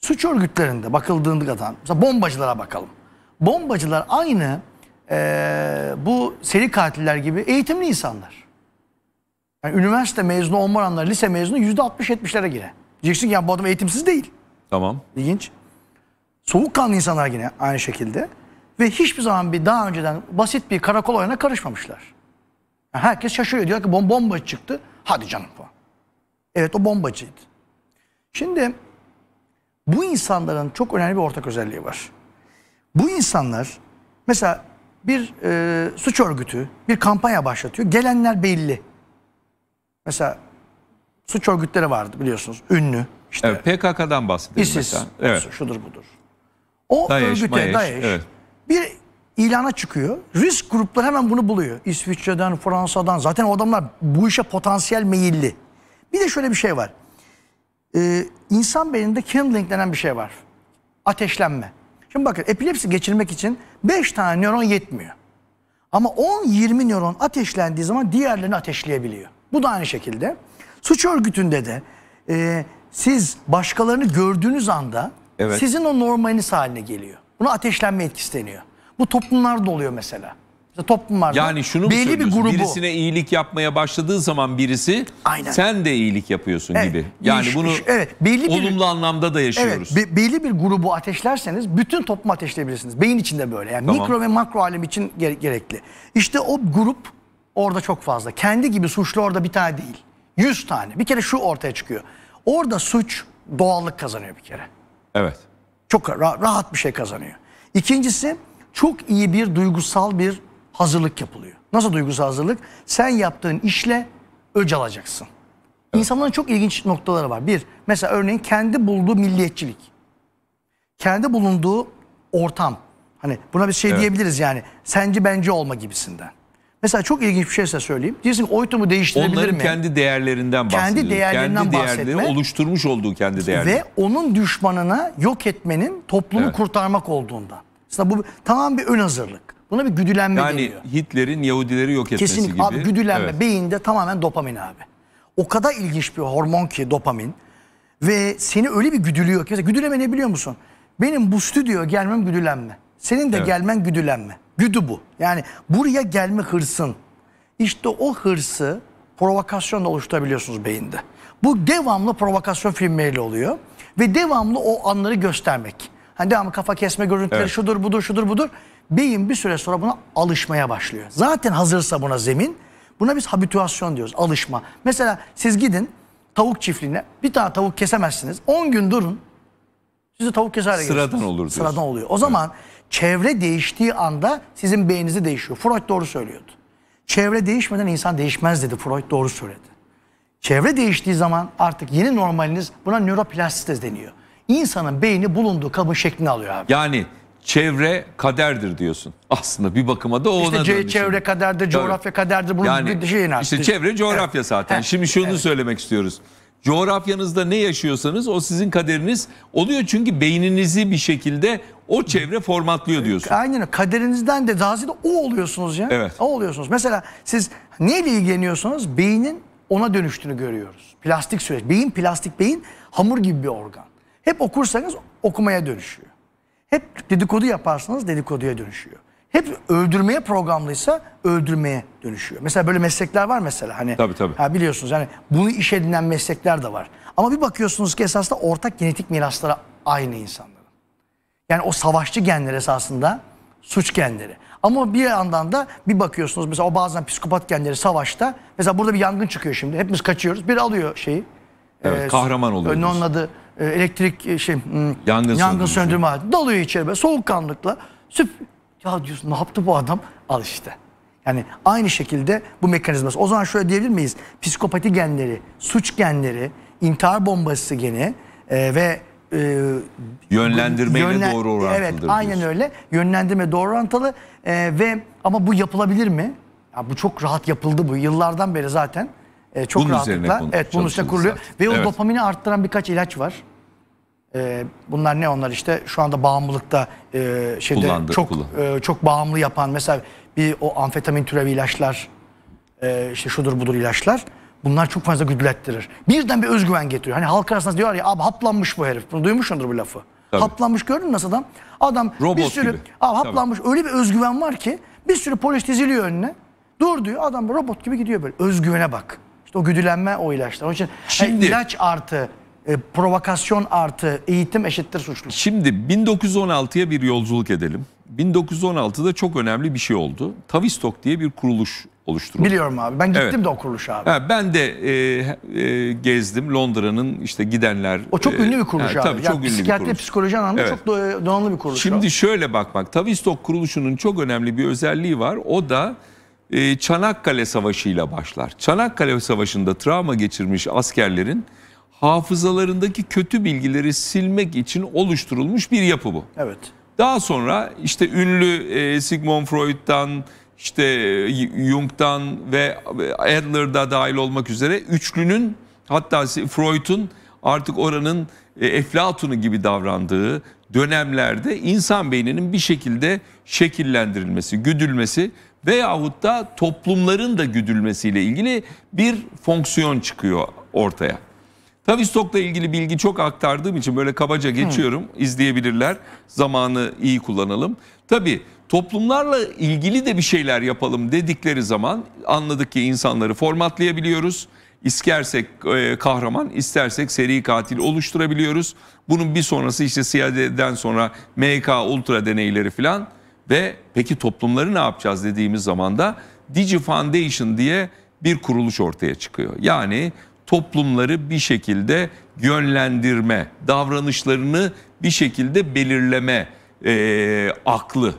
Speaker 3: Suç örgütlerinde bakıldığında da, mesela bombacılara bakalım. Bombacılar aynı e, bu seri katiller gibi eğitimli insanlar. Yani üniversite mezunu olmayanlar, lise mezunu %60-70'lere gire. Diyeceksin ki ya bu adam eğitimsiz değil. Tamam. İlginç. Soğukkanlı insanlar yine aynı şekilde. Ve hiçbir zaman bir daha önceden basit bir karakol oyuna karışmamışlar. Yani herkes şaşırıyor. Diyor ki bomba çıktı. Hadi canım bu. Evet o bombacıydı. Şimdi bu insanların çok önemli bir ortak özelliği var. Bu insanlar mesela bir e, suç örgütü bir kampanya başlatıyor. Gelenler belli. Mesela suç örgütleri vardı biliyorsunuz ünlü.
Speaker 2: işte. evet, PKK'dan bahsediyoruz ISIS, mesela. Evet.
Speaker 3: şudur budur. O Daesh, örgüte Mayeş, Daesh evet. bir ilana çıkıyor. Risk grupları hemen bunu buluyor. İsviçre'den, Fransa'dan zaten o adamlar bu işe potansiyel meyilli. Bir de şöyle bir şey var. Ee, insan beyninde kindling denen bir şey var. Ateşlenme. Şimdi bakın epilepsi geçirmek için 5 tane nöron yetmiyor. Ama 10-20 nöron ateşlendiği zaman diğerlerini ateşleyebiliyor. Bu da aynı şekilde. Suç örgütünde de e, siz başkalarını gördüğünüz anda evet. sizin o normaliniz haline geliyor. Buna ateşlenme etkisi deniyor. Bu toplumlarda oluyor mesela toplum var. Yani şunu mu bir grubu. Birisine
Speaker 2: iyilik yapmaya başladığı zaman birisi Aynen. sen de iyilik yapıyorsun Evet, gibi. Yani iş- bunu iş- evet, belli bir- anlamda da yaşıyoruz. Evet,
Speaker 3: be- belli bir grubu ateşlerseniz bütün toplumu ateşleyebilirsiniz. Beyin içinde böyle. Yani Tamam. mikro ve makro alem için gere- gerekli. İşte o grup orada çok fazla. Kendi gibi suçlu orada bir tane değil. Yüz tane. Bir kere şu ortaya çıkıyor. Orada suç doğallık kazanıyor bir kere. evet. Çok ra- rahat bir şey kazanıyor. İkincisi çok iyi bir duygusal bir hazırlık yapılıyor. Nasıl duygusal hazırlık? Sen yaptığın işle öc alacaksın. Evet. İnsanların çok ilginç noktaları var. Bir, mesela örneğin kendi bulduğu milliyetçilik. Kendi bulunduğu ortam. Hani buna bir şey evet. diyebiliriz yani. Sence bence olma gibisinden. Mesela çok ilginç bir şey size söyleyeyim. Diyorsun ki oytumu değiştirebilir Onların mi? Onların
Speaker 2: kendi değerlerinden bahsediyor. Kendi değerlerinden kendi bahsetme. oluşturmuş olduğu kendi değerleri. Ve
Speaker 3: onun düşmanına yok etmenin toplumu evet. kurtarmak olduğunda. Aslında bu tamam bir ön hazırlık. Buna bir güdülenme yani deniyor.
Speaker 2: Yani Hitler'in Yahudileri yok etmesi Kesinlikle. gibi. Kesinlikle güdülenme. Evet.
Speaker 3: Beyinde tamamen dopamin abi. O kadar ilginç bir hormon ki dopamin. Ve seni öyle bir güdülüyor ki. Mesela güdüleme ne biliyor musun? Benim bu stüdyoya gelmem güdülenme. Senin de evet. gelmen güdülenme. Güdü bu. Yani buraya gelme hırsın. İşte o hırsı provokasyonla oluşturabiliyorsunuz beyinde. Bu devamlı provokasyon filmleriyle oluyor. Ve devamlı o anları göstermek. Hani devamlı kafa kesme görüntüleri evet. şudur budur şudur budur. Beyin bir süre sonra buna alışmaya başlıyor. Zaten hazırsa buna zemin. Buna biz habituasyon diyoruz, alışma. Mesela siz gidin tavuk çiftliğine bir tane tavuk kesemezsiniz. 10 gün durun. Sizi tavuk keser Sıradan gelirsiniz. olur diyorsun. Sıradan oluyor. O zaman evet. çevre değiştiği anda sizin beyninizi değişiyor. Freud doğru söylüyordu. Çevre değişmeden insan değişmez dedi. Freud doğru söyledi. Çevre değiştiği zaman artık yeni normaliniz buna nöroplastisite deniyor. İnsanın beyni bulunduğu kabın şeklini alıyor abi.
Speaker 2: Yani çevre kaderdir diyorsun. Aslında bir bakıma da ona İşte Çevre
Speaker 3: kaderdir, coğrafya kaderdir. Bunun yani, bir şeyin artık. İşte çevre coğrafya evet. zaten. Şimdi şunu evet.
Speaker 2: söylemek istiyoruz. Coğrafyanızda ne yaşıyorsanız o sizin kaderiniz oluyor. Çünkü beyninizi bir şekilde o çevre formatlıyor diyorsun.
Speaker 3: Aynen kaderinizden de daha ziyade o oluyorsunuz ya. Evet. O oluyorsunuz. Mesela siz neyle ilgileniyorsanız beynin ona dönüştüğünü görüyoruz. Plastik süreç. Beyin plastik beyin hamur gibi bir organ. Hep okursanız okumaya dönüşüyor hep dedikodu yaparsanız dedikoduya dönüşüyor. Hep öldürmeye programlıysa öldürmeye dönüşüyor. Mesela böyle meslekler var mesela hani. Tabii tabii. Ha biliyorsunuz yani bunu iş edinen meslekler de var. Ama bir bakıyorsunuz ki esasında ortak genetik miraslara aynı insanların. Yani o savaşçı genler esasında suç genleri. Ama bir yandan da bir bakıyorsunuz mesela o bazen psikopat genleri savaşta. Mesela burada bir yangın çıkıyor şimdi. Hepimiz kaçıyoruz. bir alıyor şeyi. Evet, e, kahraman oluyoruz. Onun adı e, elektrik e, şey hmm,
Speaker 2: yangın, yangın
Speaker 3: söndürme aleti dalıyor içeri böyle soğukkanlıkla. Süp ya diyorsun ne yaptı bu adam? Al işte. Yani aynı şekilde bu mekanizması. O zaman şöyle diyebilir miyiz? Psikopati genleri, suç genleri, intihar bombası geni e, ve e,
Speaker 2: yönlendirmeyle yönlen doğru orantılı. Evet, diyorsun. aynen
Speaker 3: öyle. Yönlendirme doğru orantılı e, ve ama bu yapılabilir mi? Ya bu çok rahat yapıldı bu yıllardan beri zaten. E, çok bunun rahatlıkla. bunu evet bunun üzerine kuruluyor. Zaten. Ve o evet. dopamini arttıran birkaç ilaç var. E, bunlar ne onlar işte şu anda bağımlılıkta e, şeyde kullandı, çok E, çok bağımlı yapan mesela bir o amfetamin türevi ilaçlar e, işte şudur budur ilaçlar. Bunlar çok fazla güdülettirir. Birden bir özgüven getiriyor. Hani halk arasında diyorlar ya abi haplanmış bu herif. Bunu duymuşsundur bu lafı. Tabii. Haplanmış gördün mü nasıl adam? Adam Robot bir sürü gibi. Abi, haplanmış Tabii. öyle bir özgüven var ki bir sürü polis diziliyor önüne. Dur diyor adam robot gibi gidiyor böyle. Özgüvene bak. İşte o güdülenme o ilaçlar. Onun için e, Şimdi, yani ilaç artı, e, provokasyon artı, eğitim eşittir suçluluk.
Speaker 2: Şimdi 1916'ya bir yolculuk edelim. 1916'da çok önemli bir şey oldu. Tavistok diye bir kuruluş oluşturuldu. Biliyorum
Speaker 3: abi. Ben gittim evet. de o kuruluşa abi.
Speaker 2: Ha, ben de e, e, gezdim Londra'nın işte gidenler. O çok e, ünlü bir kuruluş e, abi. Tabii ya, çok ünlü bir kuruluş.
Speaker 3: psikoloji anlamında evet. çok donanımlı bir kuruluş. Şimdi
Speaker 2: o. şöyle bakmak. Tavistok kuruluşunun çok önemli bir özelliği var. O da ee, Çanakkale Savaşı ile başlar. Çanakkale Savaşı'nda travma geçirmiş askerlerin hafızalarındaki kötü bilgileri silmek için oluşturulmuş bir yapı bu. Evet. Daha sonra işte ünlü e, Sigmund Freud'dan, işte e, Jung'dan ve e, Adler'da dahil olmak üzere üçlünün hatta Freud'un artık oranın Eflatun'u gibi davrandığı dönemlerde insan beyninin bir şekilde şekillendirilmesi, güdülmesi veyahut da toplumların da güdülmesiyle ilgili bir fonksiyon çıkıyor ortaya. Tavistock'la ilgili bilgi çok aktardığım için böyle kabaca geçiyorum. Hı. İzleyebilirler. Zamanı iyi kullanalım. Tabii toplumlarla ilgili de bir şeyler yapalım dedikleri zaman anladık ki insanları formatlayabiliyoruz. İstersek e, kahraman, istersek seri katil oluşturabiliyoruz. Bunun bir sonrası işte siyadeden sonra MK Ultra deneyleri filan. Ve peki toplumları ne yapacağız dediğimiz zaman da Digi Foundation diye bir kuruluş ortaya çıkıyor. Yani toplumları bir şekilde yönlendirme, davranışlarını bir şekilde belirleme e, aklı.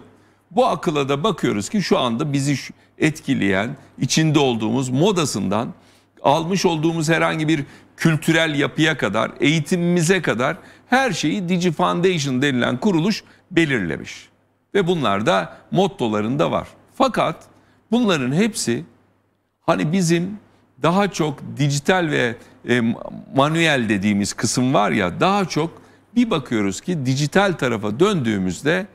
Speaker 2: Bu akıla da bakıyoruz ki şu anda bizi etkileyen, içinde olduğumuz modasından almış olduğumuz herhangi bir kültürel yapıya kadar, eğitimimize kadar her şeyi Digi Foundation denilen kuruluş belirlemiş. Ve bunlar da mottolarında var. Fakat bunların hepsi hani bizim daha çok dijital ve e, manuel dediğimiz kısım var ya daha çok bir bakıyoruz ki dijital tarafa döndüğümüzde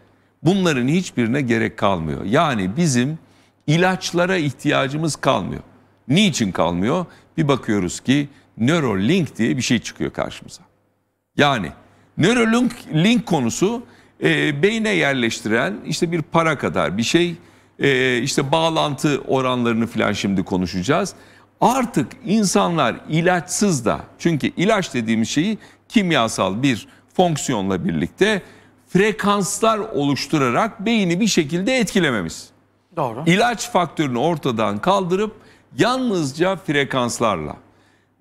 Speaker 2: bunların hiçbirine gerek kalmıyor. Yani bizim ilaçlara ihtiyacımız kalmıyor. Niçin kalmıyor? Bir bakıyoruz ki Neuralink diye bir şey çıkıyor karşımıza. Yani Neuralink link konusu e, beyne yerleştiren işte bir para kadar bir şey e, işte bağlantı oranlarını falan şimdi konuşacağız. Artık insanlar ilaçsız da çünkü ilaç dediğimiz şeyi kimyasal bir fonksiyonla birlikte frekanslar oluşturarak beyni bir şekilde etkilememiz. Doğru. İlaç faktörünü ortadan kaldırıp yalnızca frekanslarla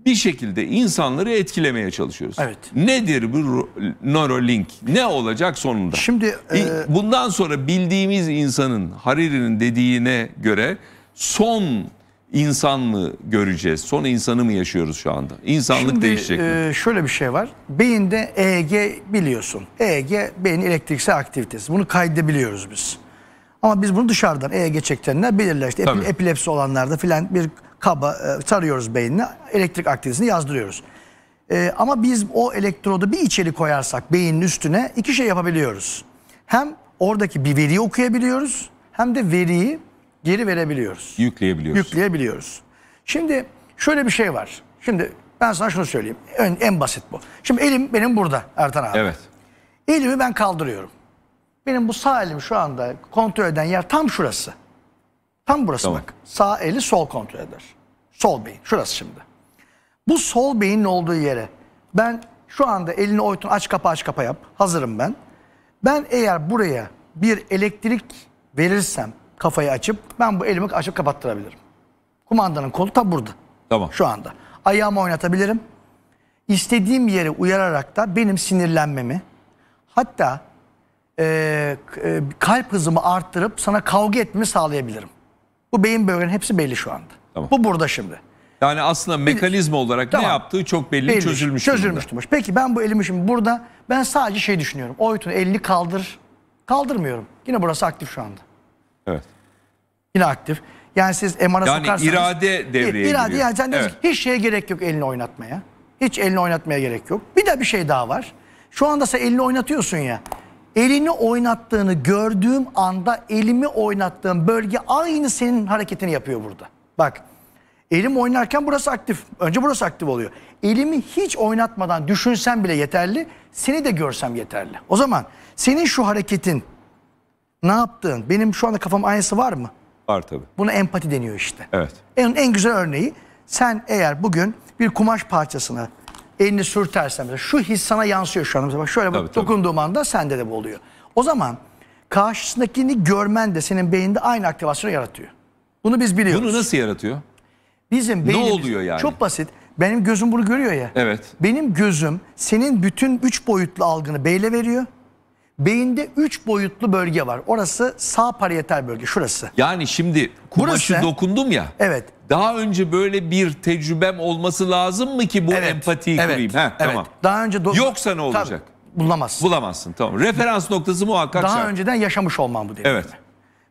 Speaker 2: bir şekilde insanları etkilemeye çalışıyoruz. Evet. Nedir bu nörolink? Ne olacak sonunda? Şimdi e... bundan sonra bildiğimiz insanın Hariri'nin dediğine göre son insan mı göreceğiz? Son insanı mı yaşıyoruz şu anda? İnsanlık Şimdi, değişecek e,
Speaker 3: Şöyle bir şey var. Beyinde EEG biliyorsun. EEG beyin elektriksel aktivitesi. Bunu kaydedebiliyoruz biz. Ama biz bunu dışarıdan EEG çektenler belirler. İşte epilepsi olanlarda filan bir kaba e, tarıyoruz beynine elektrik aktivitesini yazdırıyoruz. E, ama biz o elektrodu bir içeri koyarsak beynin üstüne iki şey yapabiliyoruz. Hem oradaki bir veriyi okuyabiliyoruz hem de veriyi geri verebiliyoruz.
Speaker 1: Yükleyebiliyoruz.
Speaker 3: Yükleyebiliyoruz. Şimdi şöyle bir şey var. Şimdi ben sana şunu söyleyeyim. En, en basit bu. Şimdi elim benim burada Ertan abi. Evet. Elimi ben kaldırıyorum. Benim bu sağ elim şu anda kontrol eden yer tam şurası. Tam burası tamam. bak. Sağ eli sol kontrol eder. Sol beyin. Şurası şimdi. Bu sol beynin olduğu yere ben şu anda elini oytun aç kapa aç kapa yap. Hazırım ben. Ben eğer buraya bir elektrik verirsem kafayı açıp ben bu elimi açıp kapattırabilirim. Kumandanın kolu tam burada. Tamam. Şu anda. Ayağımı oynatabilirim. İstediğim yeri uyararak da benim sinirlenmemi hatta e, e, kalp hızımı arttırıp sana kavga etmemi sağlayabilirim. Bu beyin böğrünün hepsi belli şu anda. Tamam. Bu burada şimdi.
Speaker 2: Yani aslında mekanizma olarak tamam. ne yaptığı çok belli, belli. çözülmüş. Çözülmüş durumda.
Speaker 3: Peki ben bu elimi şimdi burada ben sadece şey düşünüyorum. Oytun elini kaldır. Kaldırmıyorum. Yine burası aktif şu anda. Evet. Yine aktif. Yani siz MR'a yani sokarsanız... Yani irade devreye giriyor. İrade. Yani sen evet. hiç şeye gerek yok elini oynatmaya. Hiç elini oynatmaya gerek yok. Bir de bir şey daha var. Şu anda sen elini oynatıyorsun ya elini oynattığını gördüğüm anda elimi oynattığım bölge aynı senin hareketini yapıyor burada. Bak elim oynarken burası aktif. Önce burası aktif oluyor. Elimi hiç oynatmadan düşünsem bile yeterli. Seni de görsem yeterli. O zaman senin şu hareketin ne yaptığın benim şu anda kafam aynısı var mı? Var tabii. Buna empati deniyor işte. Evet. En, en güzel örneği sen eğer bugün bir kumaş parçasını elini sürtersen mesela şu his sana yansıyor şu an. Mesela şöyle bak dokunduğum anda sende de bu oluyor. O zaman karşısındakini görmen de senin beyinde aynı aktivasyonu yaratıyor. Bunu biz biliyoruz. Bunu nasıl yaratıyor? Bizim beynimiz ne oluyor yani? çok basit. Benim gözüm bunu görüyor ya. Evet. Benim gözüm senin bütün üç boyutlu algını beyle veriyor. Beyinde üç boyutlu bölge var. Orası sağ parietal bölge şurası.
Speaker 2: Yani şimdi kumaşı Burası, dokundum ya. Evet daha önce böyle bir tecrübem olması lazım mı ki bu Evet, empatiyi evet, kurayım? Heh, evet. Tamam. Daha önce Yoksa ne olacak? bulamazsın. Bulamazsın tamam. Referans noktası muhakkak Daha şart.
Speaker 3: önceden yaşamış olmam bu deneyimi. Evet.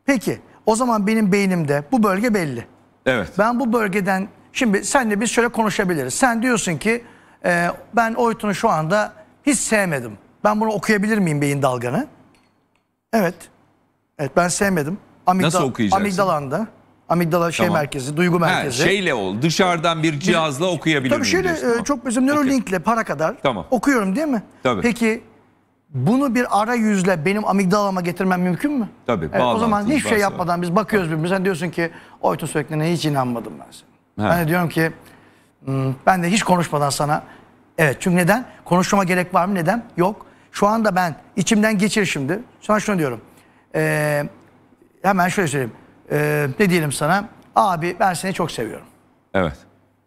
Speaker 3: Peki o zaman benim beynimde bu bölge belli. Evet. Ben bu bölgeden şimdi senle biz şöyle konuşabiliriz. Sen diyorsun ki e, ben Oytun'u şu anda hiç sevmedim. Ben bunu okuyabilir miyim beyin dalganı? Evet. Evet ben sevmedim. Amigdal, Nasıl okuyacaksın? Amigdalanda. Amigdala şey Tamam. merkezi, duygu Ha, merkezi. şeyle
Speaker 2: ol. Dışarıdan bir cihazla okuyabilir Tabii miyim şeyle diyorsun? Tamam. E,
Speaker 3: çok bizim nörolinkle para kadar Tamam. okuyorum değil mi? Tabii. Peki bunu bir arayüzle benim amigdalama getirmem mümkün mü? Tabii, Evet, o zaman bağlantınız hiçbir şey yapmadan biz bakıyoruz birbirimize. Sen diyorsun ki Oytun Söknen'e hiç inanmadım ben sana. He. Ben de diyorum ki hmm, ben de hiç konuşmadan sana. Evet çünkü neden? Konuşmama gerek var mı? Neden? Yok. Şu anda ben içimden geçir şimdi. Sana şunu diyorum. Ee, hemen şöyle söyleyeyim e, ne diyelim sana? Abi ben seni çok seviyorum. Evet.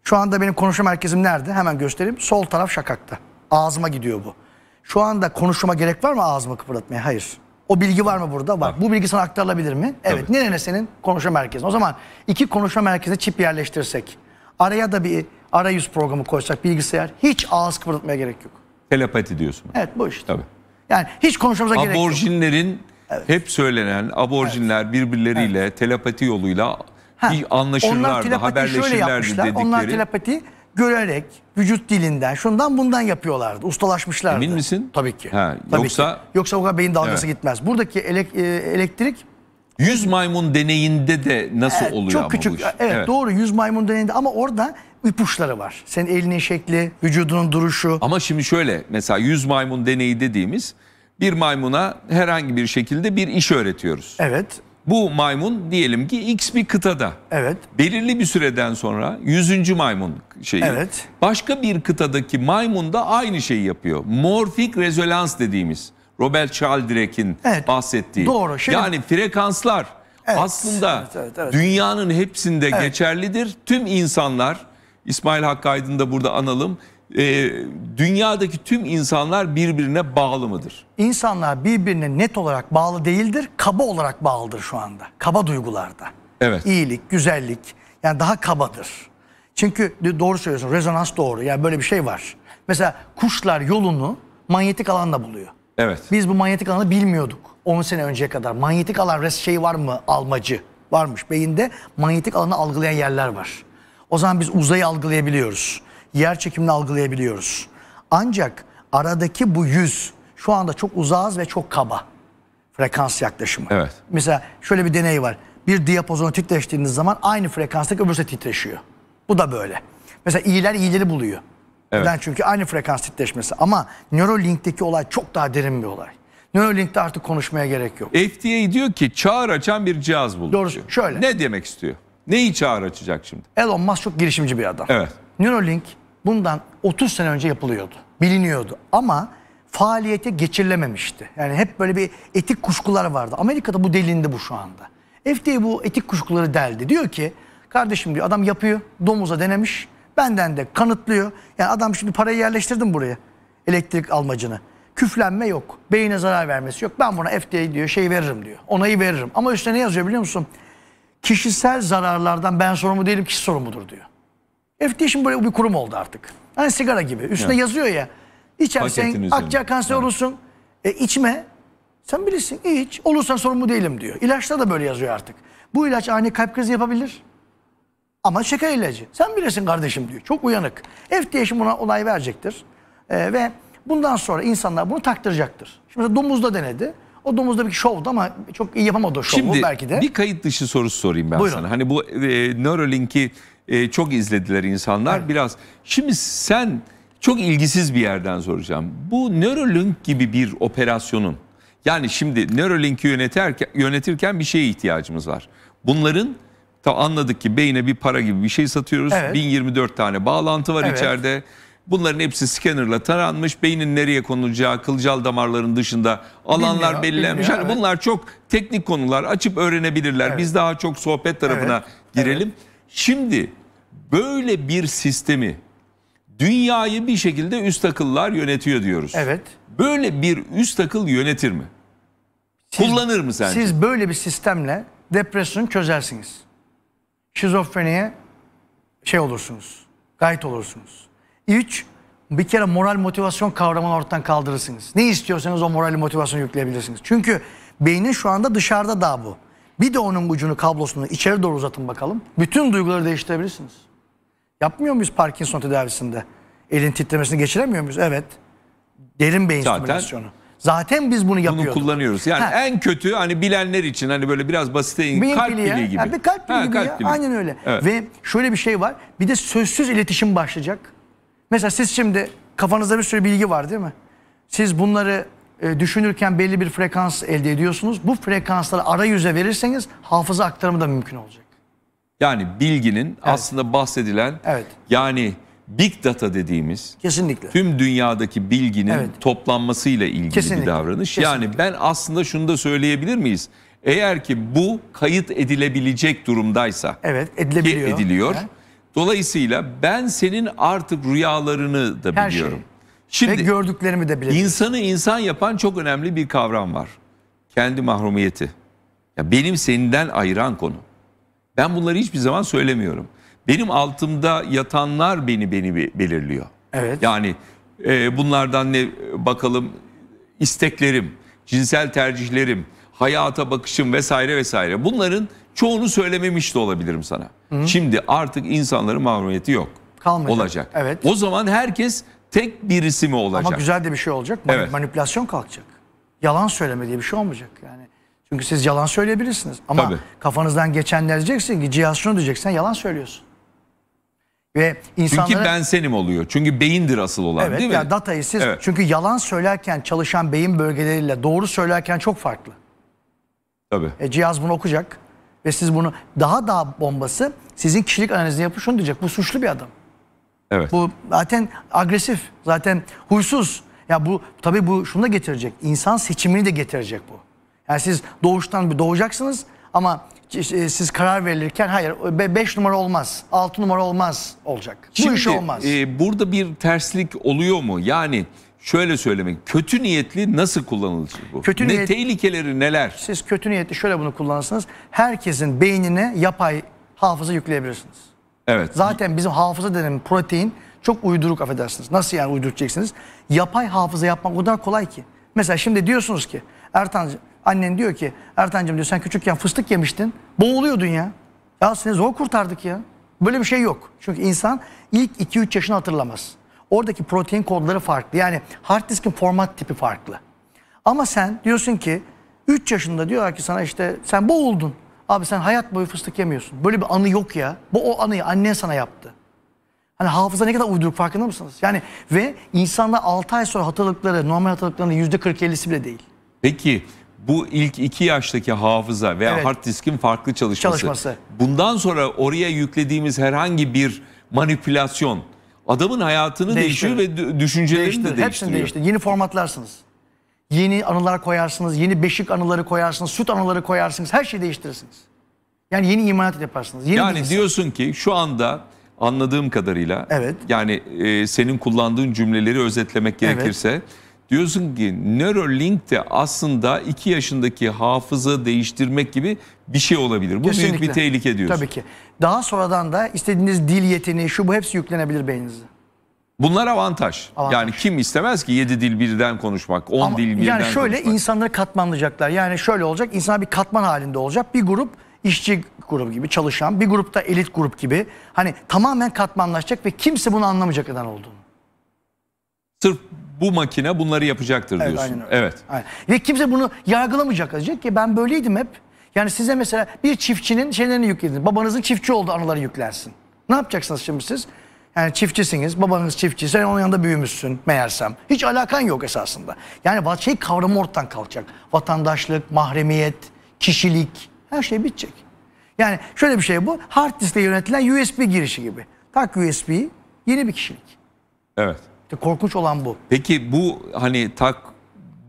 Speaker 3: Şu anda benim konuşma merkezim nerede? Hemen göstereyim. Sol taraf şakakta. Ağzıma gidiyor bu. Şu anda konuşma gerek var mı ağzımı kıpırdatmaya? Hayır. O bilgi var mı burada? Var. Bu bilgi sana aktarılabilir mi? Evet. Tabii. Nerene senin konuşma merkezin? O zaman iki konuşma merkezine çip yerleştirsek. Araya da bir arayüz programı koysak bilgisayar. Hiç ağız kıpırdatmaya gerek yok.
Speaker 2: Telepati diyorsun. Evet bu işte. Tabii.
Speaker 3: Yani hiç konuşmamıza gerek yok.
Speaker 2: Aborjinlerin Evet. Hep söylenen aborjinler evet. birbirleriyle evet. telepati yoluyla ha, bir anlaşırlardı, onlar haberleşirlerdi şöyle dedikleri. Onlar telepati
Speaker 3: görerek, vücut dilinden, şundan bundan yapıyorlardı. Ustalaşmışlardı. Emin misin? Tabii ki. Ha, Tabii yoksa ki. yoksa o kadar beyin dalgası evet. gitmez. Buradaki elek, e, elektrik Yüz maymun deneyinde
Speaker 2: de nasıl evet, oluyor çok ama küçük, bu iş? Evet, evet doğru
Speaker 3: yüz maymun deneyinde ama orada ipuçları var. Senin elinin şekli, vücudunun duruşu.
Speaker 2: Ama şimdi şöyle mesela yüz maymun deneyi dediğimiz bir maymuna herhangi bir şekilde bir iş öğretiyoruz. Evet. Bu maymun diyelim ki X bir kıtada. Evet. Belirli bir süreden sonra 100. maymun şeyi. Evet. Başka bir kıtadaki maymun da aynı şeyi yapıyor. Morfik rezonans dediğimiz Robert Sheldrake'in evet. bahsettiği. Doğru. Şimdi... Şey- yani frekanslar evet. aslında evet, evet, evet. dünyanın hepsinde evet. geçerlidir. Tüm insanlar İsmail Hakkı Aydın da burada analım e, dünyadaki tüm insanlar birbirine bağlı mıdır?
Speaker 3: İnsanlar birbirine net olarak bağlı değildir, kaba olarak bağlıdır şu anda. Kaba duygularda. Evet. İyilik, güzellik yani daha kabadır. Çünkü doğru söylüyorsun rezonans doğru yani böyle bir şey var. Mesela kuşlar yolunu manyetik alanda buluyor. Evet. Biz bu manyetik alanı bilmiyorduk 10 sene önceye kadar. Manyetik alan şey var mı almacı varmış. Beyinde manyetik alanı algılayan yerler var. O zaman biz uzayı algılayabiliyoruz yer çekimini algılayabiliyoruz. Ancak aradaki bu yüz şu anda çok uzağız ve çok kaba frekans yaklaşımı. Evet. Mesela şöyle bir deney var. Bir diyapazonu titreştiğiniz zaman aynı frekanstaki öbürse titreşiyor. Bu da böyle. Mesela iyiler iyileri buluyor. Evet. Neden? Çünkü aynı frekans titreşmesi. Ama Neuralink'teki olay çok daha derin bir olay. Neuralink'te artık konuşmaya gerek yok.
Speaker 2: FDA diyor ki çağır açan bir cihaz bulduk. Doğru. Diyor. Şöyle. Ne demek istiyor? Neyi çağır açacak şimdi? Elon Musk çok girişimci bir adam. Evet.
Speaker 3: Neuralink bundan 30 sene önce yapılıyordu. Biliniyordu ama faaliyete geçirilememişti. Yani hep böyle bir etik kuşkular vardı. Amerika'da bu delindi bu şu anda. FDA bu etik kuşkuları deldi. Diyor ki kardeşim diyor adam yapıyor domuza denemiş benden de kanıtlıyor. Yani adam şimdi parayı yerleştirdim buraya elektrik almacını. Küflenme yok. Beyine zarar vermesi yok. Ben buna FDA diyor şey veririm diyor. Onayı veririm. Ama üstüne ne yazıyor biliyor musun? Kişisel zararlardan ben sorumlu değilim kişi sorumludur diyor. FDA şimdi böyle bir kurum oldu artık. Hani sigara gibi. Üstüne evet. yazıyor ya. İçersen akciğer kanseri olursun. E, içme. Sen bilirsin iç. Olursan sorumlu değilim diyor. İlaçta da böyle yazıyor artık. Bu ilaç ani kalp krizi yapabilir. Ama şeker ilacı. Sen bilirsin kardeşim diyor. Çok uyanık. FDA şimdi buna olay verecektir. E, ve bundan sonra insanlar bunu taktıracaktır. Şimdi mesela domuzda denedi. O domuzda bir şovdu ama çok iyi yapamadı o şovu belki de. Şimdi
Speaker 2: bir kayıt dışı sorusu sorayım ben Buyurun. sana. Hani bu e, Neuralink'i e, çok izlediler insanlar evet. biraz. Şimdi sen çok ilgisiz bir yerden soracağım. Bu Neuralink gibi bir operasyonun yani şimdi Neuralink'i yönetirken, yönetirken bir şeye ihtiyacımız var. Bunların ta anladık ki beyne bir para gibi bir şey satıyoruz. Evet. 1024 tane bağlantı var evet. içeride. Bunların hepsi scannerla taranmış. Beynin nereye konulacağı, kılcal damarların dışında alanlar bilmiyor, belirlenmiş. Bilmiyor, evet. Bunlar çok teknik konular. Açıp öğrenebilirler. Evet. Biz daha çok sohbet tarafına evet. girelim. Evet. Şimdi böyle bir sistemi dünyayı bir şekilde üst akıllar yönetiyor diyoruz. Evet. Böyle bir üst akıl yönetir mi? Siz, Kullanır mı sence? Siz
Speaker 3: böyle bir sistemle depresyonu çözersiniz. Şizofreniye şey olursunuz. Gayet olursunuz. Üç, bir kere moral motivasyon kavramını ortadan kaldırırsınız. Ne istiyorsanız o moral motivasyonu yükleyebilirsiniz. Çünkü beynin şu anda dışarıda daha bu. Bir de onun ucunu kablosunu içeri doğru uzatın bakalım. Bütün duyguları değiştirebilirsiniz. Yapmıyor muyuz Parkinson tedavisinde? Elin titremesini geçiremiyor muyuz? Evet. Derin beyin Zaten stimülasyonu. Zaten biz bunu yapıyoruz.
Speaker 2: Bunu kullanıyoruz. Yani ha. en kötü hani bilenler için hani böyle biraz basit in kalp biliği, gibi. Yani bir
Speaker 3: kalp biliği ha, gibi kalp Biliği. Aynen öyle. Evet. Ve şöyle bir şey var. Bir de sözsüz iletişim başlayacak. Mesela siz şimdi kafanızda bir sürü bilgi var değil mi? Siz bunları e, düşünürken belli bir frekans elde ediyorsunuz. Bu frekansları arayüze verirseniz hafıza aktarımı da mümkün olacak.
Speaker 2: Yani bilginin evet. aslında bahsedilen evet. yani big data dediğimiz kesinlikle tüm dünyadaki bilginin evet. toplanmasıyla ilgili kesinlikle. bir davranış. Kesinlikle. Yani ben aslında şunu da söyleyebilir miyiz? Eğer ki bu kayıt edilebilecek durumdaysa evet edilebiliyor. Ki ediliyor. Evet. Dolayısıyla ben senin artık rüyalarını da Her biliyorum. Şey. Şimdi Ve gördüklerimi de bilebilirim. İnsanı insan yapan çok önemli bir kavram var. Kendi mahrumiyeti. Ya benim seninden ayıran konu. Ben bunları hiçbir zaman söylemiyorum. Benim altımda yatanlar beni beni belirliyor. Evet. Yani e, bunlardan ne bakalım isteklerim, cinsel tercihlerim, hayata bakışım vesaire vesaire. Bunların çoğunu söylememiş de olabilirim sana. Hı. Şimdi artık insanların mahrumiyeti yok. Kalmayacak. Olacak. Evet. O zaman herkes tek birisi mi olacak? Ama güzel
Speaker 3: de bir şey olacak. Evet. Manipülasyon kalkacak. Yalan söyleme diye bir şey olmayacak yani. Çünkü siz yalan söyleyebilirsiniz. Ama Tabii. kafanızdan geçenler diyeceksin ki cihaz şunu diyeceksen yalan söylüyorsun. Ve insanlara... Çünkü ben
Speaker 2: senim oluyor. Çünkü beyindir asıl olan evet, değil mi? Evet datayı siz... Evet.
Speaker 3: Çünkü yalan söylerken çalışan beyin bölgeleriyle doğru söylerken çok farklı. Tabii. E, cihaz bunu okuyacak. Ve siz bunu daha daha bombası sizin kişilik analizini yapıp şunu diyecek. Bu suçlu bir adam. Evet. Bu zaten agresif, zaten huysuz. Ya bu tabii bu şunu da getirecek. İnsan seçimini de getirecek bu. Yani siz doğuştan bir doğacaksınız ama e, siz karar verirken hayır 5 numara olmaz, 6 numara olmaz olacak. Şimdi, bu iş olmaz.
Speaker 2: E, burada bir terslik oluyor mu? Yani şöyle söylemek, kötü niyetli nasıl kullanılacak bu? Kötü ne niyet,
Speaker 3: tehlikeleri neler? Siz kötü niyetli şöyle bunu kullanırsınız. Herkesin beynine yapay hafıza yükleyebilirsiniz. Evet. Zaten bizim hafıza denen protein çok uyduruk affedersiniz. Nasıl yani uyduracaksınız? Yapay hafıza yapmak o kadar kolay ki. Mesela şimdi diyorsunuz ki Ertan annen diyor ki Ertancığım diyor sen küçükken fıstık yemiştin. Boğuluyordun ya. Ya seni zor kurtardık ya. Böyle bir şey yok. Çünkü insan ilk 2-3 yaşını hatırlamaz. Oradaki protein kodları farklı. Yani hard diskin format tipi farklı. Ama sen diyorsun ki 3 yaşında diyorlar ki sana işte sen boğuldun. Abi sen hayat boyu fıstık yemiyorsun. Böyle bir anı yok ya. Bu o anıyı annen sana yaptı. Hani hafıza ne kadar uyduruk farkında mısınız? Yani ve insanda 6 ay sonra hatırlıkları, normal hatırlıklarının %40-50'si bile değil.
Speaker 2: Peki bu ilk 2 yaştaki hafıza veya Evet. hard diskin farklı çalışması, Çalışması. bundan sonra oraya yüklediğimiz herhangi bir manipülasyon adamın hayatını Değiştirir. değiştiriyor ve dü- düşüncelerini de Değiştir, değiştiriyor. hepsini değiştir.
Speaker 3: Yeni formatlarsınız. Yeni anılar koyarsınız, yeni beşik anıları koyarsınız, süt anıları koyarsınız, her şeyi değiştirirsiniz. Yani yeni imanat yaparsınız. Yeni yani
Speaker 2: diyorsun ki şu anda anladığım kadarıyla evet. yani e, senin kullandığın cümleleri özetlemek gerekirse evet. diyorsun ki Neuralink de aslında 2 yaşındaki hafıza değiştirmek gibi bir şey olabilir. Bu Kesinlikle. büyük bir tehlike diyorsun. Tabii
Speaker 3: ki. Daha sonradan da istediğiniz dil yeteneği şu bu hepsi yüklenebilir beyninize.
Speaker 2: Bunlar avantaj. avantaj. Yani kim istemez ki 7 dil birden konuşmak, 10 dil birden konuşmak. Yani şöyle konuşmak.
Speaker 3: insanları katmanlayacaklar. Yani şöyle olacak, insan bir katman halinde olacak. Bir grup işçi grubu gibi çalışan, bir grup da elit grup gibi. Hani tamamen katmanlaşacak ve kimse bunu anlamayacak neden olduğunu.
Speaker 2: Sırf bu makine bunları yapacaktır evet, diyorsun. Aynen Evet.
Speaker 3: Aynen. Ve kimse bunu yargılamayacak. Diyecek ki ben böyleydim hep. Yani size mesela bir çiftçinin şeylerini yüklediniz. Babanızın çiftçi olduğu anıları yüklersin. Ne yapacaksınız şimdi siz? Yani çiftçisiniz, babanız çiftçi, sen onun yanında büyümüşsün meğersem. Hiç alakan yok esasında. Yani şey kavramı ortadan kalkacak. Vatandaşlık, mahremiyet, kişilik her şey bitecek. Yani şöyle bir şey bu. Hard diskle yönetilen USB girişi gibi. Tak USB'yi yeni bir kişilik. Evet. İşte korkunç olan bu.
Speaker 2: Peki bu hani tak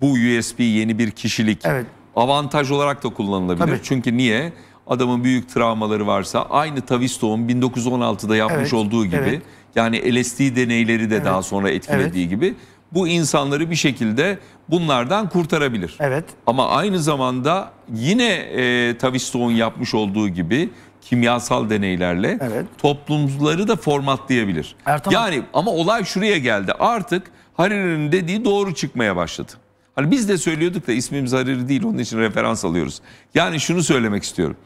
Speaker 2: bu USB yeni bir kişilik evet. avantaj olarak da kullanılabilir. Tabii. Çünkü niye? adamın büyük travmaları varsa aynı Tavistoğ'un 1916'da yapmış evet, olduğu gibi evet. yani LSD deneyleri de evet, daha sonra etkilediği evet. gibi bu insanları bir şekilde bunlardan kurtarabilir. Evet. Ama aynı zamanda yine e, Tavistoğ'un yapmış olduğu gibi kimyasal deneylerle evet. toplumları da formatlayabilir. Ertan yani ama olay şuraya geldi. Artık Hariri'nin dediği doğru çıkmaya başladı. Hani biz de söylüyorduk da ismimiz Hariri değil onun için referans alıyoruz. Yani şunu söylemek istiyorum.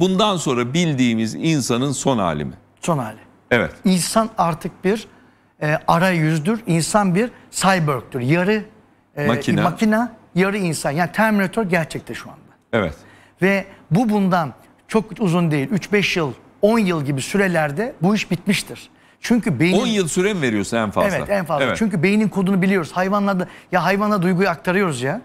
Speaker 2: Bundan sonra bildiğimiz insanın son hali mi? Son hali. Evet.
Speaker 3: İnsan artık bir e, yüzdür. İnsan bir cyborg'tür. Yarı e, makine. makine, yarı insan. Yani Terminator gerçekte şu anda. Evet. Ve bu bundan çok uzun değil. 3-5 yıl, 10 yıl gibi sürelerde bu iş bitmiştir. Çünkü beynin... 10 yıl süre mi veriyorsun
Speaker 2: en fazla? Evet en fazla. Evet.
Speaker 3: Çünkü beynin kodunu biliyoruz. Hayvanlarda ya hayvana duyguyu aktarıyoruz ya.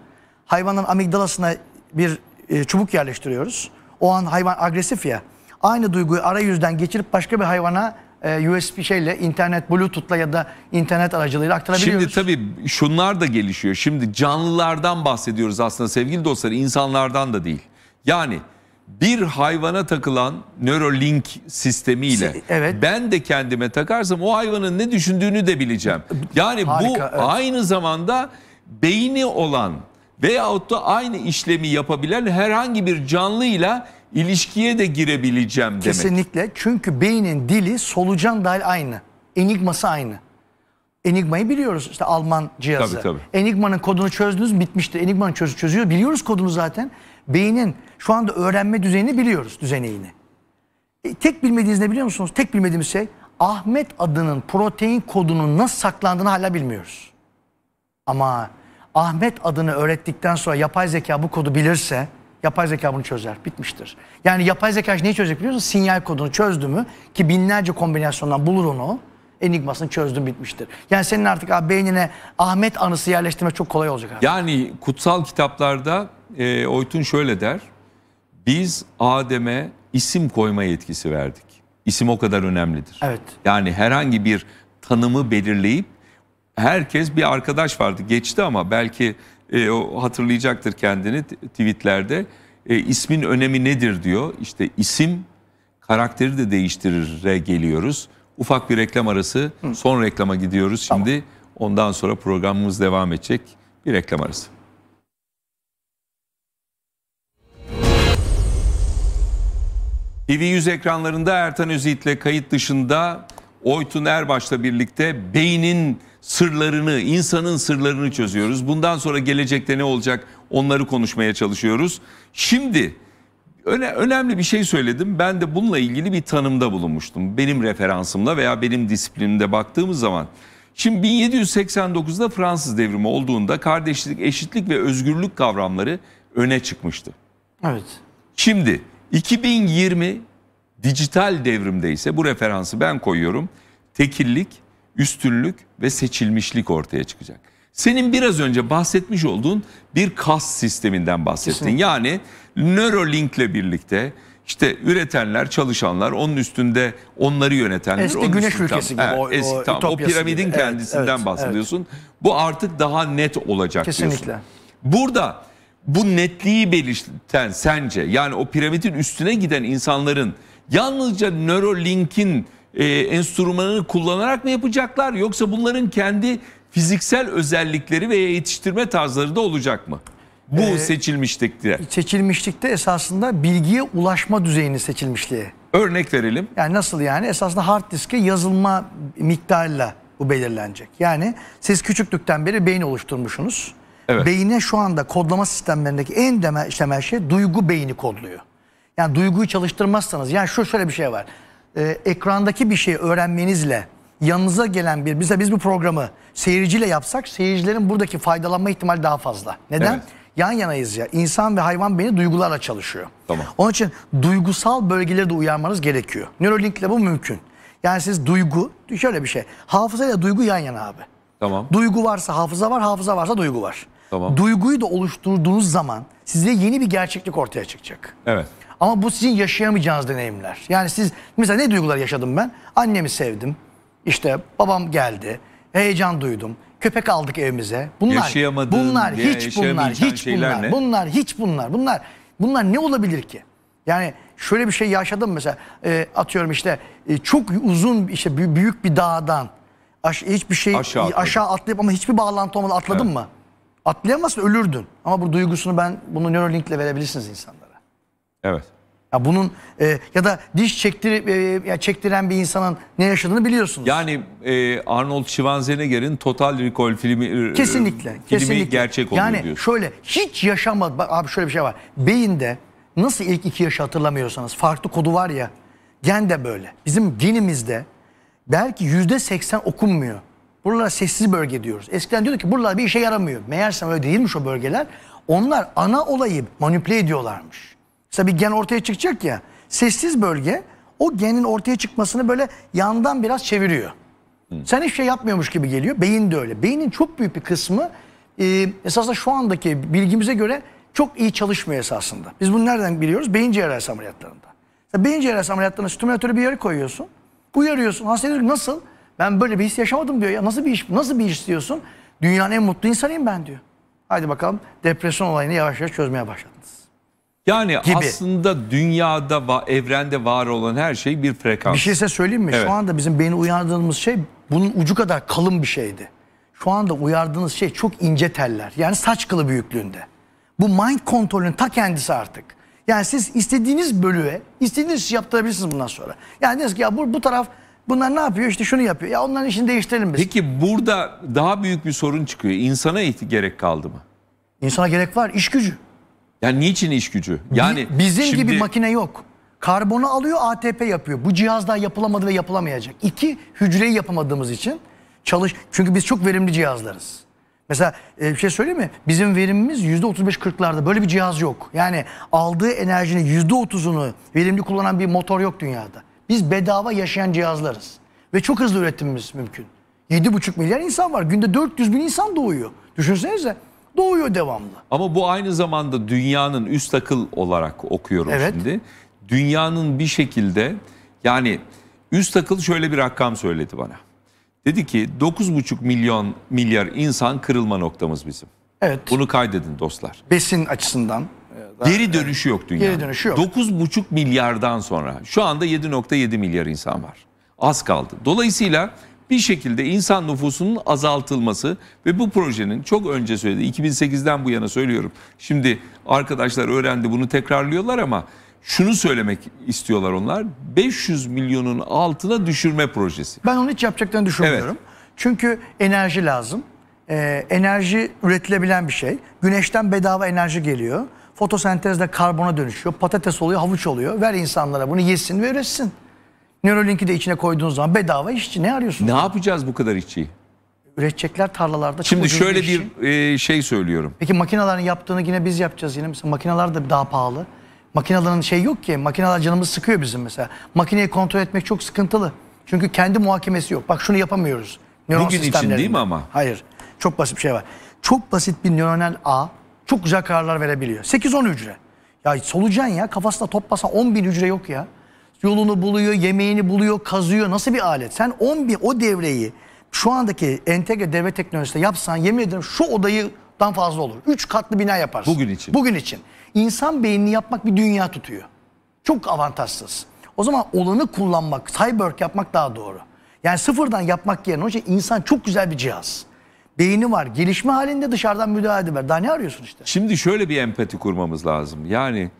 Speaker 3: Hayvanın amigdalasına bir e, çubuk yerleştiriyoruz. O an hayvan agresif ya. Aynı duyguyu arayüzden geçirip başka bir hayvana e, USB şeyle internet bluetooth'la ya da internet aracılığıyla aktarabiliyoruz. Şimdi
Speaker 2: tabii şunlar da gelişiyor. Şimdi canlılardan bahsediyoruz aslında sevgili dostlar insanlardan da değil. Yani bir hayvana takılan Neuralink sistemiyle evet. ben de kendime takarsam o hayvanın ne düşündüğünü de bileceğim. Yani Harika, bu evet. aynı zamanda beyni olan veyahut da aynı işlemi yapabilen herhangi bir canlıyla ilişkiye de girebileceğim demek. Kesinlikle
Speaker 3: çünkü beynin dili solucan dahil aynı. Enigması aynı. Enigma'yı biliyoruz işte Alman cihazı. Tabii, tabii. Enigma'nın kodunu çözdünüz bitmişti. Enigma'nın çözü çözüyor. Biliyoruz kodunu zaten. Beynin şu anda öğrenme düzenini biliyoruz düzenini. E, tek bilmediğiniz ne biliyor musunuz? Tek bilmediğimiz şey Ahmet adının protein kodunun nasıl saklandığını hala bilmiyoruz. Ama Ahmet adını öğrettikten sonra yapay zeka bu kodu bilirse yapay zeka bunu çözer. Bitmiştir. Yani yapay zeka neyi çözecek biliyor musun? Sinyal kodunu çözdü mü ki binlerce kombinasyondan bulur onu. Enigmasını çözdüm bitmiştir. Yani senin artık abi beynine Ahmet anısı yerleştirmek çok kolay olacak.
Speaker 2: Abi. Yani kutsal kitaplarda e, Oytun şöyle der. Biz Adem'e isim koyma yetkisi verdik. İsim o kadar önemlidir. Evet. Yani herhangi bir tanımı belirleyip herkes bir arkadaş vardı. Geçti ama belki e, o hatırlayacaktır kendini tweetlerde. E, ismin önemi nedir diyor. işte isim karakteri de değiştirir'e geliyoruz. Ufak bir reklam arası. Hı. Son reklama gidiyoruz şimdi. Tamam. Ondan sonra programımız devam edecek. Bir reklam arası. TV100 ekranlarında Ertan Özyiğit'le kayıt dışında Oytun Erbaş'la birlikte beynin sırlarını, insanın sırlarını çözüyoruz. Bundan sonra gelecekte ne olacak onları konuşmaya çalışıyoruz. Şimdi öne, önemli bir şey söyledim. Ben de bununla ilgili bir tanımda bulunmuştum. Benim referansımla veya benim disiplinimde baktığımız zaman. Şimdi 1789'da Fransız devrimi olduğunda kardeşlik, eşitlik ve özgürlük kavramları öne çıkmıştı. Evet. Şimdi 2020 dijital devrimde ise bu referansı ben koyuyorum. Tekillik, üstünlük ve seçilmişlik ortaya çıkacak. Senin biraz önce bahsetmiş olduğun bir kas sisteminden bahsettin. Kesinlikle. Yani Neuralink'le birlikte işte üretenler, çalışanlar, onun üstünde onları yönetenler. Eski onun güneş ülkesi gibi. Evet, o, eski, o, tam, o piramidin gibi. kendisinden evet, bahsediyorsun. Evet. Bu artık daha net olacak Kesinlikle. diyorsun. Burada bu netliği belirten sence yani o piramidin üstüne giden insanların yalnızca Neuralink'in e, enstrümanını kullanarak mı yapacaklar yoksa bunların kendi fiziksel özellikleri veya yetiştirme tarzları da olacak mı? Bu ee, seçilmişlikte.
Speaker 3: Seçilmişlikte esasında bilgiye ulaşma düzeyini seçilmişliğe. Örnek verelim. Yani nasıl yani? Esasında hard diske yazılma miktarıyla bu belirlenecek. Yani siz küçüklükten beri beyin oluşturmuşsunuz. Evet. Beyine şu anda kodlama sistemlerindeki en deme, işlemel şey duygu beyni kodluyor. Yani duyguyu çalıştırmazsanız yani şu şöyle bir şey var e, ekrandaki bir şey öğrenmenizle yanınıza gelen bir bize biz bu programı seyirciyle yapsak seyircilerin buradaki faydalanma ihtimali daha fazla. Neden? Evet. Yan yanayız ya. İnsan ve hayvan beni duygularla çalışıyor. Tamam. Onun için duygusal bölgeleri de uyarmanız gerekiyor. Neuralink ile bu mümkün. Yani siz duygu şöyle bir şey. Hafıza ile duygu yan yana abi. Tamam. Duygu varsa hafıza var, hafıza varsa duygu var. Tamam. Duyguyu da oluşturduğunuz zaman size yeni bir gerçeklik ortaya çıkacak. Evet. Ama bu sizin yaşayamayacağınız deneyimler. Yani siz mesela ne duygular yaşadım ben? Annemi sevdim. İşte babam geldi. Heyecan duydum. Köpek aldık evimize. Bunlar bunlar hiç bunlar hiç bunlar. Ne? Bunlar hiç bunlar. Bunlar bunlar ne olabilir ki? Yani şöyle bir şey yaşadım mesela e, atıyorum işte e, çok uzun işte büyük bir dağdan aş, hiçbir şey aşağı, atladım. aşağı atlayıp ama hiçbir bağlantı olmadan atladın evet. mı? Atlayamazsın ölürdün. Ama bu duygusunu ben bunu Neuralink'le verebilirsiniz insanlara. Evet. Ya bunun e, ya da diş çektir e, ya çektiren bir insanın ne yaşadığını biliyorsunuz.
Speaker 2: Yani e, Arnold Schwarzenegger'in Total Recall filmi e, kesinlikle filmi kesinlikle gerçek oluyor Yani diyorsun.
Speaker 3: şöyle hiç yaşamadı bak abi şöyle bir şey var. Beyinde nasıl ilk iki yaşı hatırlamıyorsanız farklı kodu var ya gen de böyle. Bizim genimizde belki yüzde seksen okunmuyor. Buralara sessiz bölge diyoruz. Eskiden diyorduk ki buralar bir işe yaramıyor. meğerse öyle değilmiş o bölgeler. Onlar ana olayı manipüle ediyorlarmış. Mesela bir gen ortaya çıkacak ya. Sessiz bölge o genin ortaya çıkmasını böyle yandan biraz çeviriyor. Hı. Hmm. Sen hiçbir şey yapmıyormuş gibi geliyor. Beyin de öyle. Beynin çok büyük bir kısmı e, esasında şu andaki bilgimize göre çok iyi çalışmıyor esasında. Biz bunu nereden biliyoruz? Beyin cerrahisi ameliyatlarında. Mesela beyin cerrahisi ameliyatlarında stimülatörü bir yere koyuyorsun. Uyarıyorsun. Hasta diyor nasıl? Ben böyle bir his yaşamadım diyor ya. Nasıl bir iş, nasıl bir iş diyorsun? Dünyanın en mutlu insanıyım ben diyor. Haydi bakalım depresyon olayını yavaş yavaş çözmeye başladı.
Speaker 2: Yani gibi. aslında dünyada, va evrende var olan her şey bir frekans. Bir şey size söyleyeyim mi? Evet. Şu
Speaker 3: anda bizim beyni uyardığımız şey bunun ucu kadar kalın bir şeydi. Şu anda uyardığınız şey çok ince teller. Yani saç kılı büyüklüğünde. Bu mind kontrolün ta kendisi artık. Yani siz istediğiniz bölüğe, istediğiniz şey yaptırabilirsiniz bundan sonra. Yani diyorsunuz ki ya bu, bu taraf bunlar ne yapıyor işte şunu yapıyor. Ya onların işini değiştirelim biz.
Speaker 2: Peki burada daha büyük bir sorun çıkıyor. İnsana gerek kaldı mı?
Speaker 3: İnsana gerek var.
Speaker 2: iş gücü. Yani niçin iş gücü? Yani bizim şimdi... gibi
Speaker 3: makine yok. Karbonu alıyor, ATP yapıyor. Bu cihaz daha yapılamadı ve yapılamayacak. İki, hücreyi yapamadığımız için çalış. Çünkü biz çok verimli cihazlarız. Mesela e, bir şey söyleyeyim mi? Bizim verimimiz %35-40'larda. Böyle bir cihaz yok. Yani aldığı enerjinin %30'unu verimli kullanan bir motor yok dünyada. Biz bedava yaşayan cihazlarız. Ve çok hızlı üretimimiz mümkün. 7,5 milyar insan var. Günde 400 bin insan doğuyor. Düşünsenize doğuyor devamlı.
Speaker 2: Ama bu aynı zamanda dünyanın üst akıl olarak okuyorum evet. şimdi. Dünyanın bir şekilde yani üst akıl şöyle bir rakam söyledi bana. Dedi ki 9,5 milyon milyar insan kırılma noktamız bizim. Evet. Bunu kaydedin dostlar.
Speaker 3: Besin açısından.
Speaker 2: Geri dönüşü yok dünya. Geri dönüşü yok. 9,5 milyardan sonra şu anda 7,7 milyar insan var. Az kaldı. Dolayısıyla bir şekilde insan nüfusunun azaltılması ve bu projenin çok önce söyledi 2008'den bu yana söylüyorum. Şimdi arkadaşlar öğrendi bunu tekrarlıyorlar ama şunu söylemek istiyorlar onlar. 500 milyonun altına düşürme projesi.
Speaker 3: Ben onu hiç yapacaklarını düşünmüyorum. Evet. Çünkü enerji lazım. Ee, enerji üretilebilen bir şey. Güneşten bedava enerji geliyor. fotosentezle karbona dönüşüyor. Patates oluyor, havuç oluyor. Ver insanlara bunu yesin ve üretsin. Neuralink'i de içine koyduğunuz zaman bedava işçi ne arıyorsunuz? Ne yapacağız bu kadar işçiyi? Üretecekler tarlalarda. Şimdi şöyle bir,
Speaker 2: bir e, şey söylüyorum.
Speaker 3: Peki makinelerin yaptığını yine biz yapacağız yine. Mesela makineler de daha pahalı. Makinelerin şey yok ki. Makineler canımız sıkıyor bizim mesela. Makineyi kontrol etmek çok sıkıntılı. Çünkü kendi muhakemesi yok. Bak şunu yapamıyoruz. Nöron Bugün için değil mi ama? Hayır. Çok basit bir şey var. Çok basit bir nöronel ağ çok güzel kararlar verebiliyor. 8-10 hücre. Ya solucan ya kafasına top basa 10 bin hücre yok ya yolunu buluyor, yemeğini buluyor, kazıyor. Nasıl bir alet? Sen 11 o devreyi şu andaki entegre devre teknolojisinde yapsan yemin ederim şu odayıdan fazla olur. 3 katlı bina yaparsın. Bugün için. Bugün için. İnsan beynini yapmak bir dünya tutuyor. Çok avantajsız. O zaman olanı kullanmak, cyborg yapmak daha doğru. Yani sıfırdan yapmak yerine hocam insan çok güzel bir cihaz. Beyni var. Gelişme halinde dışarıdan müdahale ediver. Daha ne arıyorsun işte? Şimdi
Speaker 2: şöyle bir empati kurmamız lazım. Yani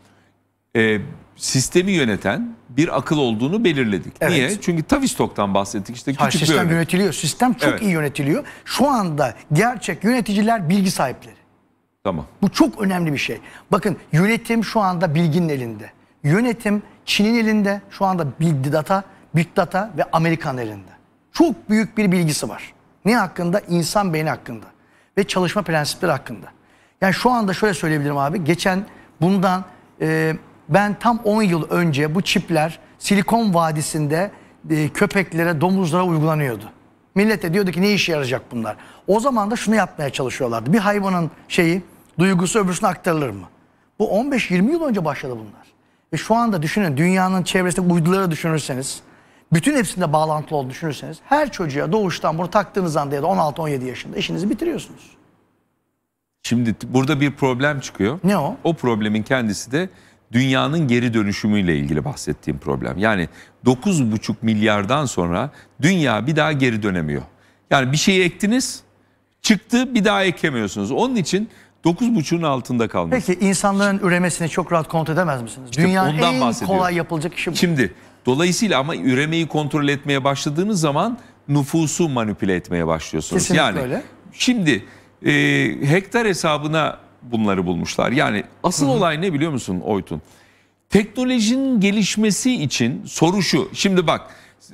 Speaker 2: e, sistemi yöneten bir akıl olduğunu belirledik. Evet. Niye? Çünkü Tavistok'tan bahsettik. İşte küçük Hayır, sistem yönetiliyor.
Speaker 3: Sistem çok evet. iyi yönetiliyor. Şu anda gerçek yöneticiler bilgi sahipleri. Tamam. Bu çok önemli bir şey. Bakın yönetim şu anda bilginin elinde. Yönetim Çin'in elinde. Şu anda Big Data, Big Data ve Amerikan elinde. Çok büyük bir bilgisi var. Ne hakkında? İnsan beyni hakkında. Ve çalışma prensipleri hakkında. Yani şu anda şöyle söyleyebilirim abi. Geçen bundan... E, ben tam 10 yıl önce bu çipler Silikon Vadisi'nde e, köpeklere, domuzlara uygulanıyordu. Millete de diyordu ki ne işe yarayacak bunlar? O zaman da şunu yapmaya çalışıyorlardı. Bir hayvanın şeyi, duygusu öbürsüne aktarılır mı? Bu 15-20 yıl önce başladı bunlar. Ve şu anda düşünün dünyanın çevresinde uyduları düşünürseniz, bütün hepsinde bağlantılı olduğunu düşünürseniz her çocuğa doğuştan bunu taktığınız anda ya da 16-17 yaşında işinizi bitiriyorsunuz.
Speaker 2: Şimdi burada bir problem çıkıyor. Ne o? O problemin kendisi de dünyanın geri dönüşümüyle ilgili bahsettiğim problem. Yani 9,5 milyardan sonra dünya bir daha geri dönemiyor. Yani bir şey ektiniz, çıktı bir daha ekemiyorsunuz. Onun için 9,5'un altında kalmış.
Speaker 3: Peki insanların üremesini çok rahat kontrol edemez misiniz? İşte Dünyanın en bahsediyor. kolay
Speaker 2: yapılacak işi bu. Şimdi dolayısıyla ama üremeyi kontrol etmeye başladığınız zaman nüfusu manipüle etmeye başlıyorsunuz. Kesinlikle yani, öyle. Şimdi e, hektar hesabına bunları bulmuşlar. Yani asıl Hı-hı. olay ne biliyor musun Oytun? Teknolojinin gelişmesi için soru şu. Şimdi bak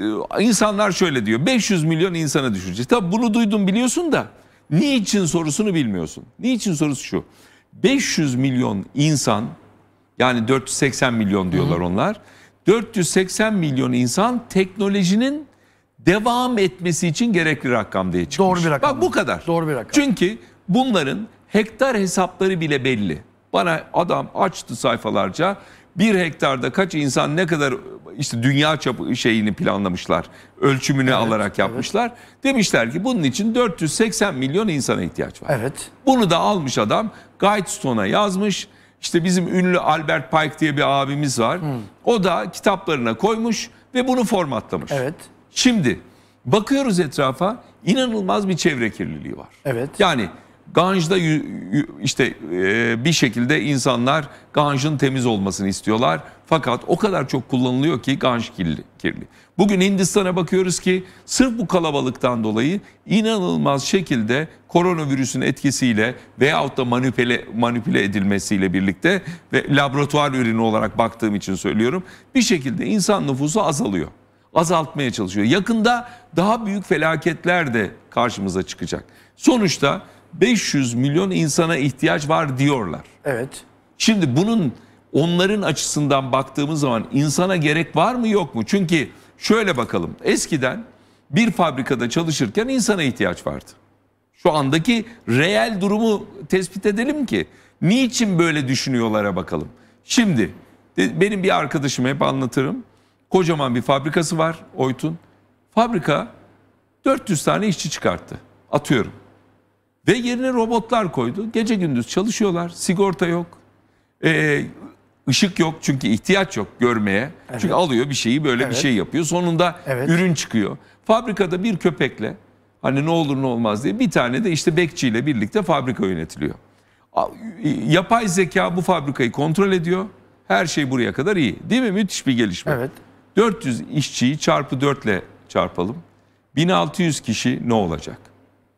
Speaker 2: e, insanlar şöyle diyor 500 milyon insanı düşüreceğiz. Tabi bunu duydun biliyorsun da niçin sorusunu bilmiyorsun. Niçin sorusu şu. 500 milyon insan yani 480 milyon diyorlar Hı-hı. onlar. 480 milyon insan teknolojinin devam etmesi için gerekli rakam diye çıkmış. Doğru bir rakam. Bak bu kadar. Doğru bir rakam. Çünkü bunların hektar hesapları bile belli. Bana adam açtı sayfalarca bir hektarda kaç insan ne kadar işte dünya çapı şeyini planlamışlar. Ölçümünü evet, alarak yapmışlar. Evet. Demişler ki bunun için 480 milyon insana ihtiyaç var. Evet. Bunu da almış adam Guidestone'a yazmış. İşte bizim ünlü Albert Pike diye bir abimiz var. Hmm. O da kitaplarına koymuş ve bunu formatlamış. Evet. Şimdi bakıyoruz etrafa inanılmaz bir çevre kirliliği var. Evet. Yani Ganj'da işte e, bir şekilde insanlar ganjın temiz olmasını istiyorlar. Fakat o kadar çok kullanılıyor ki ganj kirli. kirli. Bugün Hindistan'a bakıyoruz ki sırf bu kalabalıktan dolayı inanılmaz şekilde koronavirüsün etkisiyle veyahut da manipüle, manipüle edilmesiyle birlikte ve laboratuvar ürünü olarak baktığım için söylüyorum. Bir şekilde insan nüfusu azalıyor. Azaltmaya çalışıyor. Yakında daha büyük felaketler de karşımıza çıkacak. Sonuçta 500 milyon insana ihtiyaç var diyorlar. Evet. Şimdi bunun onların açısından baktığımız zaman insana gerek var mı yok mu? Çünkü şöyle bakalım. Eskiden bir fabrikada çalışırken insana ihtiyaç vardı. Şu andaki reel durumu tespit edelim ki niçin böyle düşünüyorlara bakalım. Şimdi benim bir arkadaşım hep anlatırım. Kocaman bir fabrikası var Oytun. Fabrika 400 tane işçi çıkarttı. Atıyorum. Ve yerine robotlar koydu. Gece gündüz çalışıyorlar. Sigorta yok. Ee, ışık yok çünkü ihtiyaç yok görmeye. Evet. Çünkü alıyor bir şeyi böyle evet. bir şey yapıyor. Sonunda evet. ürün çıkıyor. Fabrikada bir köpekle hani ne olur ne olmaz diye bir tane de işte bekçiyle birlikte fabrika yönetiliyor. Yapay zeka bu fabrikayı kontrol ediyor. Her şey buraya kadar iyi. Değil mi? Müthiş bir gelişme. Evet. 400 işçiyi çarpı 4 ile çarpalım. 1600 kişi ne olacak?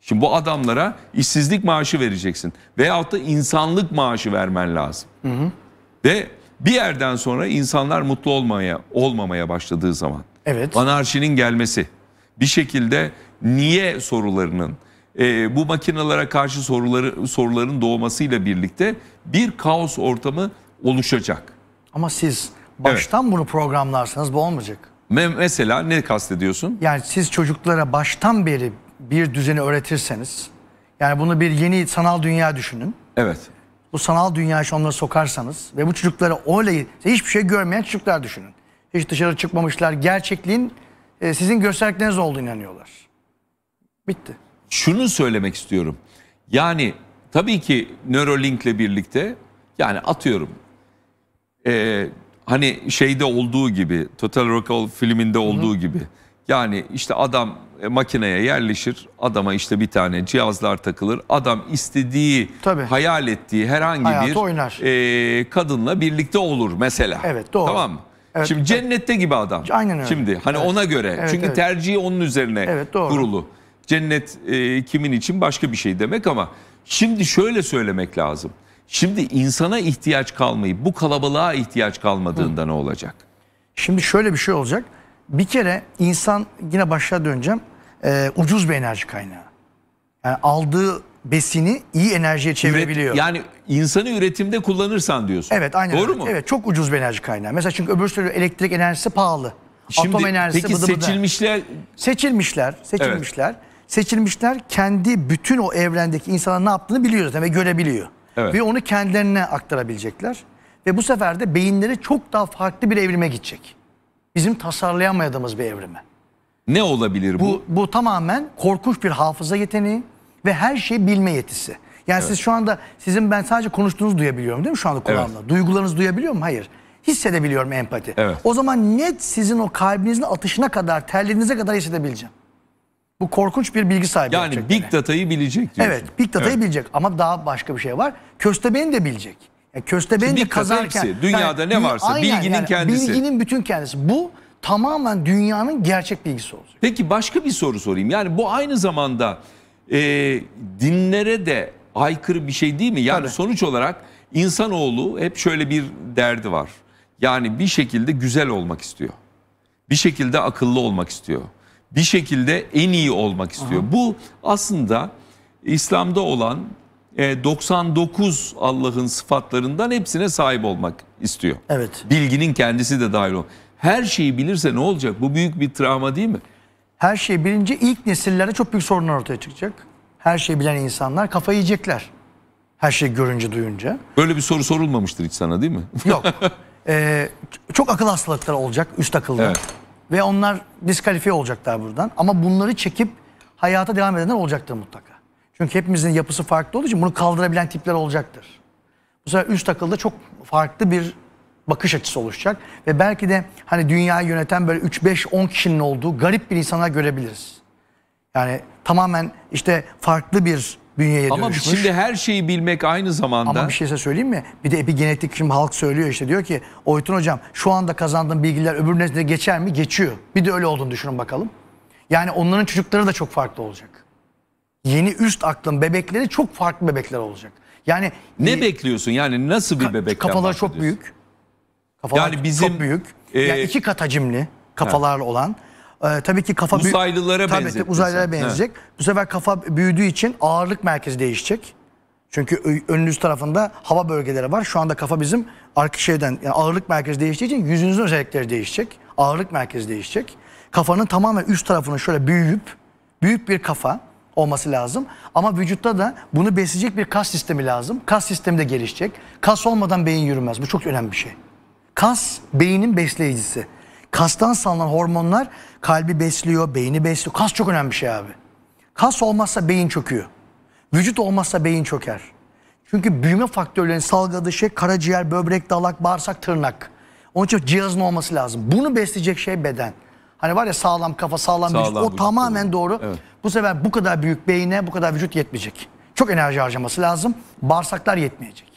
Speaker 2: Şimdi bu adamlara işsizlik maaşı vereceksin. Veyahut da insanlık maaşı vermen lazım. Hı hı. Ve bir yerden sonra insanlar mutlu olmaya olmamaya başladığı zaman. Evet. Anarşinin gelmesi. Bir şekilde niye sorularının, e, bu makinelere karşı soruları, soruların doğmasıyla birlikte bir kaos ortamı oluşacak.
Speaker 3: Ama siz baştan evet. bunu programlarsanız bu
Speaker 2: olmayacak. Mesela ne kastediyorsun?
Speaker 3: Yani siz çocuklara baştan beri bir düzeni öğretirseniz yani bunu bir yeni sanal dünya düşünün. Evet. Bu sanal dünyaya şu onları sokarsanız ve bu çocuklara öyle hiçbir şey görmeyen çocuklar düşünün. Hiç dışarı çıkmamışlar. Gerçekliğin e, sizin gösterdikleriniz olduğunu inanıyorlar. Bitti.
Speaker 2: Şunu söylemek istiyorum. Yani tabii ki Neuralink'le birlikte yani atıyorum e, hani şeyde olduğu gibi Total Recall filminde olduğu Hı. gibi yani işte adam e, makineye yerleşir. Adama işte bir tane cihazlar takılır. Adam istediği, Tabii. hayal ettiği herhangi Hayatı bir oynar. e, kadınla birlikte olur mesela. Evet doğru. Tamam mı? Evet, Şimdi cennette gibi adam. Aynen öyle. Şimdi hani Evet. ona göre. Evet, Çünkü evet. tercihi onun üzerine Evet, doğru. kurulu. Cennet e, kimin için başka bir şey demek ama şimdi şöyle söylemek lazım. Şimdi insana ihtiyaç kalmayıp bu kalabalığa ihtiyaç kalmadığında ne olacak?
Speaker 3: Şimdi şöyle bir şey olacak. Bir kere insan yine başa döneceğim e, ucuz bir enerji kaynağı. Yani aldığı besini iyi enerjiye çevirebiliyor. Üret,
Speaker 2: yani insanı
Speaker 3: üretimde kullanırsan diyorsun. Evet aynen. Doğru mu? Evet çok ucuz bir enerji kaynağı. Mesela çünkü öbür türlü elektrik enerjisi pahalı. Şimdi, Atom enerjisi peki bıdı bıdı. seçilmişler... Seçilmişler, seçilmişler. Seçilmişler kendi bütün o evrendeki insanların ne yaptığını biliyor zaten ve görebiliyor. Evet. Ve onu kendilerine aktarabilecekler. Ve bu sefer de beyinleri çok daha farklı bir evrime gidecek. Bizim tasarlayamadığımız bir evrime. Ne olabilir bu? Bu, bu tamamen korkunç bir hafıza yeteneği ve her şeyi bilme yetisi. Yani evet. siz şu anda sizin ben sadece konuştuğunuzu duyabiliyorum değil mi şu anda kulağımla? Evet. Duygularınızı duyabiliyor muyum? Hayır. Hissedebiliyorum empati. Evet. O zaman net sizin o kalbinizin atışına kadar, terlerinize kadar hissedebileceğim. Bu korkunç bir bilgi sahibi. Yani big data'yı bilecek diyorsun. Evet big data'yı evet. bilecek ama daha başka bir şey var. Köstebeğini de bilecek. Yani köstebeğini de kazarken. Hepsi, dünyada yani, ne varsa aynen, bilginin yani, kendisi. Bilginin bütün kendisi. Bu tamamen dünyanın gerçek bilgisi olacak.
Speaker 2: Peki başka bir soru sorayım. Yani bu aynı zamanda e, dinlere de aykırı bir şey değil mi? Yani Tabii. sonuç olarak insanoğlu hep şöyle bir derdi var. Yani bir şekilde güzel olmak istiyor. Bir şekilde akıllı olmak istiyor. Bir şekilde en iyi olmak istiyor. Aha. Bu aslında İslam'da olan 99 e, Allah'ın sıfatlarından hepsine sahip olmak istiyor. Evet. Bilginin kendisi de dahil olmak her şeyi bilirse ne olacak? Bu büyük bir travma değil mi?
Speaker 3: Her şeyi bilince ilk nesillerde çok büyük sorunlar ortaya çıkacak. Her şeyi bilen insanlar kafayı yiyecekler. Her şeyi görünce duyunca.
Speaker 2: Böyle bir soru sorulmamıştır hiç sana değil mi?
Speaker 3: Yok. *laughs* Ee, çok akıl hastalıkları olacak üst akıllı. Evet. Ve onlar diskalifiye olacaklar buradan. Ama bunları çekip hayata devam edenler olacaktır mutlaka. Çünkü hepimizin yapısı farklı olduğu için bunu kaldırabilen tipler olacaktır. Bu sefer üst akılda çok farklı bir bakış açısı oluşacak. Ve belki de hani dünyayı yöneten böyle 3-5-10 kişinin olduğu garip bir insana görebiliriz. Yani tamamen işte farklı bir bünyeye Ama dönüşmüş. Ama şimdi
Speaker 2: her şeyi bilmek aynı zamanda. Ama bir
Speaker 3: şeyse söyleyeyim mi? Bir de epigenetik şimdi halk söylüyor işte diyor ki Oytun hocam şu anda kazandığın bilgiler öbür nesne geçer mi? Geçiyor. Bir de öyle olduğunu düşünün bakalım. Yani onların çocukları da çok farklı olacak. Yeni üst aklın bebekleri çok farklı bebekler olacak. Yani ne
Speaker 2: bekliyorsun? Yani
Speaker 3: nasıl bir bebek? Kafaları çok büyük. Kafalar yani bizim çok büyük. E, yani iki kat hacimli kafalar evet. olan. Ee, tabii ki kafa uzaylılara tabii, Uzaylılara benzeyecek. Evet. Bu sefer kafa büyüdüğü için ağırlık merkezi değişecek. Çünkü önünüz tarafında hava bölgeleri var. Şu anda kafa bizim arka şeyden yani ağırlık merkezi değiştiği için yüzünüzün özellikleri değişecek. Ağırlık merkezi değişecek. Kafanın tamamen üst tarafını şöyle büyüyüp büyük bir kafa olması lazım. Ama vücutta da bunu besleyecek bir kas sistemi lazım. Kas sistemi de gelişecek. Kas olmadan beyin yürümez. Bu çok önemli bir şey. Kas beynin besleyicisi. Kastan salınan hormonlar kalbi besliyor, beyni besliyor. Kas çok önemli bir şey abi. Kas olmazsa beyin çöküyor. Vücut olmazsa beyin çöker. Çünkü büyüme faktörlerini salgıladığı şey karaciğer, böbrek, dalak, bağırsak, tırnak. Onun için cihazın olması lazım. Bunu besleyecek şey beden. Hani var ya sağlam kafa, sağlam, sağlam vücut. O vücut tamamen doğru. Evet. Bu sefer bu kadar büyük beyine, bu kadar vücut yetmeyecek. Çok enerji harcaması lazım. Bağırsaklar yetmeyecek.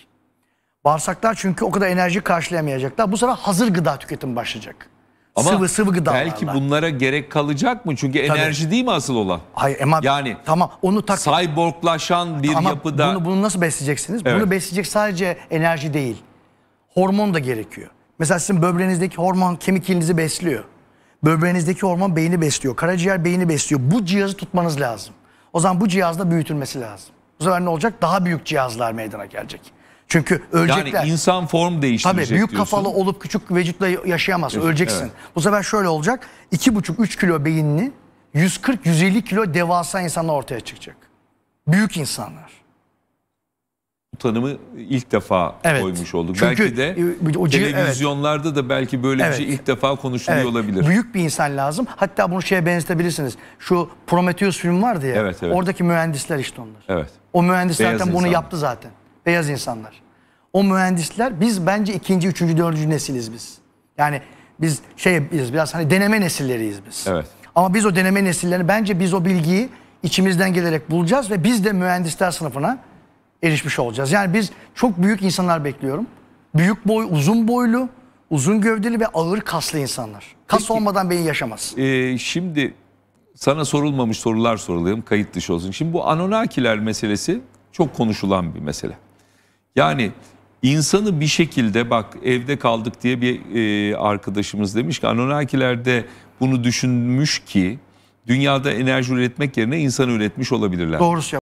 Speaker 3: Bağırsaklar çünkü o kadar enerji karşılayamayacaklar. Bu sefer hazır gıda tüketimi başlayacak. Ama sıvı sıvı gıdalarla. Belki
Speaker 2: bunlara gerek kalacak mı? Çünkü Tabii. enerji değil mi asıl olan? Hayır ama yani tamam
Speaker 3: onu tak cyborglaşan bir ama yapıda. Bunu, bunu nasıl besleyeceksiniz? Evet. Bunu besleyecek sadece enerji değil. Hormon da gerekiyor. Mesela sizin böbreğinizdeki hormon kemik ilinizi besliyor. Böbreğinizdeki hormon beyni besliyor. Karaciğer beyni besliyor. Bu cihazı tutmanız lazım. O zaman bu cihazda büyütülmesi lazım. Bu sefer ne olacak? Daha büyük cihazlar meydana gelecek. Çünkü ölecekler. Yani insan
Speaker 2: form değiştirecek Tabii büyük diyorsun. kafalı
Speaker 3: olup küçük vücutla yaşayamaz. Evet, öleceksin. Evet. Bu sefer şöyle olacak. 2,5-3 kilo beyinli 140-150 kilo devasa insanlar ortaya çıkacak. Büyük insanlar
Speaker 2: bu tanımı ilk defa evet. koymuş olduk. Çünkü, belki de e, o, televizyonlarda evet. da belki böyle evet. bir şey ilk defa konuşuluyor evet. olabilir.
Speaker 3: Büyük bir insan lazım. Hatta bunu şeye benzetebilirsiniz. Şu Prometheus film vardı ya. Evet, evet. Oradaki mühendisler işte onlar. Evet. O mühendis Beyaz zaten bunu yaptı zaten. Beyaz insanlar. O mühendisler biz bence ikinci, üçüncü, dördüncü nesiliz biz. Yani biz şey biz biraz hani deneme nesilleriyiz biz. Evet. Ama biz o deneme nesillerini bence biz o bilgiyi içimizden gelerek bulacağız ve biz de mühendisler sınıfına erişmiş olacağız. Yani biz çok büyük insanlar bekliyorum. Büyük boy, uzun boylu, uzun gövdeli ve ağır kaslı insanlar. Kas Peki, olmadan beyin yaşamaz.
Speaker 2: E, şimdi sana sorulmamış sorular sorulayım kayıt dışı olsun. Şimdi bu Anunnakiler meselesi çok konuşulan bir mesele. Yani insanı bir şekilde bak evde kaldık diye bir e, arkadaşımız demiş ki Anunnakiler
Speaker 3: bunu düşünmüş
Speaker 2: ki dünyada enerji üretmek yerine insan üretmiş olabilirler.
Speaker 3: Doğrusu